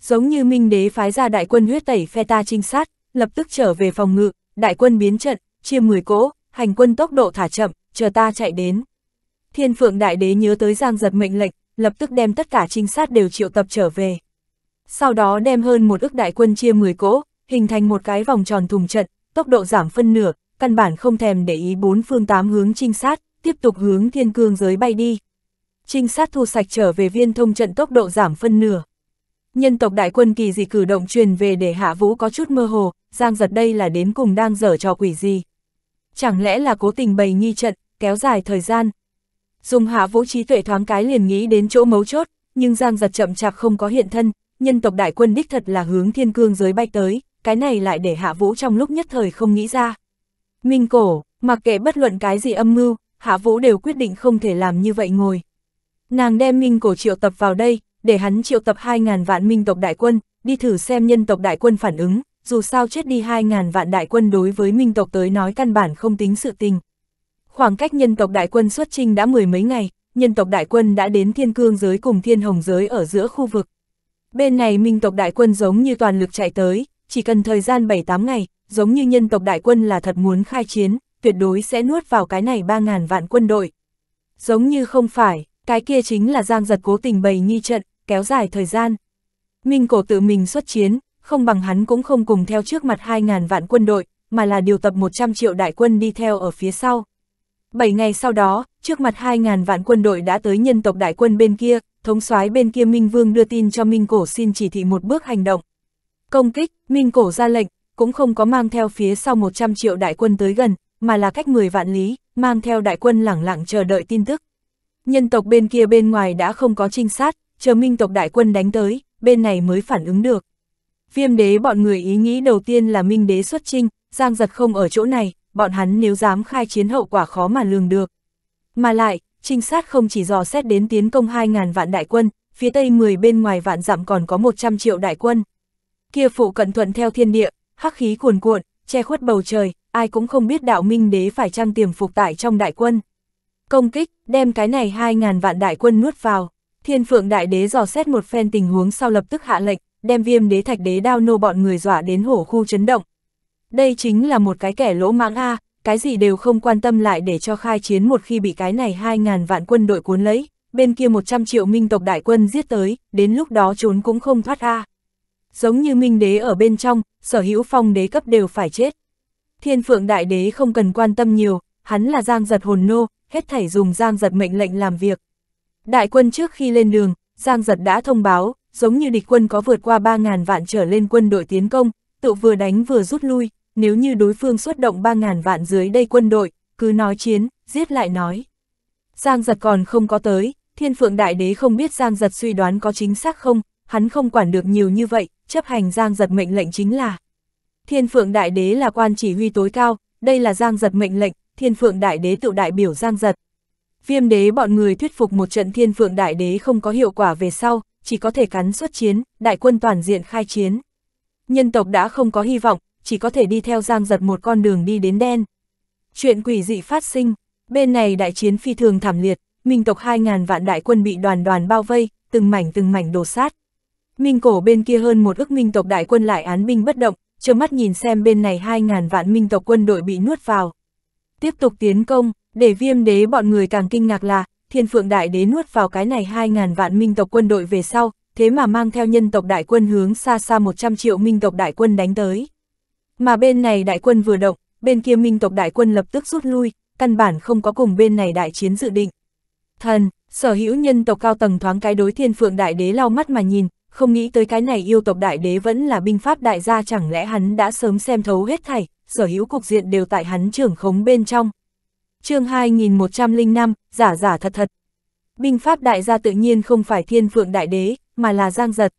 Giống như Minh đế phái ra đại quân huyết tẩy phe ta trinh sát, lập tức trở về phòng ngự, đại quân biến trận, chia 10 cỗ, hành quân tốc độ thả chậm, chờ ta chạy đến. Thiên phượng đại đế nhớ tới giang giật mệnh lệnh, lập tức đem tất cả trinh sát đều triệu tập trở về. Sau đó đem hơn một ức đại quân chia 10 cỗ, hình thành một cái vòng tròn thùng trận, tốc độ giảm phân nửa, căn bản không thèm để ý bốn phương tám hướng trinh sát, tiếp tục hướng thiên cương giới bay đi. Trinh sát thu sạch trở về viên thông trận tốc độ giảm phân nửa. Nhân tộc đại quân kỳ dị cử động truyền về để hạ vũ có chút mơ hồ, giang giật đây là đến cùng đang dở trò quỷ gì chẳng lẽ là cố tình bày nghi trận, kéo dài thời gian. Dùng hạ vũ trí tuệ thoáng cái liền nghĩ đến chỗ mấu chốt, nhưng Giang giật chậm chạp không có hiện thân, nhân tộc đại quân đích thật là hướng thiên cương giới bay tới, cái này lại để hạ vũ trong lúc nhất thời không nghĩ ra. Minh cổ, mặc kệ bất luận cái gì âm mưu, hạ vũ đều quyết định không thể làm như vậy ngồi. Nàng đem minh cổ triệu tập vào đây, để hắn triệu tập 2.000 vạn minh tộc đại quân, đi thử xem nhân tộc đại quân phản ứng dù sao chết đi 2.000 vạn đại quân đối với minh tộc tới nói căn bản không tính sự tình. Khoảng cách nhân tộc đại quân xuất trinh đã mười mấy ngày, nhân tộc đại quân đã đến thiên cương giới cùng thiên hồng giới ở giữa khu vực. Bên này minh tộc đại quân giống như toàn lực chạy tới, chỉ cần thời gian 7-8 ngày, giống như nhân tộc đại quân là thật muốn khai chiến, tuyệt đối sẽ nuốt vào cái này 3.000 vạn quân đội. Giống như không phải, cái kia chính là giang giật cố tình bày nghi trận, kéo dài thời gian. Minh cổ tự mình xuất chiến, không bằng hắn cũng không cùng theo trước mặt 2.000 vạn quân đội, mà là điều tập 100 triệu đại quân đi theo ở phía sau. 7 ngày sau đó, trước mặt 2.000 vạn quân đội đã tới nhân tộc đại quân bên kia, thống soái bên kia Minh Vương đưa tin cho Minh Cổ xin chỉ thị một bước hành động. Công kích, Minh Cổ ra lệnh, cũng không có mang theo phía sau 100 triệu đại quân tới gần, mà là cách 10 vạn lý, mang theo đại quân lẳng lặng chờ đợi tin tức. Nhân tộc bên kia bên ngoài đã không có trinh sát, chờ Minh tộc đại quân đánh tới, bên này mới phản ứng được viêm đế bọn người ý nghĩ đầu tiên là minh đế xuất trinh, giang giật không ở chỗ này, bọn hắn nếu dám khai chiến hậu quả khó mà lường được. Mà lại, trinh sát không chỉ dò xét đến tiến công 2.000 vạn đại quân, phía tây 10 bên ngoài vạn dặm còn có 100 triệu đại quân. Kia phụ cận thuận theo thiên địa, hắc khí cuồn cuộn, che khuất bầu trời, ai cũng không biết đạo minh đế phải trang tiềm phục tại trong đại quân. Công kích, đem cái này 2.000 vạn đại quân nuốt vào, thiên phượng đại đế dò xét một phen tình huống sau lập tức hạ lệnh, đem viêm đế thạch đế đao nô bọn người dọa đến hổ khu chấn động. Đây chính là một cái kẻ lỗ mãng A, cái gì đều không quan tâm lại để cho khai chiến một khi bị cái này 2.000 vạn quân đội cuốn lấy, bên kia 100 triệu minh tộc đại quân giết tới, đến lúc đó trốn cũng không thoát A. Giống như minh đế ở bên trong, sở hữu phong đế cấp đều phải chết. Thiên phượng đại đế không cần quan tâm nhiều, hắn là giang giật hồn nô, hết thảy dùng giang giật mệnh lệnh làm việc. Đại quân trước khi lên đường, giang giật đã thông báo, giống như địch quân có vượt qua 3.000 vạn trở lên quân đội tiến công, tự vừa đánh vừa rút lui, nếu như đối phương xuất động 3.000 vạn dưới đây quân đội, cứ nói chiến, giết lại nói. Giang giật còn không có tới, thiên phượng đại đế không biết Giang giật suy đoán có chính xác không, hắn không quản được nhiều như vậy, chấp hành Giang giật mệnh lệnh chính là. Thiên phượng đại đế là quan chỉ huy tối cao, đây là Giang giật mệnh lệnh, thiên phượng đại đế tự đại biểu Giang giật. Viêm đế bọn người thuyết phục một trận thiên phượng đại đế không có hiệu quả về sau, chỉ có thể cắn xuất chiến, đại quân toàn diện khai chiến. Nhân tộc đã không có hy vọng, chỉ có thể đi theo giang giật một con đường đi đến đen. Chuyện quỷ dị phát sinh, bên này đại chiến phi thường thảm liệt, minh tộc 2.000 vạn đại quân bị đoàn đoàn bao vây, từng mảnh từng mảnh đổ sát. Minh cổ bên kia hơn một ức minh tộc đại quân lại án binh bất động, trơ mắt nhìn xem bên này 2.000 vạn minh tộc quân đội bị nuốt vào. Tiếp tục tiến công, để viêm đế bọn người càng kinh ngạc là, thiên phượng đại đế nuốt vào cái này 2.000 vạn minh tộc quân đội về sau, thế mà mang theo nhân tộc đại quân hướng xa xa 100 triệu minh tộc đại quân đánh tới. Mà bên này đại quân vừa động, bên kia minh tộc đại quân lập tức rút lui, căn bản không có cùng bên này đại chiến dự định. Thần, sở hữu nhân tộc cao tầng thoáng cái đối thiên phượng đại đế lau mắt mà nhìn, không nghĩ tới cái này yêu tộc đại đế vẫn là binh pháp đại gia chẳng lẽ hắn đã sớm xem thấu hết thảy, sở hữu cục diện đều tại hắn trưởng khống bên trong chương 2105, giả giả thật thật. Binh pháp đại gia tự nhiên không phải thiên phượng đại đế, mà là giang giật.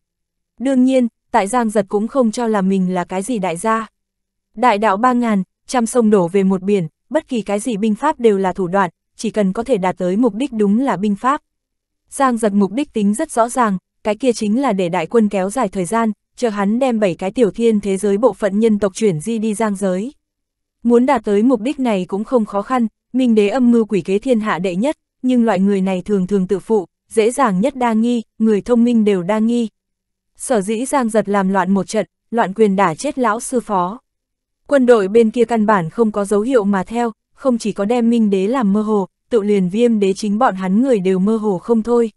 Đương nhiên, tại giang giật cũng không cho là mình là cái gì đại gia. Đại đạo ba ngàn, trăm sông đổ về một biển, bất kỳ cái gì binh pháp đều là thủ đoạn, chỉ cần có thể đạt tới mục đích đúng là binh pháp. Giang giật mục đích tính rất rõ ràng, cái kia chính là để đại quân kéo dài thời gian, chờ hắn đem bảy cái tiểu thiên thế giới bộ phận nhân tộc chuyển di đi giang giới. Muốn đạt tới mục đích này cũng không khó khăn, Minh đế âm mưu quỷ kế thiên hạ đệ nhất, nhưng loại người này thường thường tự phụ, dễ dàng nhất đa nghi, người thông minh đều đa nghi. Sở dĩ Giang Giật làm loạn một trận, loạn quyền đả chết lão sư phó. Quân đội bên kia căn bản không có dấu hiệu mà theo, không chỉ có đem Minh đế làm mơ hồ, tự liền viêm đế chính bọn hắn người đều mơ hồ không thôi.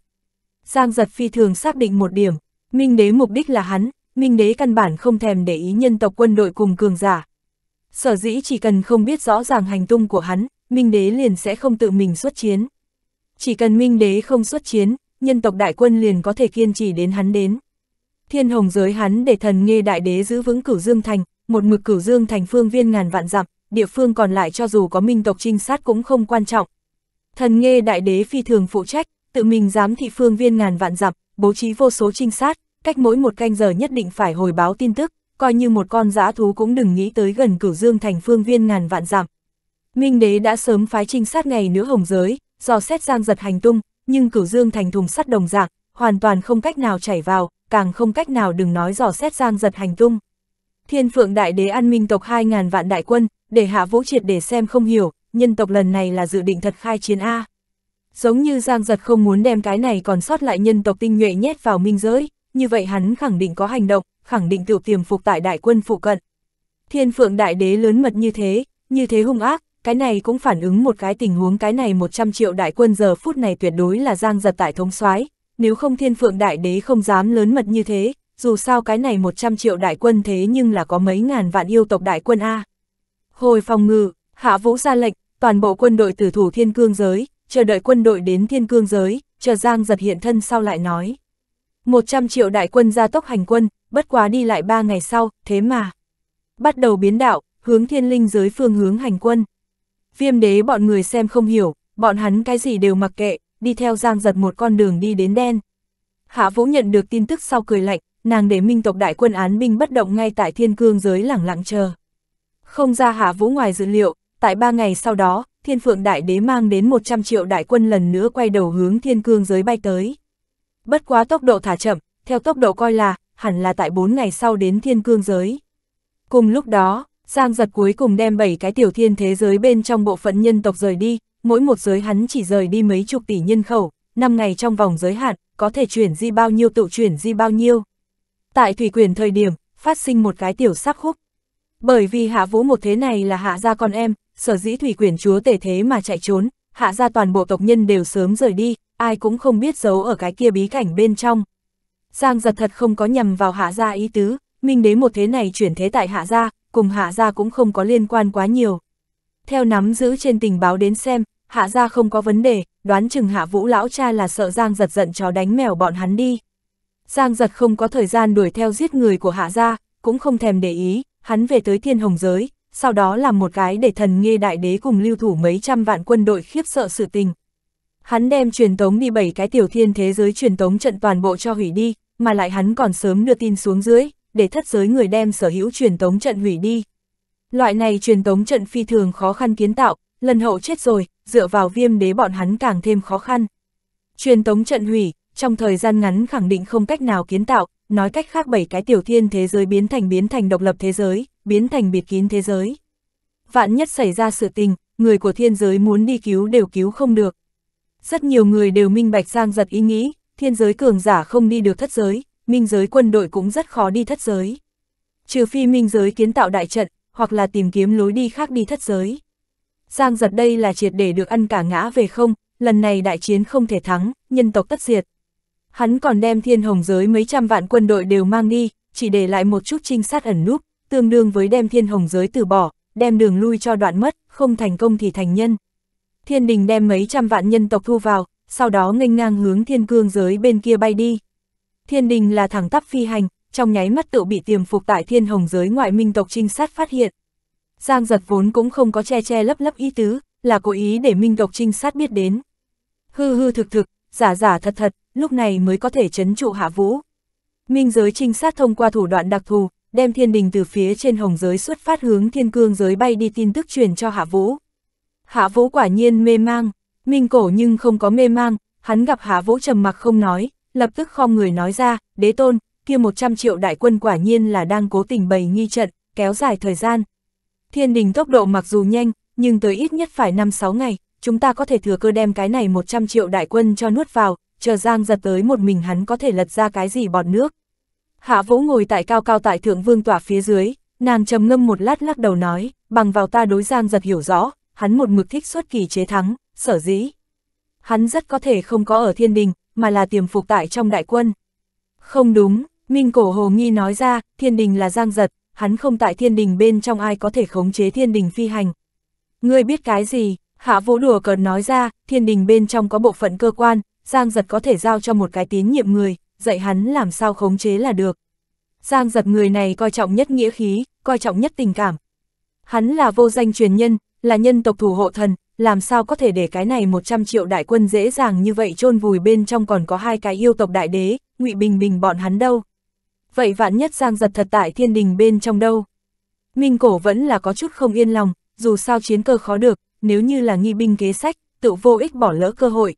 Giang Giật phi thường xác định một điểm, Minh đế mục đích là hắn, Minh đế căn bản không thèm để ý nhân tộc quân đội cùng cường giả. Sở dĩ chỉ cần không biết rõ ràng hành tung của hắn, Minh Đế liền sẽ không tự mình xuất chiến. Chỉ cần Minh Đế không xuất chiến, nhân tộc đại quân liền có thể kiên trì đến hắn đến. Thiên hồng giới hắn để thần nghe đại đế giữ vững cửu dương thành, một mực cửu dương thành phương viên ngàn vạn dặm, địa phương còn lại cho dù có minh tộc trinh sát cũng không quan trọng. Thần nghe đại đế phi thường phụ trách, tự mình giám thị phương viên ngàn vạn dặm, bố trí vô số trinh sát, cách mỗi một canh giờ nhất định phải hồi báo tin tức, coi như một con giã thú cũng đừng nghĩ tới gần cửu dương thành phương viên ngàn vạn dặm. Minh đế đã sớm phái trinh sát ngày nữa hồng giới, dò xét giang giật hành tung, nhưng cửu dương thành thùng sắt đồng dạng, hoàn toàn không cách nào chảy vào, càng không cách nào đừng nói dò xét giang giật hành tung. Thiên phượng đại đế ăn minh tộc 2.000 vạn đại quân, để hạ vũ triệt để xem không hiểu, nhân tộc lần này là dự định thật khai chiến A. Giống như giang giật không muốn đem cái này còn sót lại nhân tộc tinh nhuệ nhét vào minh giới, như vậy hắn khẳng định có hành động, khẳng định tiểu tiềm phục tại đại quân phụ cận. Thiên phượng đại đế lớn mật như thế, như thế hung ác, cái này cũng phản ứng một cái tình huống cái này 100 triệu đại quân giờ phút này tuyệt đối là giang giật tại thống soái nếu không thiên phượng đại đế không dám lớn mật như thế, dù sao cái này 100 triệu đại quân thế nhưng là có mấy ngàn vạn yêu tộc đại quân A. Hồi phòng ngự, hạ vũ ra lệnh, toàn bộ quân đội tử thủ thiên cương giới, chờ đợi quân đội đến thiên cương giới, chờ giang giật hiện thân sau lại nói. 100 triệu đại quân ra tốc hành quân, bất quá đi lại 3 ngày sau, thế mà. Bắt đầu biến đạo, hướng thiên linh giới phương hướng hành quân viêm đế bọn người xem không hiểu, bọn hắn cái gì đều mặc kệ, đi theo giang giật một con đường đi đến đen. Hạ Vũ nhận được tin tức sau cười lạnh, nàng để minh tộc đại quân án binh bất động ngay tại thiên cương giới lẳng lặng chờ. Không ra Hạ Vũ ngoài dự liệu, tại ba ngày sau đó, thiên phượng đại đế mang đến 100 triệu đại quân lần nữa quay đầu hướng thiên cương giới bay tới. Bất quá tốc độ thả chậm, theo tốc độ coi là, hẳn là tại 4 ngày sau đến thiên cương giới. Cùng lúc đó, Giang giật cuối cùng đem 7 cái tiểu thiên thế giới bên trong bộ phận nhân tộc rời đi, mỗi một giới hắn chỉ rời đi mấy chục tỷ nhân khẩu, 5 ngày trong vòng giới hạn, có thể chuyển di bao nhiêu tự chuyển di bao nhiêu. Tại thủy quyền thời điểm, phát sinh một cái tiểu sắc khúc. Bởi vì hạ vũ một thế này là hạ gia con em, sở dĩ thủy quyền chúa tể thế mà chạy trốn, hạ gia toàn bộ tộc nhân đều sớm rời đi, ai cũng không biết giấu ở cái kia bí cảnh bên trong. Giang giật thật không có nhầm vào hạ gia ý tứ, minh đế một thế này chuyển thế tại hạ gia, cùng hạ gia cũng không có liên quan quá nhiều. Theo nắm giữ trên tình báo đến xem, hạ gia không có vấn đề, đoán chừng hạ vũ lão cha là sợ Giang giật giận chó đánh mèo bọn hắn đi. Giang giật không có thời gian đuổi theo giết người của hạ gia, cũng không thèm để ý, hắn về tới thiên hồng giới, sau đó làm một cái để thần nghe đại đế cùng lưu thủ mấy trăm vạn quân đội khiếp sợ sự tình. Hắn đem truyền tống đi bảy cái tiểu thiên thế giới truyền tống trận toàn bộ cho hủy đi, mà lại hắn còn sớm đưa tin xuống dưới, để thất giới người đem sở hữu truyền tống trận hủy đi. Loại này truyền tống trận phi thường khó khăn kiến tạo, lần hậu chết rồi, dựa vào viêm đế bọn hắn càng thêm khó khăn. Truyền tống trận hủy, trong thời gian ngắn khẳng định không cách nào kiến tạo, nói cách khác bảy cái tiểu thiên thế giới biến thành biến thành độc lập thế giới, biến thành biệt kín thế giới. Vạn nhất xảy ra sự tình, người của thiên giới muốn đi cứu đều cứu không được. Rất nhiều người đều minh bạch sang giật ý nghĩ, thiên giới cường giả không đi được thất giới, minh giới quân đội cũng rất khó đi thất giới. Trừ phi minh giới kiến tạo đại trận, hoặc là tìm kiếm lối đi khác đi thất giới. Giang giật đây là triệt để được ăn cả ngã về không, lần này đại chiến không thể thắng, nhân tộc tất diệt. Hắn còn đem thiên hồng giới mấy trăm vạn quân đội đều mang đi, chỉ để lại một chút trinh sát ẩn núp, tương đương với đem thiên hồng giới từ bỏ, đem đường lui cho đoạn mất, không thành công thì thành nhân. Thiên đình đem mấy trăm vạn nhân tộc thu vào, sau đó nghênh ngang hướng thiên cương giới bên kia bay đi thiên đình là thẳng tắp phi hành, trong nháy mắt tự bị tiềm phục tại thiên hồng giới ngoại minh tộc trinh sát phát hiện. Giang giật vốn cũng không có che che lấp lấp ý tứ, là cố ý để minh tộc trinh sát biết đến. Hư hư thực thực, giả giả thật thật, lúc này mới có thể chấn trụ hạ vũ. Minh giới trinh sát thông qua thủ đoạn đặc thù, đem thiên đình từ phía trên hồng giới xuất phát hướng thiên cương giới bay đi tin tức truyền cho hạ vũ. Hạ vũ quả nhiên mê mang, minh cổ nhưng không có mê mang, hắn gặp hạ vũ trầm mặc không nói, lập tức không người nói ra, đế tôn, kia 100 triệu đại quân quả nhiên là đang cố tình bày nghi trận, kéo dài thời gian. Thiên đình tốc độ mặc dù nhanh, nhưng tới ít nhất phải 5-6 ngày, chúng ta có thể thừa cơ đem cái này 100 triệu đại quân cho nuốt vào, chờ Giang giật tới một mình hắn có thể lật ra cái gì bọt nước. Hạ Vũ ngồi tại cao cao tại thượng vương tỏa phía dưới, nàng trầm ngâm một lát lắc đầu nói, bằng vào ta đối Giang giật hiểu rõ, hắn một mực thích xuất kỳ chế thắng, sở dĩ. Hắn rất có thể không có ở thiên đình, mà là tiềm phục tại trong đại quân. Không đúng, Minh Cổ Hồ Nghi nói ra, thiên đình là giang giật, hắn không tại thiên đình bên trong ai có thể khống chế thiên đình phi hành. Ngươi biết cái gì, Hạ Vũ đùa cợt nói ra, thiên đình bên trong có bộ phận cơ quan, giang giật có thể giao cho một cái tín nhiệm người, dạy hắn làm sao khống chế là được. Giang giật người này coi trọng nhất nghĩa khí, coi trọng nhất tình cảm. Hắn là vô danh truyền nhân, là nhân tộc thủ hộ thần, làm sao có thể để cái này 100 triệu đại quân dễ dàng như vậy chôn vùi bên trong còn có hai cái yêu tộc đại đế, ngụy Bình Bình bọn hắn đâu. Vậy vạn nhất Giang giật thật tại thiên đình bên trong đâu. Minh cổ vẫn là có chút không yên lòng, dù sao chiến cơ khó được, nếu như là nghi binh kế sách, tự vô ích bỏ lỡ cơ hội.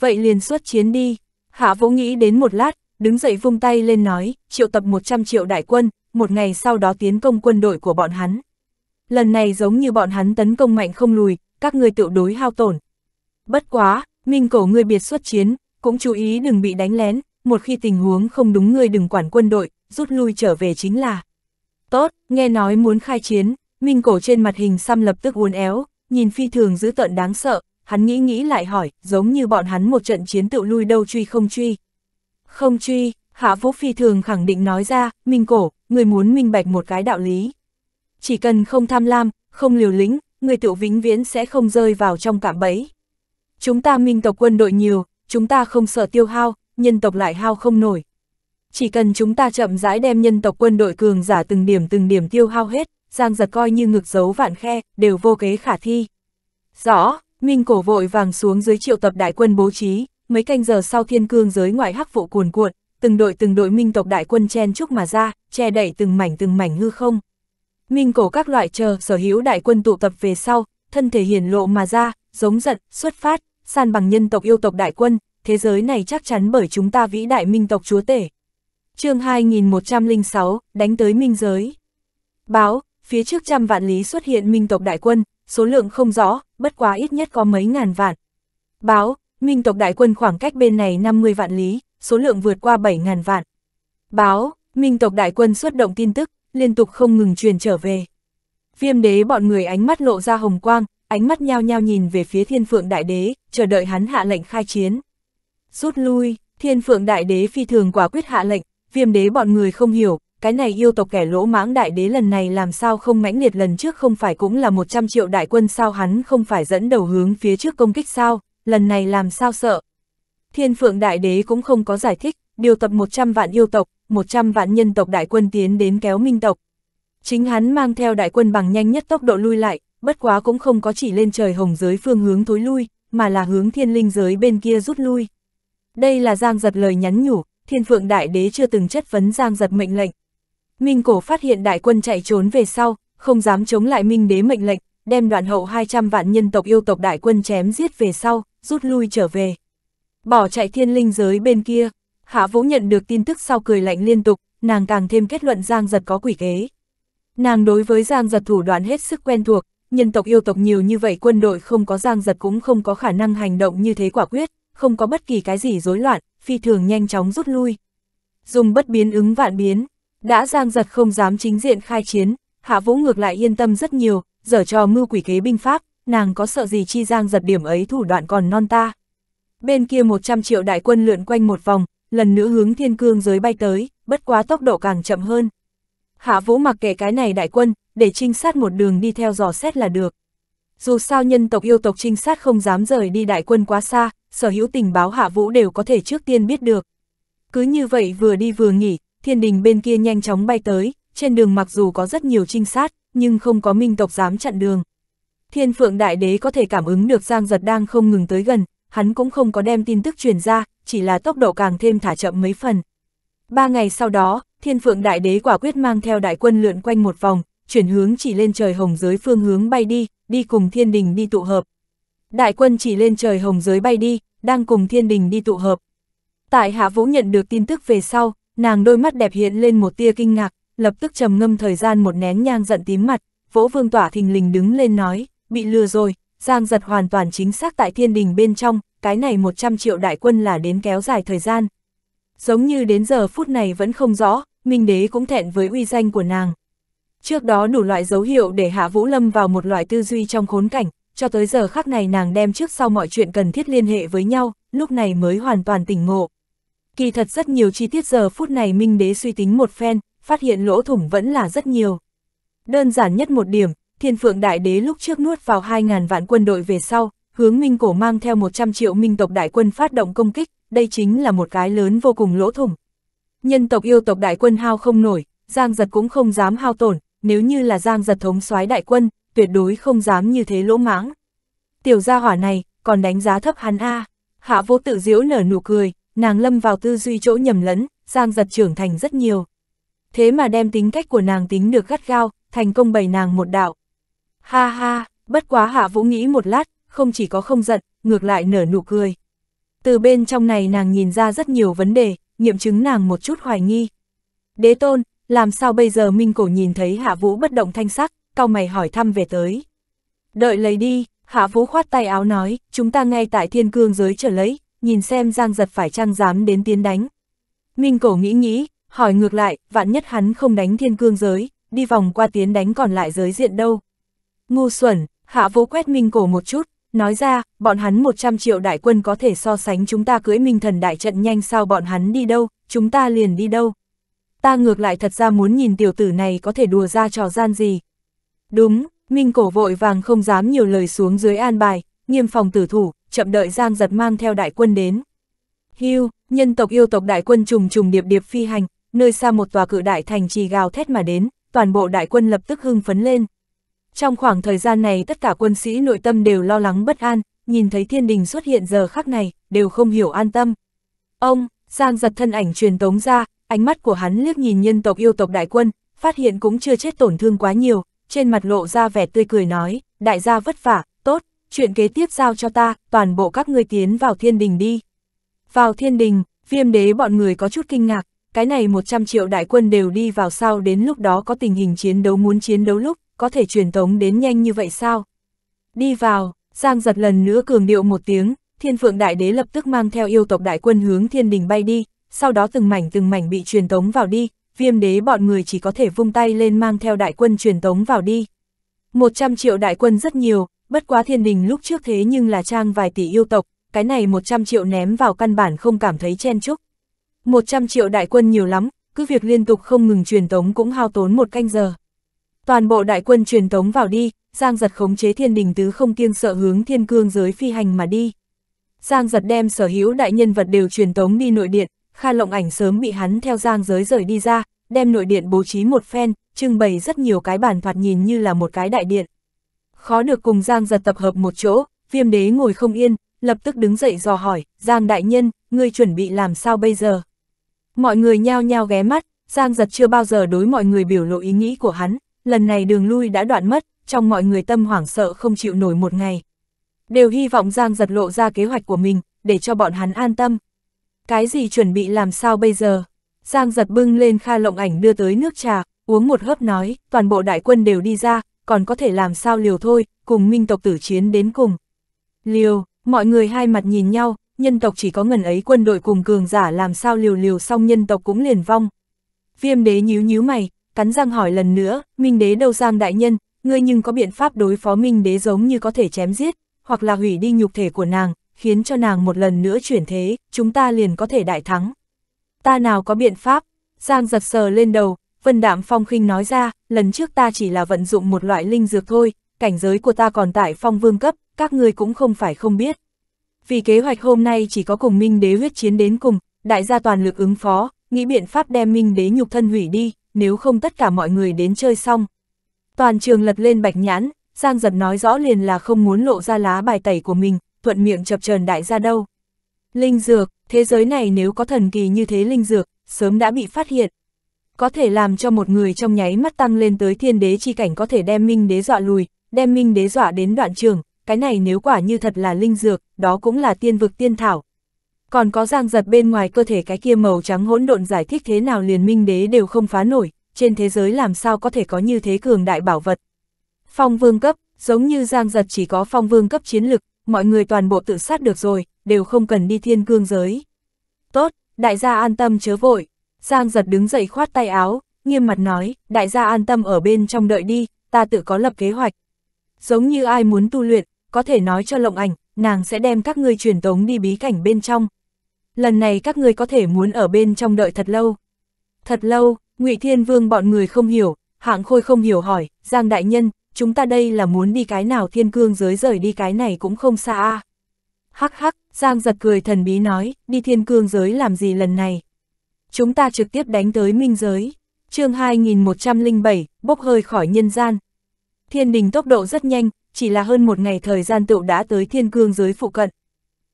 Vậy liền xuất chiến đi, hạ vũ nghĩ đến một lát, đứng dậy vung tay lên nói, triệu tập 100 triệu đại quân, một ngày sau đó tiến công quân đội của bọn hắn lần này giống như bọn hắn tấn công mạnh không lùi, các ngươi tự đối hao tổn. Bất quá, minh cổ ngươi biệt xuất chiến, cũng chú ý đừng bị đánh lén, một khi tình huống không đúng ngươi đừng quản quân đội, rút lui trở về chính là. Tốt, nghe nói muốn khai chiến, minh cổ trên mặt hình xăm lập tức uốn éo, nhìn phi thường dữ tợn đáng sợ, hắn nghĩ nghĩ lại hỏi, giống như bọn hắn một trận chiến tự lui đâu truy không truy. Không truy, hạ vũ phi thường khẳng định nói ra, minh cổ, người muốn minh bạch một cái đạo lý chỉ cần không tham lam, không liều lĩnh, người tự vĩnh viễn sẽ không rơi vào trong cạm bẫy. Chúng ta minh tộc quân đội nhiều, chúng ta không sợ tiêu hao, nhân tộc lại hao không nổi. Chỉ cần chúng ta chậm rãi đem nhân tộc quân đội cường giả từng điểm từng điểm tiêu hao hết, giang giật coi như ngực giấu vạn khe, đều vô kế khả thi. Rõ, minh cổ vội vàng xuống dưới triệu tập đại quân bố trí, mấy canh giờ sau thiên cương giới ngoại hắc vụ cuồn cuộn, từng đội từng đội minh tộc đại quân chen chúc mà ra, che đẩy từng mảnh từng mảnh hư không minh cổ các loại chờ sở hữu đại quân tụ tập về sau, thân thể hiển lộ mà ra, giống giận, xuất phát, san bằng nhân tộc yêu tộc đại quân, thế giới này chắc chắn bởi chúng ta vĩ đại minh tộc chúa tể. chương 2106, đánh tới minh giới. Báo, phía trước trăm vạn lý xuất hiện minh tộc đại quân, số lượng không rõ, bất quá ít nhất có mấy ngàn vạn. Báo, minh tộc đại quân khoảng cách bên này 50 vạn lý, số lượng vượt qua 7 ngàn vạn. Báo, minh tộc đại quân xuất động tin tức, liên tục không ngừng truyền trở về. Viêm đế bọn người ánh mắt lộ ra hồng quang, ánh mắt nhao nhao nhìn về phía thiên phượng đại đế, chờ đợi hắn hạ lệnh khai chiến. Rút lui, thiên phượng đại đế phi thường quả quyết hạ lệnh, viêm đế bọn người không hiểu, cái này yêu tộc kẻ lỗ mãng đại đế lần này làm sao không mãnh liệt lần trước không phải cũng là 100 triệu đại quân sao hắn không phải dẫn đầu hướng phía trước công kích sao, lần này làm sao sợ. Thiên phượng đại đế cũng không có giải thích, điều tập 100 vạn yêu tộc, 100 vạn nhân tộc đại quân tiến đến kéo minh tộc. Chính hắn mang theo đại quân bằng nhanh nhất tốc độ lui lại, bất quá cũng không có chỉ lên trời hồng giới phương hướng thối lui, mà là hướng thiên linh giới bên kia rút lui. Đây là Giang Giật lời nhắn nhủ, thiên phượng đại đế chưa từng chất vấn Giang Giật mệnh lệnh. Minh cổ phát hiện đại quân chạy trốn về sau, không dám chống lại minh đế mệnh lệnh, đem đoạn hậu 200 vạn nhân tộc yêu tộc đại quân chém giết về sau, rút lui trở về. Bỏ chạy thiên linh giới bên kia, Hạ Vũ nhận được tin tức sau cười lạnh liên tục, nàng càng thêm kết luận Giang Giật có quỷ kế. Nàng đối với Giang Giật thủ đoạn hết sức quen thuộc, nhân tộc yêu tộc nhiều như vậy quân đội không có Giang Giật cũng không có khả năng hành động như thế quả quyết, không có bất kỳ cái gì rối loạn, phi thường nhanh chóng rút lui. Dùng bất biến ứng vạn biến, đã Giang Giật không dám chính diện khai chiến, Hạ Vũ ngược lại yên tâm rất nhiều, dở trò mưu quỷ kế binh pháp, nàng có sợ gì chi Giang Giật điểm ấy thủ đoạn còn non ta. Bên kia 100 triệu đại quân lượn quanh một vòng, lần nữa hướng thiên cương giới bay tới, bất quá tốc độ càng chậm hơn. Hạ vũ mặc kệ cái này đại quân, để trinh sát một đường đi theo dò xét là được. Dù sao nhân tộc yêu tộc trinh sát không dám rời đi đại quân quá xa, sở hữu tình báo hạ vũ đều có thể trước tiên biết được. Cứ như vậy vừa đi vừa nghỉ, thiên đình bên kia nhanh chóng bay tới, trên đường mặc dù có rất nhiều trinh sát, nhưng không có minh tộc dám chặn đường. Thiên phượng đại đế có thể cảm ứng được Giang Giật đang không ngừng tới gần, hắn cũng không có đem tin tức truyền ra, chỉ là tốc độ càng thêm thả chậm mấy phần. Ba ngày sau đó, thiên phượng đại đế quả quyết mang theo đại quân lượn quanh một vòng, chuyển hướng chỉ lên trời hồng giới phương hướng bay đi, đi cùng thiên đình đi tụ hợp. Đại quân chỉ lên trời hồng giới bay đi, đang cùng thiên đình đi tụ hợp. Tại Hạ Vũ nhận được tin tức về sau, nàng đôi mắt đẹp hiện lên một tia kinh ngạc, lập tức trầm ngâm thời gian một nén nhang giận tím mặt, vỗ vương tỏa thình lình đứng lên nói, bị lừa rồi, Giang giật hoàn toàn chính xác tại thiên đình bên trong, cái này 100 triệu đại quân là đến kéo dài thời gian. Giống như đến giờ phút này vẫn không rõ, Minh Đế cũng thẹn với uy danh của nàng. Trước đó đủ loại dấu hiệu để Hạ Vũ Lâm vào một loại tư duy trong khốn cảnh, cho tới giờ khắc này nàng đem trước sau mọi chuyện cần thiết liên hệ với nhau, lúc này mới hoàn toàn tỉnh ngộ. Kỳ thật rất nhiều chi tiết giờ phút này Minh Đế suy tính một phen, phát hiện lỗ thủng vẫn là rất nhiều. Đơn giản nhất một điểm, Thiên Phượng Đại Đế lúc trước nuốt vào 2.000 vạn quân đội về sau, hướng Minh Cổ mang theo 100 triệu Minh tộc đại quân phát động công kích, đây chính là một cái lớn vô cùng lỗ thủng. Nhân tộc yêu tộc đại quân hao không nổi, Giang Giật cũng không dám hao tổn, nếu như là Giang Giật thống soái đại quân, tuyệt đối không dám như thế lỗ mãng. Tiểu gia hỏa này, còn đánh giá thấp hắn a. Hạ Vô Tự giễu nở nụ cười, nàng lâm vào tư duy chỗ nhầm lẫn, Giang Giật trưởng thành rất nhiều. Thế mà đem tính cách của nàng tính được gắt gao, thành công bày nàng một đạo. Ha ha, bất quá Hạ Vũ nghĩ một lát, không chỉ có không giận, ngược lại nở nụ cười. Từ bên trong này nàng nhìn ra rất nhiều vấn đề, nghiệm chứng nàng một chút hoài nghi. Đế tôn, làm sao bây giờ Minh Cổ nhìn thấy Hạ Vũ bất động thanh sắc, cau mày hỏi thăm về tới. Đợi lấy đi, Hạ Vũ khoát tay áo nói, chúng ta ngay tại thiên cương giới trở lấy, nhìn xem Giang giật phải trang dám đến tiến đánh. Minh Cổ nghĩ nghĩ, hỏi ngược lại, vạn nhất hắn không đánh thiên cương giới, đi vòng qua tiến đánh còn lại giới diện đâu. Ngu xuẩn, Hạ Vũ quét Minh Cổ một chút, Nói ra, bọn hắn 100 triệu đại quân có thể so sánh chúng ta cưỡi minh thần đại trận nhanh sao bọn hắn đi đâu, chúng ta liền đi đâu. Ta ngược lại thật ra muốn nhìn tiểu tử này có thể đùa ra trò gian gì. Đúng, minh cổ vội vàng không dám nhiều lời xuống dưới an bài, nghiêm phòng tử thủ, chậm đợi giang giật mang theo đại quân đến. Hưu, nhân tộc yêu tộc đại quân trùng trùng điệp điệp phi hành, nơi xa một tòa cự đại thành trì gào thét mà đến, toàn bộ đại quân lập tức hưng phấn lên, trong khoảng thời gian này tất cả quân sĩ nội tâm đều lo lắng bất an, nhìn thấy thiên đình xuất hiện giờ khắc này, đều không hiểu an tâm. Ông, Giang giật thân ảnh truyền tống ra, ánh mắt của hắn liếc nhìn nhân tộc yêu tộc đại quân, phát hiện cũng chưa chết tổn thương quá nhiều, trên mặt lộ ra vẻ tươi cười nói, đại gia vất vả, tốt, chuyện kế tiếp giao cho ta, toàn bộ các ngươi tiến vào thiên đình đi. Vào thiên đình, viêm đế bọn người có chút kinh ngạc, cái này 100 triệu đại quân đều đi vào sau đến lúc đó có tình hình chiến đấu muốn chiến đấu lúc, có thể truyền tống đến nhanh như vậy sao? Đi vào, Giang giật lần nữa cường điệu một tiếng, thiên phượng đại đế lập tức mang theo yêu tộc đại quân hướng thiên đình bay đi, sau đó từng mảnh từng mảnh bị truyền tống vào đi, viêm đế bọn người chỉ có thể vung tay lên mang theo đại quân truyền tống vào đi. 100 triệu đại quân rất nhiều, bất quá thiên đình lúc trước thế nhưng là trang vài tỷ yêu tộc, cái này 100 triệu ném vào căn bản không cảm thấy chen chúc. 100 triệu đại quân nhiều lắm, cứ việc liên tục không ngừng truyền tống cũng hao tốn một canh giờ. Toàn bộ đại quân truyền tống vào đi, Giang giật khống chế thiên đình tứ không kiêng sợ hướng thiên cương giới phi hành mà đi. Giang giật đem sở hữu đại nhân vật đều truyền tống đi nội điện, Kha Lộng Ảnh sớm bị hắn theo Giang giới rời đi ra, đem nội điện bố trí một phen, trưng bày rất nhiều cái bàn thoạt nhìn như là một cái đại điện. Khó được cùng Giang giật tập hợp một chỗ, viêm đế ngồi không yên, lập tức đứng dậy dò hỏi, Giang đại nhân, ngươi chuẩn bị làm sao bây giờ? Mọi người nhao nhao ghé mắt, Giang giật chưa bao giờ đối mọi người biểu lộ ý nghĩ của hắn, lần này đường lui đã đoạn mất, trong mọi người tâm hoảng sợ không chịu nổi một ngày. Đều hy vọng Giang giật lộ ra kế hoạch của mình, để cho bọn hắn an tâm. Cái gì chuẩn bị làm sao bây giờ? Giang giật bưng lên kha lộng ảnh đưa tới nước trà, uống một hớp nói, toàn bộ đại quân đều đi ra, còn có thể làm sao liều thôi, cùng minh tộc tử chiến đến cùng. Liều, mọi người hai mặt nhìn nhau, nhân tộc chỉ có ngần ấy quân đội cùng cường giả làm sao liều liều xong nhân tộc cũng liền vong. Viêm đế nhíu nhíu mày, cắn răng hỏi lần nữa, Minh Đế đâu Giang đại nhân, ngươi nhưng có biện pháp đối phó Minh Đế giống như có thể chém giết, hoặc là hủy đi nhục thể của nàng, khiến cho nàng một lần nữa chuyển thế, chúng ta liền có thể đại thắng. Ta nào có biện pháp? Giang giật sờ lên đầu, Vân Đạm Phong khinh nói ra, lần trước ta chỉ là vận dụng một loại linh dược thôi, cảnh giới của ta còn tại phong vương cấp, các ngươi cũng không phải không biết. Vì kế hoạch hôm nay chỉ có cùng Minh Đế huyết chiến đến cùng, đại gia toàn lực ứng phó, nghĩ biện pháp đem Minh Đế nhục thân hủy đi nếu không tất cả mọi người đến chơi xong. Toàn trường lật lên bạch nhãn, Giang Giật nói rõ liền là không muốn lộ ra lá bài tẩy của mình, thuận miệng chập trần đại ra đâu. Linh dược, thế giới này nếu có thần kỳ như thế linh dược, sớm đã bị phát hiện. Có thể làm cho một người trong nháy mắt tăng lên tới thiên đế chi cảnh có thể đem minh đế dọa lùi, đem minh đế dọa đến đoạn trường, cái này nếu quả như thật là linh dược, đó cũng là tiên vực tiên thảo, còn có giang giật bên ngoài cơ thể cái kia màu trắng hỗn độn giải thích thế nào liền minh đế đều không phá nổi, trên thế giới làm sao có thể có như thế cường đại bảo vật. Phong vương cấp, giống như giang giật chỉ có phong vương cấp chiến lực, mọi người toàn bộ tự sát được rồi, đều không cần đi thiên cương giới. Tốt, đại gia an tâm chớ vội. Giang giật đứng dậy khoát tay áo, nghiêm mặt nói, đại gia an tâm ở bên trong đợi đi, ta tự có lập kế hoạch. Giống như ai muốn tu luyện, có thể nói cho lộng ảnh, nàng sẽ đem các ngươi truyền tống đi bí cảnh bên trong, lần này các người có thể muốn ở bên trong đợi thật lâu. Thật lâu, ngụy Thiên Vương bọn người không hiểu, hạng khôi không hiểu hỏi, Giang Đại Nhân, chúng ta đây là muốn đi cái nào thiên cương giới rời đi cái này cũng không xa a Hắc hắc, Giang giật cười thần bí nói, đi thiên cương giới làm gì lần này. Chúng ta trực tiếp đánh tới minh giới, chương 2107, bốc hơi khỏi nhân gian. Thiên đình tốc độ rất nhanh, chỉ là hơn một ngày thời gian tựu đã tới thiên cương giới phụ cận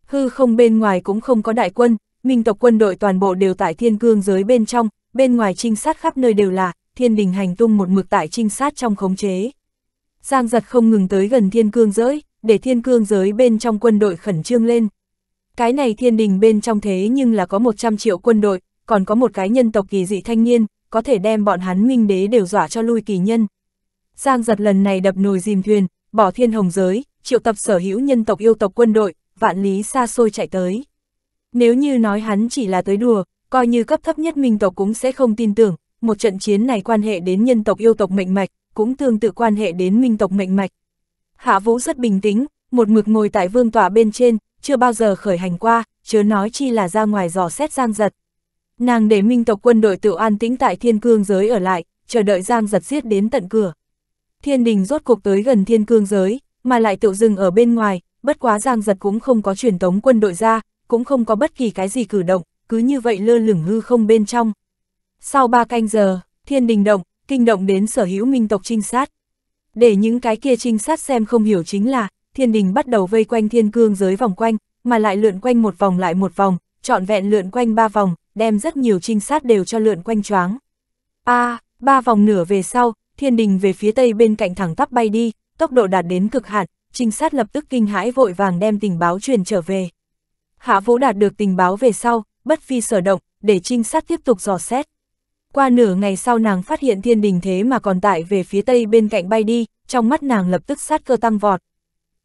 hư không bên ngoài cũng không có đại quân, minh tộc quân đội toàn bộ đều tại thiên cương giới bên trong, bên ngoài trinh sát khắp nơi đều là, thiên đình hành tung một mực tại trinh sát trong khống chế. Giang giật không ngừng tới gần thiên cương giới, để thiên cương giới bên trong quân đội khẩn trương lên. Cái này thiên đình bên trong thế nhưng là có 100 triệu quân đội, còn có một cái nhân tộc kỳ dị thanh niên, có thể đem bọn hắn minh đế đều dọa cho lui kỳ nhân. Giang giật lần này đập nồi dìm thuyền, bỏ thiên hồng giới, triệu tập sở hữu nhân tộc yêu tộc quân đội, vạn lý xa xôi chạy tới. Nếu như nói hắn chỉ là tới đùa, coi như cấp thấp nhất minh tộc cũng sẽ không tin tưởng, một trận chiến này quan hệ đến nhân tộc yêu tộc mệnh mạch, cũng tương tự quan hệ đến minh tộc mệnh mạch. Hạ Vũ rất bình tĩnh, một mực ngồi tại vương tòa bên trên, chưa bao giờ khởi hành qua, chớ nói chi là ra ngoài dò xét Giang Giật. Nàng để minh tộc quân đội tự an tĩnh tại thiên cương giới ở lại, chờ đợi Giang Giật giết đến tận cửa. Thiên đình rốt cuộc tới gần thiên cương giới, mà lại tự dừng ở bên ngoài, bất quá Giang Giật cũng không có truyền tống quân đội ra, cũng không có bất kỳ cái gì cử động, cứ như vậy lơ lửng hư không bên trong. Sau ba canh giờ, thiên đình động, kinh động đến sở hữu minh tộc trinh sát. Để những cái kia trinh sát xem không hiểu chính là, thiên đình bắt đầu vây quanh thiên cương giới vòng quanh, mà lại lượn quanh một vòng lại một vòng, trọn vẹn lượn quanh ba vòng, đem rất nhiều trinh sát đều cho lượn quanh choáng. A, à, ba vòng nửa về sau, thiên đình về phía tây bên cạnh thẳng tắp bay đi, tốc độ đạt đến cực hạn, trinh sát lập tức kinh hãi vội vàng đem tình báo truyền trở về. Hạ Vũ đạt được tình báo về sau, bất phi sở động, để trinh sát tiếp tục dò xét. Qua nửa ngày sau nàng phát hiện thiên đình thế mà còn tại về phía tây bên cạnh bay đi, trong mắt nàng lập tức sát cơ tăng vọt.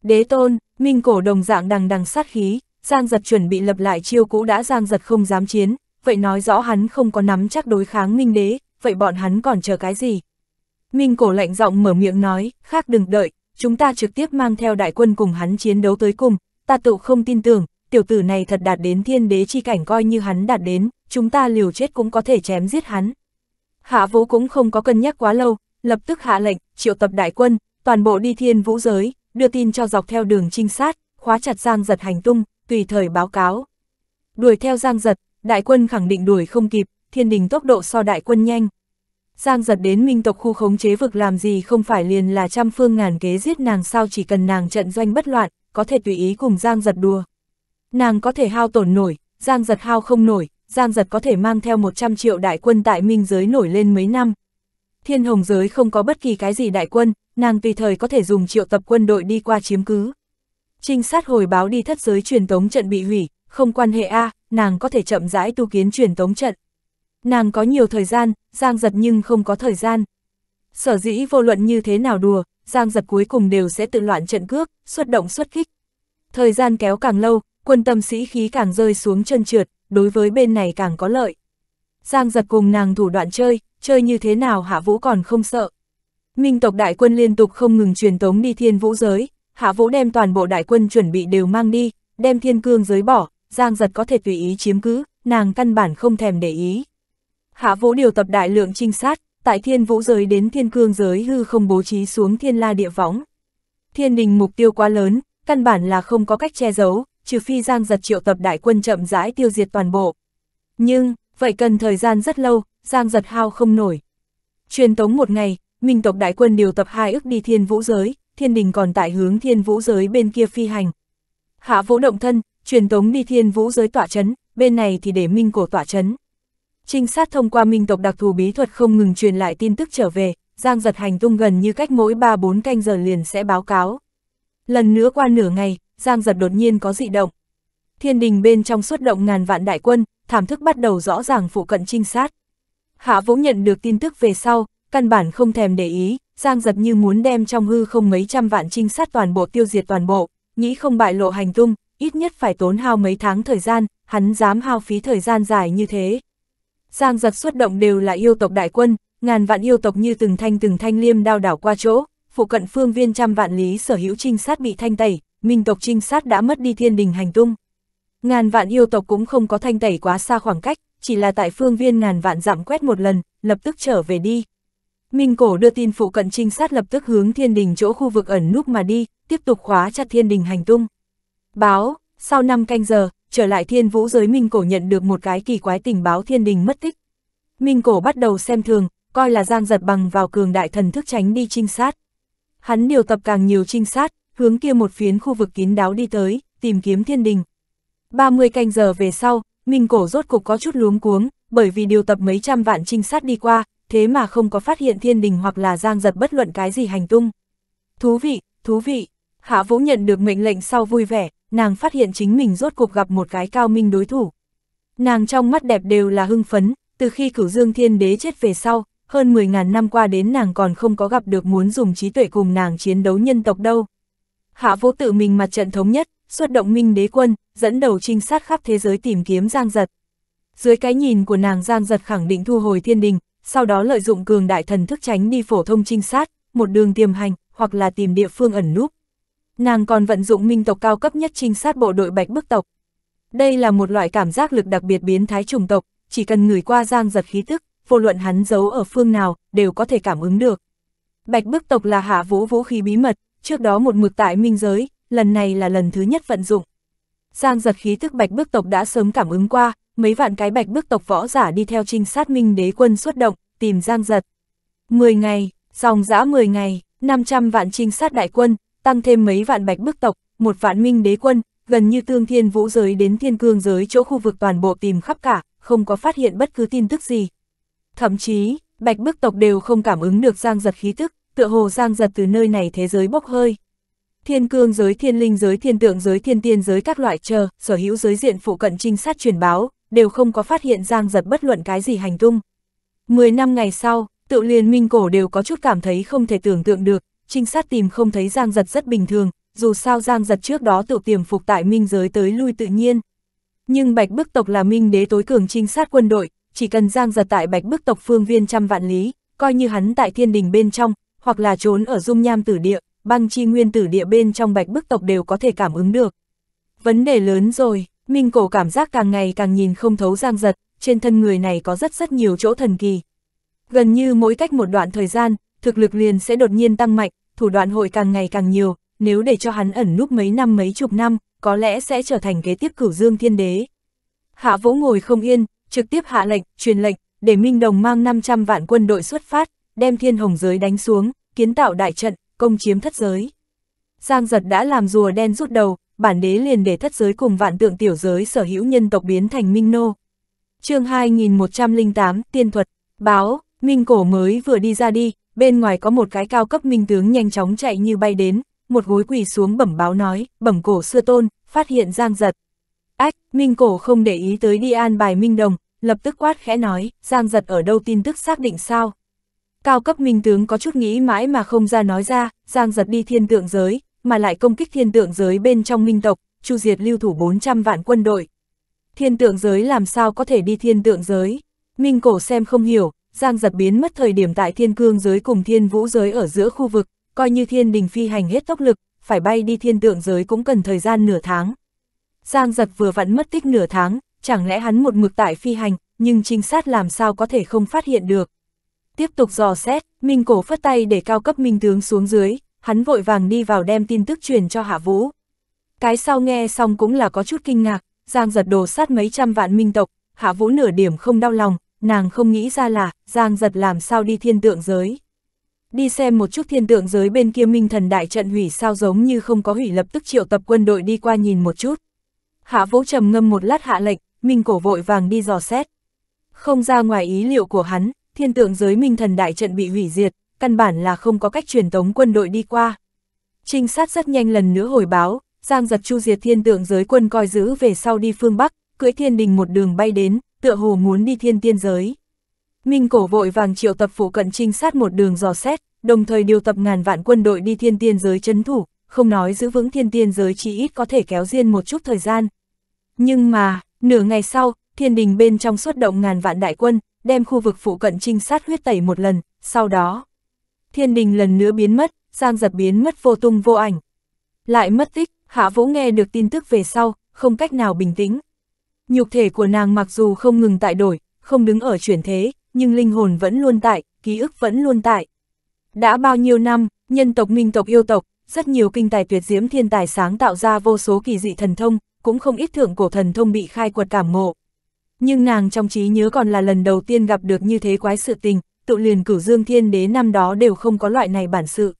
Đế tôn, minh cổ đồng dạng đằng đằng sát khí, Giang giật chuẩn bị lập lại chiêu cũ đã Giang giật không dám chiến, vậy nói rõ hắn không có nắm chắc đối kháng minh đế, vậy bọn hắn còn chờ cái gì? Minh cổ lạnh giọng mở miệng nói, khác đừng đợi, chúng ta trực tiếp mang theo đại quân cùng hắn chiến đấu tới cùng, ta tự không tin tưởng, tiểu tử này thật đạt đến thiên đế chi cảnh coi như hắn đạt đến, chúng ta liều chết cũng có thể chém giết hắn. Hạ vũ cũng không có cân nhắc quá lâu, lập tức hạ lệnh, triệu tập đại quân, toàn bộ đi thiên vũ giới, đưa tin cho dọc theo đường trinh sát, khóa chặt giang giật hành tung, tùy thời báo cáo. Đuổi theo giang giật, đại quân khẳng định đuổi không kịp, thiên đình tốc độ so đại quân nhanh, Giang giật đến minh tộc khu khống chế vực làm gì không phải liền là trăm phương ngàn kế giết nàng sao chỉ cần nàng trận doanh bất loạn, có thể tùy ý cùng Giang giật đùa. Nàng có thể hao tổn nổi, Giang giật hao không nổi, Giang giật có thể mang theo 100 triệu đại quân tại minh giới nổi lên mấy năm. Thiên hồng giới không có bất kỳ cái gì đại quân, nàng tùy thời có thể dùng triệu tập quân đội đi qua chiếm cứ. Trinh sát hồi báo đi thất giới truyền tống trận bị hủy, không quan hệ A, nàng có thể chậm rãi tu kiến truyền tống trận. Nàng có nhiều thời gian, Giang giật nhưng không có thời gian. Sở dĩ vô luận như thế nào đùa, Giang giật cuối cùng đều sẽ tự loạn trận cước, xuất động xuất khích. Thời gian kéo càng lâu, quân tâm sĩ khí càng rơi xuống chân trượt, đối với bên này càng có lợi. Giang giật cùng nàng thủ đoạn chơi, chơi như thế nào Hạ Vũ còn không sợ. Minh tộc đại quân liên tục không ngừng truyền tống đi thiên vũ giới, Hạ Vũ đem toàn bộ đại quân chuẩn bị đều mang đi, đem thiên cương giới bỏ, Giang giật có thể tùy ý chiếm cứ, nàng căn bản không thèm để ý. Hạ Vũ điều tập đại lượng trinh sát, tại thiên vũ giới đến thiên cương giới hư không bố trí xuống thiên la địa võng. Thiên đình mục tiêu quá lớn, căn bản là không có cách che giấu, trừ phi giang giật triệu tập đại quân chậm rãi tiêu diệt toàn bộ. Nhưng, vậy cần thời gian rất lâu, giang giật hao không nổi. Truyền tống một ngày, minh tộc đại quân điều tập hai ước đi thiên vũ giới, thiên đình còn tại hướng thiên vũ giới bên kia phi hành. Hạ vũ động thân, truyền tống đi thiên vũ giới tỏa chấn, bên này thì để minh cổ tỏa chấn. Trinh sát thông qua minh tộc đặc thù bí thuật không ngừng truyền lại tin tức trở về, Giang giật hành tung gần như cách mỗi 3-4 canh giờ liền sẽ báo cáo. Lần nữa qua nửa ngày, Giang giật đột nhiên có dị động. Thiên đình bên trong xuất động ngàn vạn đại quân, thảm thức bắt đầu rõ ràng phụ cận trinh sát. Hạ Vũ nhận được tin tức về sau, căn bản không thèm để ý, Giang giật như muốn đem trong hư không mấy trăm vạn trinh sát toàn bộ tiêu diệt toàn bộ, nghĩ không bại lộ hành tung, ít nhất phải tốn hao mấy tháng thời gian, hắn dám hao phí thời gian dài như thế, Giang giật xuất động đều là yêu tộc đại quân, ngàn vạn yêu tộc như từng thanh từng thanh liêm đao đảo qua chỗ, phụ cận phương viên trăm vạn lý sở hữu trinh sát bị thanh tẩy, minh tộc trinh sát đã mất đi thiên đình hành tung. Ngàn vạn yêu tộc cũng không có thanh tẩy quá xa khoảng cách, chỉ là tại phương viên ngàn vạn dặm quét một lần, lập tức trở về đi. Minh cổ đưa tin phụ cận trinh sát lập tức hướng thiên đình chỗ khu vực ẩn núp mà đi, tiếp tục khóa chặt thiên đình hành tung. Báo, sau 5 canh giờ, trở lại thiên vũ giới Minh Cổ nhận được một cái kỳ quái tình báo thiên đình mất tích. Minh Cổ bắt đầu xem thường, coi là Giang Giật Bằng vào cường đại thần thức tránh đi trinh sát. Hắn điều tập càng nhiều trinh sát, hướng kia một phiến khu vực kín đáo đi tới, tìm kiếm thiên đình. 30 canh giờ về sau, Minh Cổ rốt cục có chút luống cuống, bởi vì điều tập mấy trăm vạn trinh sát đi qua, thế mà không có phát hiện thiên đình hoặc là Giang Giật bất luận cái gì hành tung. Thú vị, thú vị, Hạ Vũ nhận được mệnh lệnh sau vui vẻ, nàng phát hiện chính mình rốt cuộc gặp một cái cao minh đối thủ. Nàng trong mắt đẹp đều là hưng phấn, từ khi cửu dương thiên đế chết về sau, hơn 10.000 năm qua đến nàng còn không có gặp được muốn dùng trí tuệ cùng nàng chiến đấu nhân tộc đâu. Hạ vô tự mình mặt trận thống nhất, xuất động minh đế quân, dẫn đầu trinh sát khắp thế giới tìm kiếm Giang Giật. Dưới cái nhìn của nàng Giang Giật khẳng định thu hồi thiên đình, sau đó lợi dụng cường đại thần thức tránh đi phổ thông trinh sát, một đường tiềm hành, hoặc là tìm địa phương ẩn núp nàng còn vận dụng minh tộc cao cấp nhất trinh sát bộ đội bạch bức tộc. Đây là một loại cảm giác lực đặc biệt biến thái trùng tộc, chỉ cần người qua giang giật khí tức, vô luận hắn giấu ở phương nào, đều có thể cảm ứng được. Bạch bức tộc là hạ vũ vũ khí bí mật, trước đó một mực tại minh giới, lần này là lần thứ nhất vận dụng. Giang giật khí tức bạch bức tộc đã sớm cảm ứng qua, mấy vạn cái bạch bức tộc võ giả đi theo trinh sát minh đế quân xuất động, tìm giang giật. 10 ngày, dòng dã 10 ngày, 500 vạn trinh sát đại quân, tăng thêm mấy vạn bạch bức tộc, một vạn minh đế quân, gần như tương thiên vũ giới đến thiên cương giới chỗ khu vực toàn bộ tìm khắp cả, không có phát hiện bất cứ tin tức gì. Thậm chí, bạch bức tộc đều không cảm ứng được giang giật khí tức, tựa hồ giang giật từ nơi này thế giới bốc hơi. Thiên cương giới, thiên linh giới, thiên tượng giới, thiên tiên giới các loại chờ, sở hữu giới diện phụ cận trinh sát truyền báo, đều không có phát hiện giang giật bất luận cái gì hành tung. Mười năm ngày sau, tự liền minh cổ đều có chút cảm thấy không thể tưởng tượng được, trinh sát tìm không thấy Giang Giật rất bình thường, dù sao Giang Giật trước đó tự tiềm phục tại minh giới tới lui tự nhiên. Nhưng Bạch Bức Tộc là minh đế tối cường trinh sát quân đội, chỉ cần Giang Giật tại Bạch Bức Tộc phương viên trăm vạn lý, coi như hắn tại thiên đình bên trong, hoặc là trốn ở dung nham tử địa, băng chi nguyên tử địa bên trong Bạch Bức Tộc đều có thể cảm ứng được. Vấn đề lớn rồi, Minh Cổ cảm giác càng ngày càng nhìn không thấu Giang Giật, trên thân người này có rất rất nhiều chỗ thần kỳ. Gần như mỗi cách một đoạn thời gian, thực lực liền sẽ đột nhiên tăng mạnh, thủ đoạn hội càng ngày càng nhiều, nếu để cho hắn ẩn núp mấy năm mấy chục năm, có lẽ sẽ trở thành kế tiếp cửu dương thiên đế. Hạ Vũ ngồi không yên, trực tiếp hạ lệnh, truyền lệnh, để Minh Đồng mang 500 vạn quân đội xuất phát, đem thiên hồng giới đánh xuống, kiến tạo đại trận, công chiếm thất giới. Giang giật đã làm rùa đen rút đầu, bản đế liền để thất giới cùng vạn tượng tiểu giới sở hữu nhân tộc biến thành Minh Nô. chương 2108, Tiên Thuật, báo, Minh Cổ mới vừa đi ra đi, bên ngoài có một cái cao cấp minh tướng nhanh chóng chạy như bay đến, một gối quỳ xuống bẩm báo nói, bẩm cổ xưa tôn, phát hiện giang giật. Ách, minh cổ không để ý tới đi an bài minh đồng, lập tức quát khẽ nói, giang giật ở đâu tin tức xác định sao. Cao cấp minh tướng có chút nghĩ mãi mà không ra nói ra, giang giật đi thiên tượng giới, mà lại công kích thiên tượng giới bên trong minh tộc, chu diệt lưu thủ 400 vạn quân đội. Thiên tượng giới làm sao có thể đi thiên tượng giới? Minh cổ xem không hiểu, Giang giật biến mất thời điểm tại thiên cương giới cùng thiên vũ giới ở giữa khu vực, coi như thiên đình phi hành hết tốc lực, phải bay đi thiên tượng giới cũng cần thời gian nửa tháng. Giang giật vừa vặn mất tích nửa tháng, chẳng lẽ hắn một mực tại phi hành, nhưng trinh sát làm sao có thể không phát hiện được. Tiếp tục dò xét, Minh Cổ phất tay để cao cấp Minh Tướng xuống dưới, hắn vội vàng đi vào đem tin tức truyền cho Hạ Vũ. Cái sau nghe xong cũng là có chút kinh ngạc, Giang giật đồ sát mấy trăm vạn minh tộc, Hạ Vũ nửa điểm không đau lòng, nàng không nghĩ ra là, Giang giật làm sao đi thiên tượng giới. Đi xem một chút thiên tượng giới bên kia minh thần đại trận hủy sao giống như không có hủy lập tức triệu tập quân đội đi qua nhìn một chút. Hạ vũ trầm ngâm một lát hạ lệnh, minh cổ vội vàng đi dò xét. Không ra ngoài ý liệu của hắn, thiên tượng giới minh thần đại trận bị hủy diệt, căn bản là không có cách truyền tống quân đội đi qua. Trinh sát rất nhanh lần nữa hồi báo, Giang giật chu diệt thiên tượng giới quân coi giữ về sau đi phương Bắc, cưỡi thiên đình một đường bay đến, tựa hồ muốn đi thiên tiên giới. Minh cổ vội vàng triệu tập phủ cận trinh sát một đường dò xét, đồng thời điều tập ngàn vạn quân đội đi thiên tiên giới chấn thủ, không nói giữ vững thiên tiên giới chỉ ít có thể kéo riêng một chút thời gian. Nhưng mà, nửa ngày sau, thiên đình bên trong xuất động ngàn vạn đại quân, đem khu vực phụ cận trinh sát huyết tẩy một lần, sau đó, thiên đình lần nữa biến mất, giang giật biến mất vô tung vô ảnh. Lại mất tích, Hạ Vũ nghe được tin tức về sau, không cách nào bình tĩnh. Nhục thể của nàng mặc dù không ngừng tại đổi, không đứng ở chuyển thế, nhưng linh hồn vẫn luôn tại, ký ức vẫn luôn tại. Đã bao nhiêu năm, nhân tộc minh tộc yêu tộc, rất nhiều kinh tài tuyệt diễm thiên tài sáng tạo ra vô số kỳ dị thần thông, cũng không ít thượng cổ thần thông bị khai quật cảm ngộ. Nhưng nàng trong trí nhớ còn là lần đầu tiên gặp được như thế quái sự tình, tự liền cửu dương thiên đế năm đó đều không có loại này bản sự.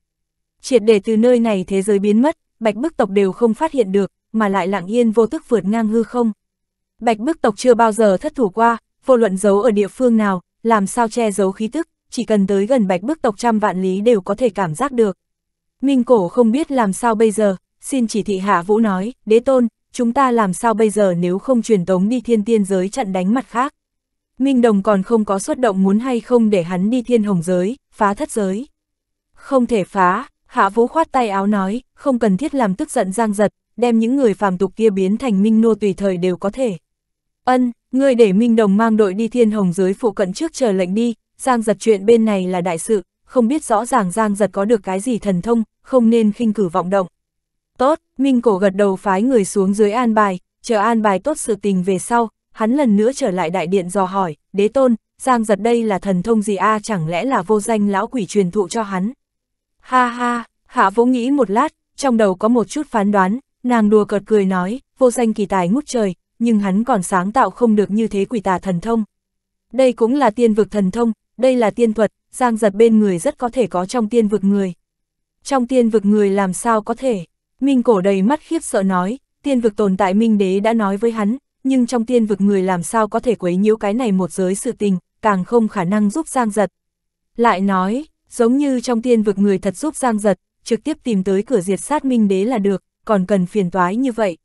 Triệt để từ nơi này thế giới biến mất, bạch bức tộc đều không phát hiện được, mà lại lặng yên vô thức vượt ngang hư không. Bạch Mức tộc chưa bao giờ thất thủ qua, vô luận giấu ở địa phương nào, làm sao che giấu khí tức, chỉ cần tới gần Bạch Mức tộc trăm vạn lý đều có thể cảm giác được. Minh Cổ không biết làm sao bây giờ, xin chỉ thị Hạ Vũ nói, đế tôn, chúng ta làm sao bây giờ nếu không truyền tống đi thiên tiên giới chặn đánh mặt khác. Minh Đồng còn không có xuất động muốn hay không để hắn đi thiên hồng giới, phá thất giới. Không thể phá, Hạ Vũ khoát tay áo nói, không cần thiết làm tức giận giang giật, đem những người phàm tục kia biến thành minh nô tùy thời đều có thể. Ân, ngươi để Minh Đồng mang đội đi thiên hồng dưới phụ cận trước chờ lệnh đi, Giang giật chuyện bên này là đại sự, không biết rõ ràng Giang giật có được cái gì thần thông, không nên khinh cử vọng động. Tốt, Minh Cổ gật đầu phái người xuống dưới an bài, chờ an bài tốt sự tình về sau, hắn lần nữa trở lại đại điện dò hỏi, đế tôn, Giang giật đây là thần thông gì a chẳng lẽ là vô danh lão quỷ truyền thụ cho hắn. Ha ha, hạ vỗ nghĩ một lát, trong đầu có một chút phán đoán, nàng đùa cợt cười nói, vô danh kỳ tài ngút trời, nhưng hắn còn sáng tạo không được như thế quỷ tà thần thông. Đây cũng là tiên vực thần thông, đây là tiên thuật, giang giật bên người rất có thể có trong tiên vực người. Trong tiên vực người làm sao có thể? Minh cổ đầy mắt khiếp sợ nói, tiên vực tồn tại Minh đế đã nói với hắn, nhưng trong tiên vực người làm sao có thể quấy nhiễu cái này một giới sự tình, càng không khả năng giúp giang giật. Lại nói, giống như trong tiên vực người thật giúp giang giật, trực tiếp tìm tới cửa diệt sát Minh đế là được, còn cần phiền toái như vậy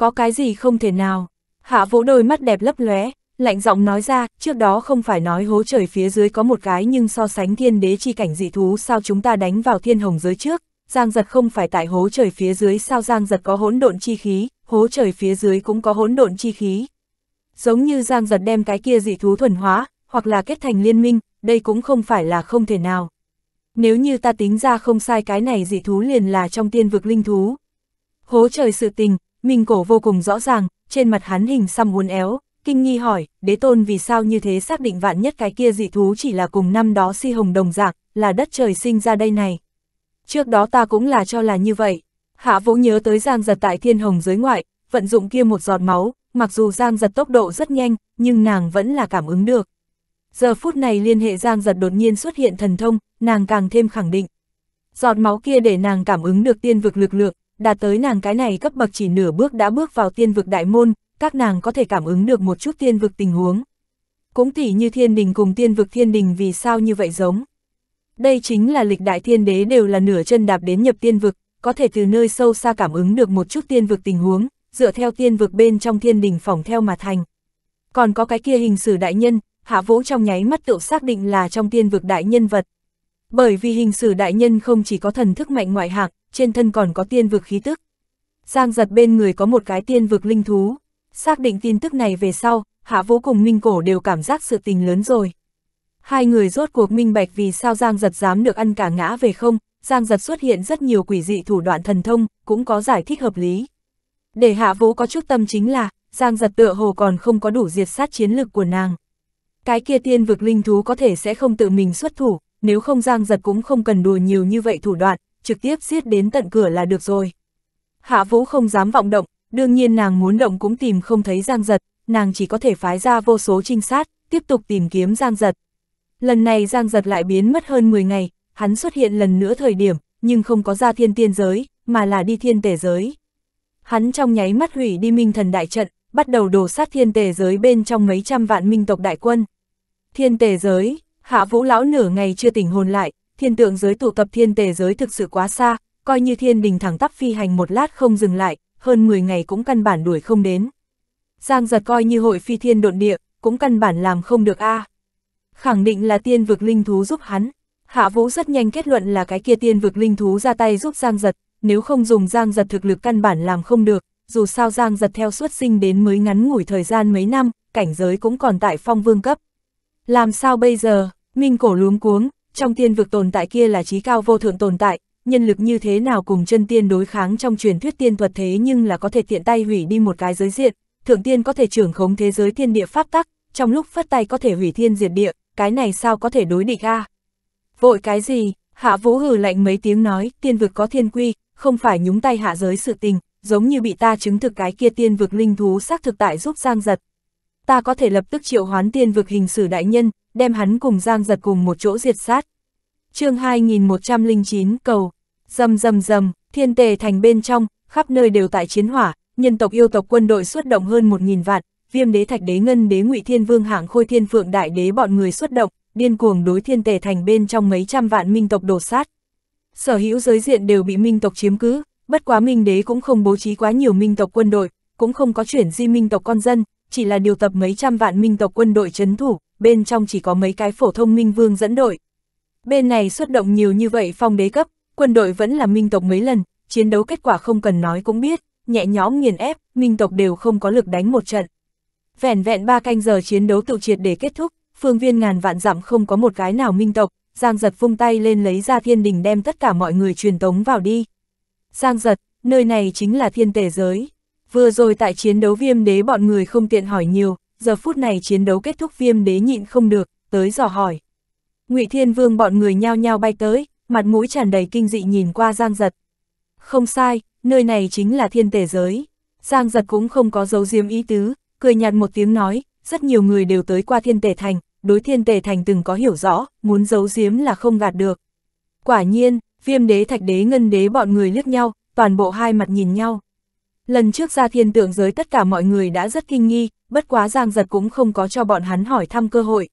có cái gì không thể nào. Hạ vỗ đôi mắt đẹp lấp lóe, lạnh giọng nói ra, trước đó không phải nói hố trời phía dưới có một cái nhưng so sánh thiên đế chi cảnh dị thú sao chúng ta đánh vào thiên hồng giới trước, giang giật không phải tại hố trời phía dưới sao giang giật có hỗn độn chi khí, hố trời phía dưới cũng có hỗn độn chi khí. Giống như giang giật đem cái kia dị thú thuần hóa, hoặc là kết thành liên minh, đây cũng không phải là không thể nào. Nếu như ta tính ra không sai cái này dị thú liền là trong tiên vực linh thú. Hố trời sự tình, mình cổ vô cùng rõ ràng, trên mặt hắn hình xăm uốn éo, kinh nghi hỏi, đế tôn vì sao như thế xác định vạn nhất cái kia dị thú chỉ là cùng năm đó si hồng đồng dạng, là đất trời sinh ra đây này. Trước đó ta cũng là cho là như vậy. Hạ vũ nhớ tới giang giật tại thiên hồng giới ngoại, vận dụng kia một giọt máu, mặc dù giang giật tốc độ rất nhanh, nhưng nàng vẫn là cảm ứng được. Giờ phút này liên hệ giang giật đột nhiên xuất hiện thần thông, nàng càng thêm khẳng định. Giọt máu kia để nàng cảm ứng được tiên vực lực lượng, đạt tới nàng cái này cấp bậc chỉ nửa bước đã bước vào tiên vực đại môn, các nàng có thể cảm ứng được một chút tiên vực tình huống. Cũng tỉ như thiên đình cùng tiên vực thiên đình vì sao như vậy giống. Đây chính là lịch đại thiên đế đều là nửa chân đạp đến nhập tiên vực, có thể từ nơi sâu xa cảm ứng được một chút tiên vực tình huống, dựa theo tiên vực bên trong thiên đình phòng theo mà thành. Còn có cái kia hình sử đại nhân, hạ vũ trong nháy mắt tự xác định là trong tiên vực đại nhân vật. Bởi vì hình sử đại nhân không chỉ có thần thức mạnh ngoại hạng, trên thân còn có tiên vực khí tức. Giang giật bên người có một cái tiên vực linh thú. Xác định tin tức này về sau, Hạ Vũ cùng Minh Cổ đều cảm giác sự tình lớn rồi. Hai người rốt cuộc minh bạch vì sao Giang giật dám được ăn cả ngã về không, Giang giật xuất hiện rất nhiều quỷ dị thủ đoạn thần thông, cũng có giải thích hợp lý. Để Hạ Vũ có chút tâm chính là, Giang giật tựa hồ còn không có đủ diệt sát chiến lực của nàng. Cái kia tiên vực linh thú có thể sẽ không tự mình xuất thủ, nếu không Giang giật cũng không cần đùa nhiều như vậy thủ đoạn, trực tiếp giết đến tận cửa là được rồi. Hạ Vũ không dám vọng động, đương nhiên nàng muốn động cũng tìm không thấy Giang Giật, nàng chỉ có thể phái ra vô số trinh sát, tiếp tục tìm kiếm Giang Giật. Lần này Giang Giật lại biến mất hơn 10 ngày, hắn xuất hiện lần nữa thời điểm, nhưng không có ra thiên tiên giới, mà là đi thiên tể giới. Hắn trong nháy mắt hủy đi minh thần đại trận, bắt đầu đổ sát thiên tể giới bên trong mấy trăm vạn minh tộc đại quân. Thiên tể giới, hạ vũ lão nửa ngày chưa tỉnh hồn lại, thiên tượng giới tụ tập thiên tề giới thực sự quá xa, coi như thiên đình thẳng tắp phi hành một lát không dừng lại, hơn 10 ngày cũng căn bản đuổi không đến. Giang giật coi như hội phi thiên độn địa, cũng căn bản làm không được a à. Khẳng định là tiên vực linh thú giúp hắn. Hạ vũ rất nhanh kết luận là cái kia tiên vực linh thú ra tay giúp Giang giật, nếu không dùng Giang giật thực lực căn bản làm không được, dù sao Giang giật theo suốt sinh đến mới ngắn ngủi thời gian mấy năm, cảnh giới cũng còn tại phong vương cấp. Làm sao bây giờ, Minh cổ luống cuống, trong tiên vực tồn tại kia là trí cao vô thượng tồn tại, nhân lực như thế nào cùng chân tiên đối kháng trong truyền thuyết tiên thuật thế nhưng là có thể tiện tay hủy đi một cái giới diện, thượng tiên có thể trưởng khống thế giới thiên địa pháp tắc, trong lúc phất tay có thể hủy thiên diệt địa, cái này sao có thể đối địch a? Vội cái gì? Hạ Vũ hừ lạnh mấy tiếng nói, tiên vực có thiên quy, không phải nhúng tay hạ giới sự tình, giống như bị ta chứng thực cái kia tiên vực linh thú xác thực tại giúp Giang Giật. Ta có thể lập tức triệu hoán tiên vực hình sử đại nhân, đem hắn cùng Giang giật cùng một chỗ diệt sát. chương 2109 cầu, dầm dầm dầm, thiên tề thành bên trong, khắp nơi đều tại chiến hỏa, nhân tộc yêu tộc quân đội xuất động hơn 1.000 vạn, viêm đế thạch đế ngân đế ngụy thiên vương hạng khôi thiên phượng đại đế bọn người xuất động, điên cuồng đối thiên tề thành bên trong mấy trăm vạn minh tộc đổ sát. Sở hữu giới diện đều bị minh tộc chiếm cứ, bất quá minh đế cũng không bố trí quá nhiều minh tộc quân đội, cũng không có chuyển di minh tộc con dân, chỉ là điều tập mấy trăm vạn minh tộc quân đội chấn thủ, bên trong chỉ có mấy cái phổ thông minh vương dẫn đội. Bên này xuất động nhiều như vậy phong đế cấp, quân đội vẫn là minh tộc mấy lần, chiến đấu kết quả không cần nói cũng biết, nhẹ nhóm nghiền ép, minh tộc đều không có lực đánh một trận. Vẻn vẹn ba canh giờ chiến đấu tự triệt để kết thúc, phương viên ngàn vạn dặm không có một cái nào minh tộc, Giang giật vung tay lên lấy ra thiên đình đem tất cả mọi người truyền tống vào đi. Giang giật, nơi này chính là thiên tể giới. Vừa rồi tại chiến đấu viêm đế bọn người không tiện hỏi nhiều, giờ phút này chiến đấu kết thúc viêm đế nhịn không được, tới dò hỏi. ngụy Thiên Vương bọn người nhao nhao bay tới, mặt mũi tràn đầy kinh dị nhìn qua Giang Giật. Không sai, nơi này chính là thiên tể giới. Giang Giật cũng không có dấu diếm ý tứ, cười nhạt một tiếng nói, rất nhiều người đều tới qua thiên tể thành, đối thiên tể thành từng có hiểu rõ, muốn giấu diếm là không gạt được. Quả nhiên, viêm đế thạch đế ngân đế bọn người liếc nhau, toàn bộ hai mặt nhìn nhau. Lần trước ra thiên tượng giới tất cả mọi người đã rất kinh nghi, bất quá Giang Giật cũng không có cho bọn hắn hỏi thăm cơ hội.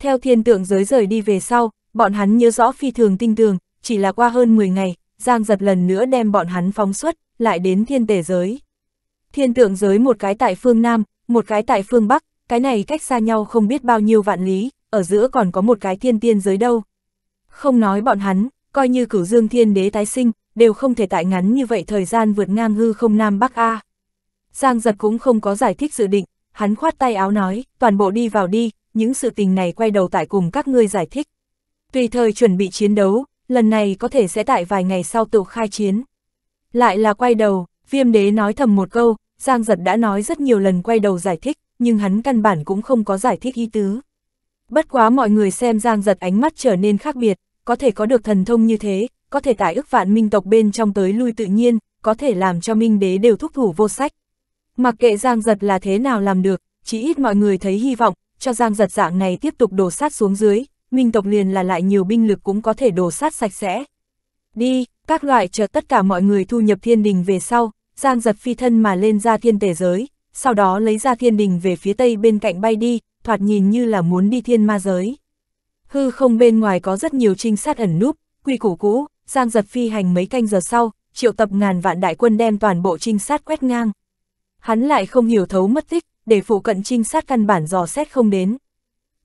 Theo thiên tượng giới rời đi về sau, bọn hắn nhớ rõ phi thường tinh tường, chỉ là qua hơn 10 ngày, Giang Giật lần nữa đem bọn hắn phóng xuất, lại đến thiên tể giới. Thiên tượng giới một cái tại phương Nam, một cái tại phương Bắc, cái này cách xa nhau không biết bao nhiêu vạn lý, ở giữa còn có một cái thiên tiên giới đâu. Không nói bọn hắn, coi như cửu dương thiên đế tái sinh, đều không thể tại ngắn như vậy thời gian vượt ngang hư không Nam Bắc A. Giang giật cũng không có giải thích dự định, hắn khoát tay áo nói, toàn bộ đi vào đi, những sự tình này quay đầu tại cùng các ngươi giải thích. Tùy thời chuẩn bị chiến đấu, lần này có thể sẽ tại vài ngày sau tự khai chiến. Lại là quay đầu, viêm đế nói thầm một câu, Giang giật đã nói rất nhiều lần quay đầu giải thích, nhưng hắn căn bản cũng không có giải thích ý tứ. Bất quá mọi người xem Giang giật ánh mắt trở nên khác biệt, có thể có được thần thông như thế, có thể tải ức vạn minh tộc bên trong tới lui tự nhiên, có thể làm cho minh đế đều thúc thủ vô sách. Mặc kệ Giang Giật là thế nào làm được, chỉ ít mọi người thấy hy vọng, cho Giang Giật dạng này tiếp tục đổ sát xuống dưới, minh tộc liền là lại nhiều binh lực cũng có thể đổ sát sạch sẽ. Đi, các loại chờ tất cả mọi người thu nhập thiên đình về sau, Giang Giật phi thân mà lên ra thiên tể giới, sau đó lấy ra thiên đình về phía tây bên cạnh bay đi, thoạt nhìn như là muốn đi thiên ma giới. Hư không bên ngoài có rất nhiều trinh sát ẩn núp, quy củ cũ, Giang giật phi hành mấy canh giờ sau, triệu tập ngàn vạn đại quân đem toàn bộ trinh sát quét ngang. Hắn lại không hiểu thấu mất tích, để phụ cận trinh sát căn bản dò xét không đến.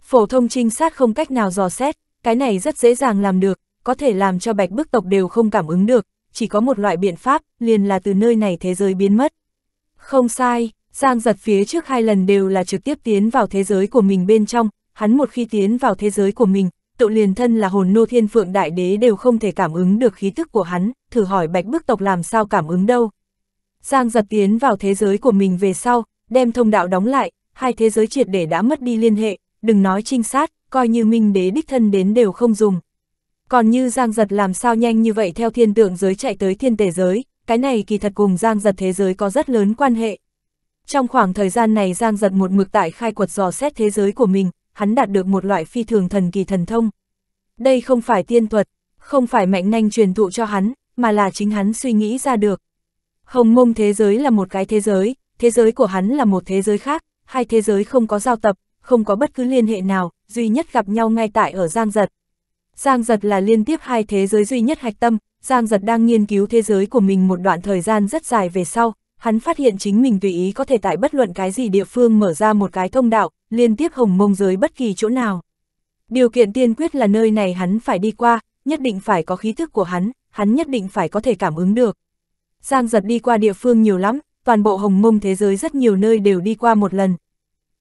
Phổ thông trinh sát không cách nào dò xét, cái này rất dễ dàng làm được, có thể làm cho bạch bức tộc đều không cảm ứng được, chỉ có một loại biện pháp, liền là từ nơi này thế giới biến mất. Không sai, Giang giật phía trước hai lần đều là trực tiếp tiến vào thế giới của mình bên trong, hắn một khi tiến vào thế giới của mình, tự liền thân là hồn nô thiên phượng đại đế đều không thể cảm ứng được khí tức của hắn, thử hỏi bạch bức tộc làm sao cảm ứng đâu. Giang giật tiến vào thế giới của mình về sau, đem thông đạo đóng lại, hai thế giới triệt để đã mất đi liên hệ, đừng nói trinh sát, coi như minh đế đích thân đến đều không dùng. Còn như Giang Giật làm sao nhanh như vậy theo thiên tượng giới chạy tới thiên tể giới, cái này kỳ thật cùng Giang Giật thế giới có rất lớn quan hệ. Trong khoảng thời gian này Giang Giật một mực tại khai quật dò xét thế giới của mình, hắn đạt được một loại phi thường thần kỳ thần thông. Đây không phải tiên thuật, không phải mạnh nanh truyền thụ cho hắn, mà là chính hắn suy nghĩ ra được. Hồng mông thế giới là một cái thế giới, thế giới của hắn là một thế giới khác, hai thế giới không có giao tập, không có bất cứ liên hệ nào, duy nhất gặp nhau ngay tại ở Giang Giật. Giang Giật là liên tiếp hai thế giới duy nhất hạch tâm, Giang Giật đang nghiên cứu thế giới của mình một đoạn thời gian rất dài về sau, hắn phát hiện chính mình tùy ý có thể tại bất luận cái gì địa phương mở ra một cái thông đạo, liên tiếp hồng mông giới bất kỳ chỗ nào. Điều kiện tiên quyết là nơi này hắn phải đi qua, nhất định phải có khí thức của hắn, hắn nhất định phải có thể cảm ứng được. Giang giật đi qua địa phương nhiều lắm, toàn bộ hồng mông thế giới rất nhiều nơi đều đi qua một lần.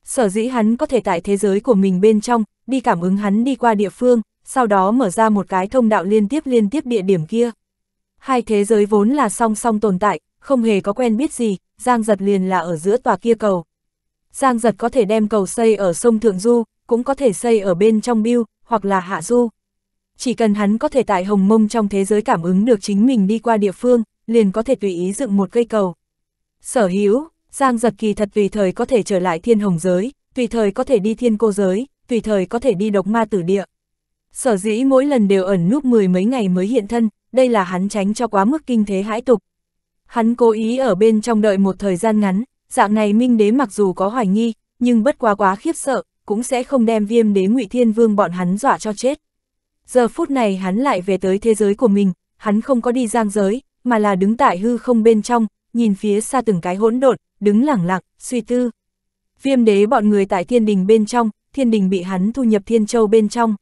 Sở dĩ hắn có thể tại thế giới của mình bên trong, đi cảm ứng hắn đi qua địa phương, sau đó mở ra một cái thông đạo liên tiếp liên tiếp địa điểm kia. Hai thế giới vốn là song song tồn tại, không hề có quen biết gì, Giang giật liền là ở giữa tòa kia cầu. Giang giật có thể đem cầu xây ở sông Thượng Du, cũng có thể xây ở bên trong Biêu, hoặc là Hạ Du. Chỉ cần hắn có thể tại hồng mông trong thế giới cảm ứng được chính mình đi qua địa phương, liền có thể tùy ý dựng một cây cầu. Sở hữu, Giang giật kỳ thật tùy thời có thể trở lại thiên hồng giới, tùy thời có thể đi thiên cô giới, tùy thời có thể đi độc ma tử địa. Sở dĩ mỗi lần đều ẩn núp mười mấy ngày mới hiện thân, đây là hắn tránh cho quá mức kinh thế hãi tục. Hắn cố ý ở bên trong đợi một thời gian ngắn, dạng này Minh Đế mặc dù có hoài nghi, nhưng bất quá quá khiếp sợ, cũng sẽ không đem viêm đế ngụy Thiên Vương bọn hắn dọa cho chết. Giờ phút này hắn lại về tới thế giới của mình, hắn không có đi giang giới, mà là đứng tại hư không bên trong, nhìn phía xa từng cái hỗn độn, đứng lẳng lặng, suy tư. Viêm đế bọn người tại thiên đình bên trong, thiên đình bị hắn thu nhập thiên châu bên trong.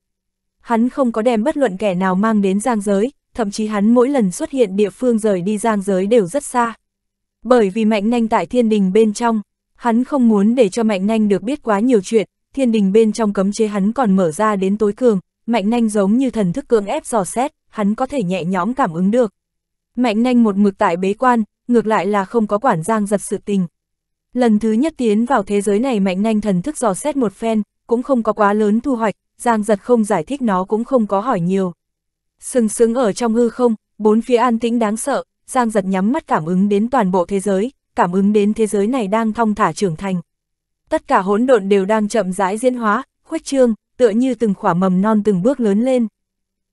Hắn không có đem bất luận kẻ nào mang đến giang giới, thậm chí hắn mỗi lần xuất hiện địa phương rời đi giang giới đều rất xa. Bởi vì Mạnh Nanh tại thiên đình bên trong, hắn không muốn để cho Mạnh Nanh được biết quá nhiều chuyện, thiên đình bên trong cấm chế hắn còn mở ra đến tối cường, Mạnh Nanh giống như thần thức cưỡng ép dò xét, hắn có thể nhẹ nhõm cảm ứng được. Mạnh Nanh một mực tại bế quan, ngược lại là không có quản giang giật sự tình. Lần thứ nhất tiến vào thế giới này Mạnh Nanh thần thức dò xét một phen, cũng không có quá lớn thu hoạch, giang giật không giải thích nó cũng không có hỏi nhiều. Sừng sững ở trong hư không, bốn phía an tĩnh đáng sợ, Giang giật nhắm mắt cảm ứng đến toàn bộ thế giới, cảm ứng đến thế giới này đang thong thả trưởng thành. Tất cả hỗn độn đều đang chậm rãi diễn hóa, khuếch trương, tựa như từng khỏa mầm non từng bước lớn lên.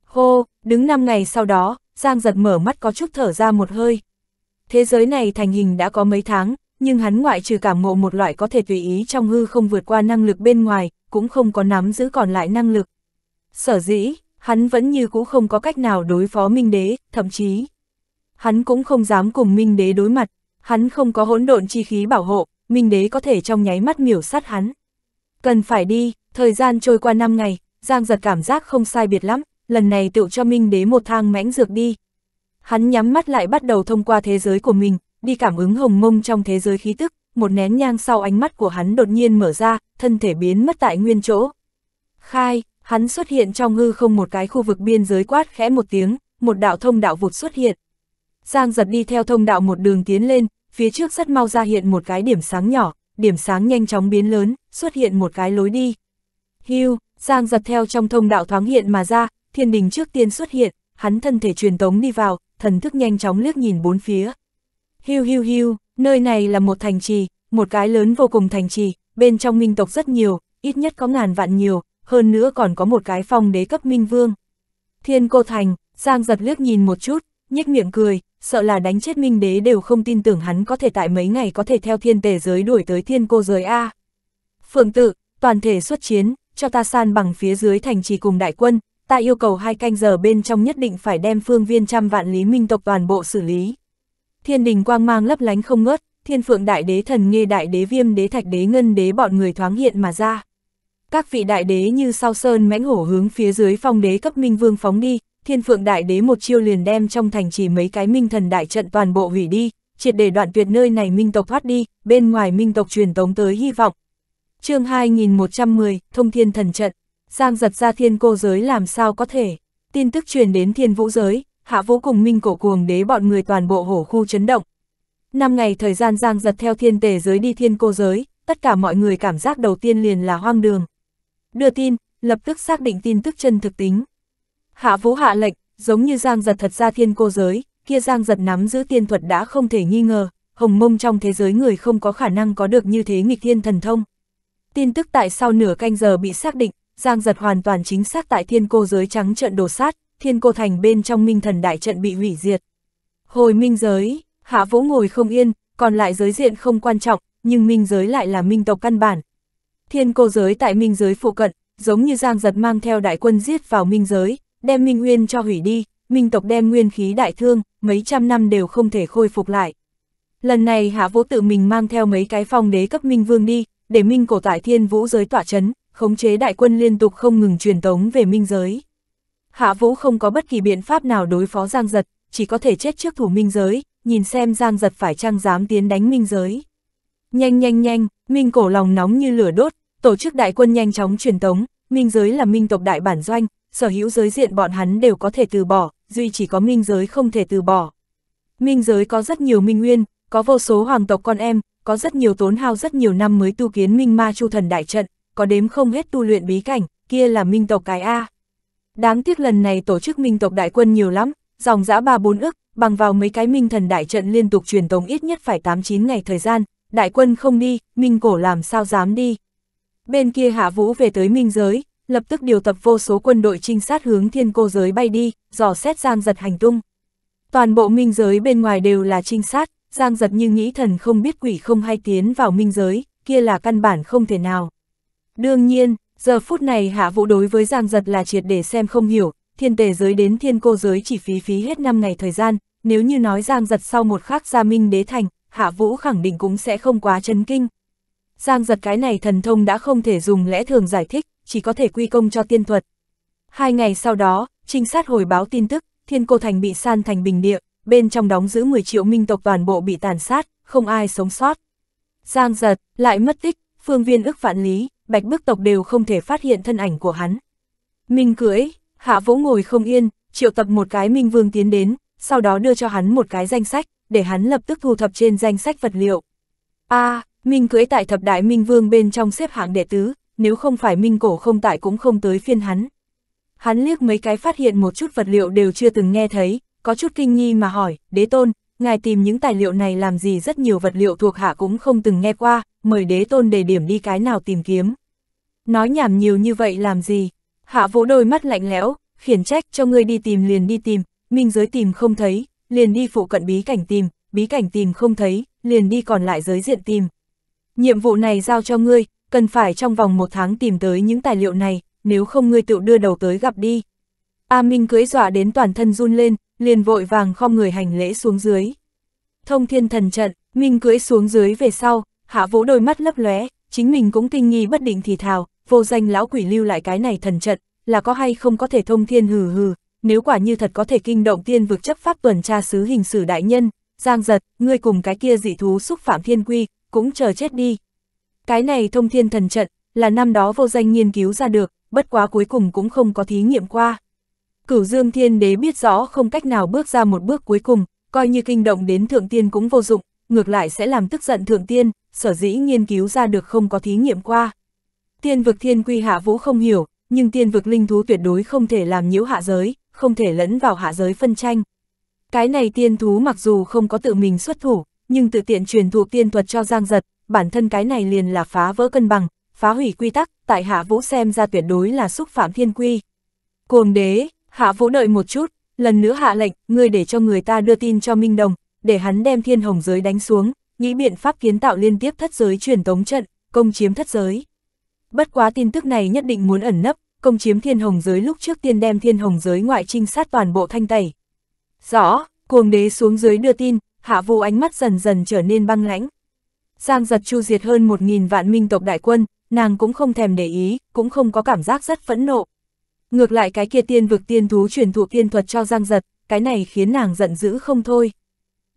Hô, đứng năm ngày sau đó, Giang giật mở mắt có chút thở ra một hơi. Thế giới này thành hình đã có mấy tháng, nhưng hắn ngoại trừ cảm ngộ một loại có thể tùy ý trong hư không vượt qua năng lực bên ngoài, cũng không có nắm giữ còn lại năng lực. Sở dĩ, hắn vẫn như cũ không có cách nào đối phó Minh Đế, thậm chí hắn cũng không dám cùng Minh Đế đối mặt, hắn không có hỗn độn chi khí bảo hộ, Minh Đế có thể trong nháy mắt miểu sát hắn. Cần phải đi, thời gian trôi qua 5 ngày, Giang giật cảm giác không sai biệt lắm, lần này tự cho Minh Đế một thang mãnh dược đi. Hắn nhắm mắt lại bắt đầu thông qua thế giới của mình, đi cảm ứng hồng mông trong thế giới khí tức, một nén nhang sau ánh mắt của hắn đột nhiên mở ra, thân thể biến mất tại nguyên chỗ. Khai, hắn xuất hiện trong hư không một cái khu vực biên giới quát khẽ một tiếng, một đạo thông đạo vụt xuất hiện, Giang giật đi theo thông đạo một đường tiến lên, phía trước rất mau ra hiện một cái điểm sáng nhỏ, điểm sáng nhanh chóng biến lớn, xuất hiện một cái lối đi. Hưu, Giang giật theo trong thông đạo thoáng hiện mà ra, thiên đình trước tiên xuất hiện, hắn thân thể truyền tống đi vào, thần thức nhanh chóng liếc nhìn bốn phía. Hưu hưu hưu, nơi này là một thành trì, một cái lớn vô cùng thành trì, bên trong minh tộc rất nhiều, ít nhất có ngàn vạn nhiều, hơn nữa còn có một cái phong đế cấp minh vương. Thiên cô thành, Giang giật liếc nhìn một chút, nhếch miệng cười, sợ là đánh chết Minh Đế đều không tin tưởng hắn có thể tại mấy ngày có thể theo thiên tề giới đuổi tới thiên cô giới A. Phượng tự, toàn thể xuất chiến, cho ta san bằng phía dưới thành trì cùng đại quân, ta yêu cầu hai canh giờ bên trong nhất định phải đem phương viên trăm vạn lý minh tộc toàn bộ xử lý. Thiên đình quang mang lấp lánh không ngớt, thiên phượng đại đế thần nghe đại đế viêm đế thạch đế ngân đế bọn người thoáng hiện mà ra. Các vị đại đế như sao sơn mãnh hổ hướng phía dưới phong đế cấp minh vương phóng đi, thiên phượng đại đế một chiêu liền đem trong thành chỉ mấy cái minh thần đại trận toàn bộ hủy đi, triệt để đoạn tuyệt nơi này minh tộc thoát đi, bên ngoài minh tộc truyền tống tới hy vọng. chương 2110, Thông Thiên Thần Trận, Giang giật ra thiên cô giới làm sao có thể, tin tức truyền đến thiên vũ giới, hạ vũ cùng minh cổ cuồng đế bọn người toàn bộ hổ khu chấn động. Năm ngày thời gian giang giật theo thiên tề giới đi thiên cô giới, tất cả mọi người cảm giác đầu tiên liền là hoang đường. Đưa tin, lập tức xác định tin tức chân thực tính. Hạ vũ hạ lệnh, giống như Giang Giật thật ra thiên cô giới, kia Giang Giật nắm giữ tiên thuật đã không thể nghi ngờ, hồng mông trong thế giới người không có khả năng có được như thế nghịch thiên thần thông. Tin tức tại sau nửa canh giờ bị xác định, Giang Giật hoàn toàn chính xác tại thiên cô giới trắng trận đổ sát, thiên cô thành bên trong minh thần đại trận bị hủy diệt. Hồi minh giới, hạ vũ ngồi không yên, còn lại giới diện không quan trọng, nhưng minh giới lại là minh tộc căn bản. Thiên cô giới tại minh giới phụ cận, giống như Giang Giật mang theo đại quân giết vào minh giới, đem Minh Nguyên cho hủy đi, Minh tộc đem nguyên khí đại thương, mấy trăm năm đều không thể khôi phục lại. Lần này Hạ Vũ tự mình mang theo mấy cái phong đế cấp Minh Vương đi, để Minh cổ tại thiên vũ giới tỏa chấn, khống chế đại quân liên tục không ngừng truyền tống về Minh giới. Hạ Vũ không có bất kỳ biện pháp nào đối phó Giang Giật, chỉ có thể chết trước thủ Minh giới, nhìn xem Giang Giật phải chăng dám tiến đánh Minh giới. Nhanh nhanh nhanh, Minh cổ lòng nóng như lửa đốt, tổ chức đại quân nhanh chóng truyền tống, Minh giới là Minh tộc đại bản doanh, sở hữu giới diện bọn hắn đều có thể từ bỏ, duy chỉ có minh giới không thể từ bỏ. Minh giới có rất nhiều minh nguyên, có vô số hoàng tộc con em, có rất nhiều tốn hao rất nhiều năm mới tu kiến minh ma chu thần đại trận, có đếm không hết tu luyện bí cảnh, kia là minh tộc cái A. Đáng tiếc lần này tổ chức minh tộc đại quân nhiều lắm, dòng dã ba bốn ức, bằng vào mấy cái minh thần đại trận liên tục truyền tống ít nhất phải 8-9 ngày thời gian, đại quân không đi, minh cổ làm sao dám đi. Bên kia hạ vũ về tới minh giới, lập tức điều tập vô số quân đội trinh sát hướng thiên cô giới bay đi, dò xét Giang giật hành tung. Toàn bộ minh giới bên ngoài đều là trinh sát, Giang giật như nghĩ thần không biết quỷ không hay tiến vào minh giới, kia là căn bản không thể nào. Đương nhiên, giờ phút này hạ vũ đối với Giang giật là triệt để xem không hiểu, thiên tề giới đến thiên cô giới chỉ phí phí hết 5 ngày thời gian, nếu như nói Giang giật sau một khắc ra minh đế thành, hạ vũ khẳng định cũng sẽ không quá chấn kinh. Giang giật cái này thần thông đã không thể dùng lẽ thường giải thích, chỉ có thể quy công cho tiên thuật. Hai ngày sau đó, trinh sát hồi báo tin tức, Thiên Cô Thành bị san thành bình địa, bên trong đóng giữ 10 triệu minh tộc toàn bộ bị tàn sát, không ai sống sót. Giang giật, lại mất tích, phương viên ức vạn lý, bạch bức tộc đều không thể phát hiện thân ảnh của hắn. Minh cưới, hạ vỗ ngồi không yên, triệu tập một cái minh vương tiến đến, sau đó đưa cho hắn một cái danh sách, để hắn lập tức thu thập trên danh sách vật liệu. A, à, minh cưới tại thập đại minh vương bên trong xếp hạng đệ tứ, nếu không phải minh cổ không tại cũng không tới phiên hắn. Hắn liếc mấy cái phát hiện một chút vật liệu đều chưa từng nghe thấy, có chút kinh nghi mà hỏi, đế tôn, ngài tìm những tài liệu này làm gì rất nhiều vật liệu thuộc hạ cũng không từng nghe qua, mời đế tôn đề điểm đi cái nào tìm kiếm. Nói nhảm nhiều như vậy làm gì? Hạ vỗ đôi mắt lạnh lẽo, khiển trách cho ngươi đi tìm liền đi tìm, minh giới tìm không thấy, liền đi phụ cận bí cảnh tìm, bí cảnh tìm không thấy, liền đi còn lại giới diện tìm. Nhiệm vụ này giao cho ngươi, cần phải trong vòng một tháng tìm tới những tài liệu này, nếu không ngươi tự đưa đầu tới gặp đi. A Minh cưới dọa đến toàn thân run lên, liền vội vàng khom người hành lễ xuống dưới. Thông thiên thần trận, Minh cưới xuống dưới về sau, hạ vũ đôi mắt lấp lóe, chính mình cũng kinh nghi bất định thì thào, vô danh lão quỷ lưu lại cái này thần trận, là có hay không có thể thông thiên hừ hừ, nếu quả như thật có thể kinh động tiên vực chấp pháp tuần tra sứ hình sử đại nhân, giang giật, ngươi cùng cái kia dị thú xúc phạm thiên quy, cũng chờ chết đi, cái này thông thiên thần trận, là năm đó vô danh nghiên cứu ra được, bất quá cuối cùng cũng không có thí nghiệm qua. Cửu Dương Thiên Đế biết rõ không cách nào bước ra một bước cuối cùng, coi như kinh động đến Thượng Tiên cũng vô dụng, ngược lại sẽ làm tức giận Thượng Tiên, sở dĩ nghiên cứu ra được không có thí nghiệm qua. Tiên vực Thiên Quy Hạ Vũ không hiểu, nhưng tiên vực linh thú tuyệt đối không thể làm nhiễu hạ giới, không thể lẫn vào hạ giới phân tranh. Cái này tiên thú mặc dù không có tự mình xuất thủ, nhưng tự tiện truyền thụ tiên thuật cho Giang Giật, bản thân cái này liền là phá vỡ cân bằng, phá hủy quy tắc, tại hạ vũ xem ra tuyệt đối là xúc phạm thiên quy. Cuồng đế, hạ vũ đợi một chút, lần nữa hạ lệnh, ngươi để cho người ta đưa tin cho Minh Đồng, để hắn đem thiên hồng giới đánh xuống, nghĩ biện pháp kiến tạo liên tiếp thất giới truyền tống trận, công chiếm thất giới. Bất quá tin tức này nhất định muốn ẩn nấp, công chiếm thiên hồng giới lúc trước tiên đem thiên hồng giới ngoại trinh sát toàn bộ thanh tẩy. Rõ, cuồng đế xuống dưới đưa tin, hạ vũ ánh mắt dần dần trở nên băng lãnh, Giang giật chu diệt hơn một nghìn vạn minh tộc đại quân, nàng cũng không thèm để ý, cũng không có cảm giác rất phẫn nộ. Ngược lại cái kia tiên vực tiên thú truyền thụ tiên thuật cho Giang giật, cái này khiến nàng giận dữ không thôi.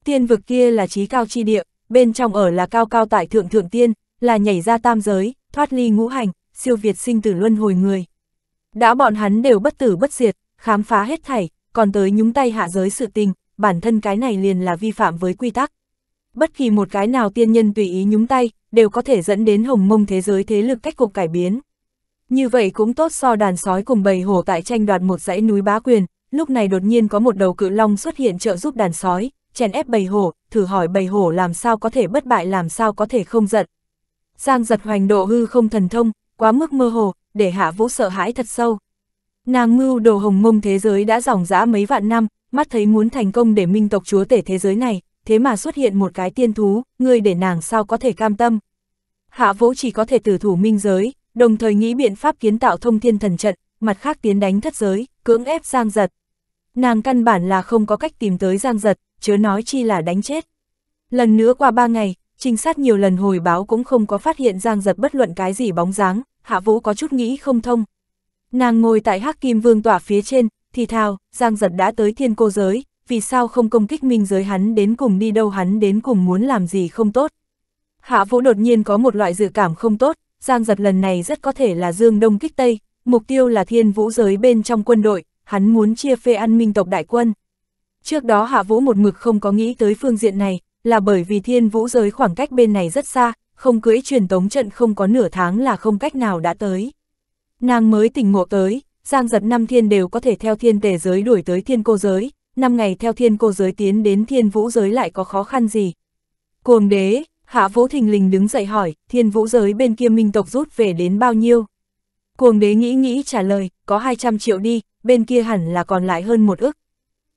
Tiên vực kia là trí cao chi địa, bên trong ở là cao cao tại thượng thượng tiên, là nhảy ra tam giới, thoát ly ngũ hành, siêu việt sinh tử luân hồi người. Đã bọn hắn đều bất tử bất diệt, khám phá hết thảy, còn tới nhúng tay hạ giới sự tình, bản thân cái này liền là vi phạm với quy tắc bất kỳ một cái nào tiên nhân tùy ý nhúng tay, đều có thể dẫn đến hồng mông thế giới thế lực cách cục cải biến. Như vậy cũng tốt so đàn sói cùng bầy hổ tại tranh đoạt một dãy núi bá quyền, lúc này đột nhiên có một đầu cự long xuất hiện trợ giúp đàn sói, chèn ép bầy hổ, thử hỏi bầy hổ làm sao có thể bất bại làm sao có thể không giận. Giang giật hoành độ hư không thần thông, quá mức mơ hồ, để hạ vũ sợ hãi thật sâu. Nàng mưu đồ hồng mông thế giới đã ròng rã mấy vạn năm, mắt thấy muốn thành công để minh tộc chúa tể thế giới này, thế mà xuất hiện một cái tiên thú, ngươi để nàng sao có thể cam tâm. Hạ Vũ chỉ có thể tử thủ minh giới, đồng thời nghĩ biện pháp kiến tạo thông thiên thần trận, mặt khác tiến đánh thất giới, cưỡng ép Giang Giật. Nàng căn bản là không có cách tìm tới Giang Giật, chớ nói chi là đánh chết. Lần nữa qua ba ngày, trinh sát nhiều lần hồi báo cũng không có phát hiện Giang Giật bất luận cái gì bóng dáng, Hạ Vũ có chút nghĩ không thông. Nàng ngồi tại Hắc Kim Vương tỏa phía trên, thì thào, Giang Giật đã tới thiên cô giới, vì sao không công kích minh giới hắn đến cùng đi đâu hắn đến cùng muốn làm gì không tốt. Hạ Vũ đột nhiên có một loại dự cảm không tốt, Giang Giật lần này rất có thể là Dương Đông kích Tây, mục tiêu là thiên vũ giới bên trong quân đội, hắn muốn chia phê ăn minh tộc đại quân. Trước đó Hạ Vũ một mực không có nghĩ tới phương diện này, là bởi vì thiên vũ giới khoảng cách bên này rất xa, không cưỡi truyền tống trận không có nửa tháng là không cách nào đã tới. Nàng mới tỉnh ngộ tới, Giang Giật năm thiên đều có thể theo thiên tề giới đuổi tới thiên cô giới, năm ngày theo thiên cô giới tiến đến thiên vũ giới lại có khó khăn gì? Cuồng đế, hạ vũ thình lình đứng dậy hỏi, thiên vũ giới bên kia minh tộc rút về đến bao nhiêu? Cuồng đế nghĩ nghĩ trả lời, có 200 triệu đi, bên kia hẳn là còn lại hơn một ức.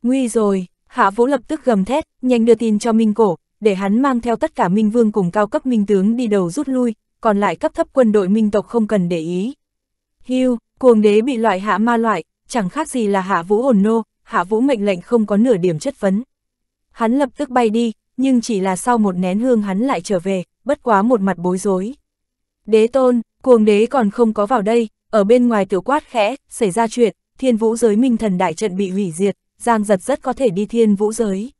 Nguy rồi, hạ vũ lập tức gầm thét, nhanh đưa tin cho minh cổ, để hắn mang theo tất cả minh vương cùng cao cấp minh tướng đi đầu rút lui, còn lại cấp thấp quân đội minh tộc không cần để ý. Hưu, cuồng đế bị loại hạ ma loại, chẳng khác gì là hạ vũ hồn nô, Hạ Vũ mệnh lệnh không có nửa điểm chất vấn. Hắn lập tức bay đi, nhưng chỉ là sau một nén hương hắn lại trở về, bất quá một mặt bối rối. Đế tôn, cuồng đế còn không có vào đây, ở bên ngoài tiểu quát khẽ, xảy ra chuyện, thiên vũ giới minh thần đại trận bị hủy diệt, giang giật rất có thể đi thiên vũ giới.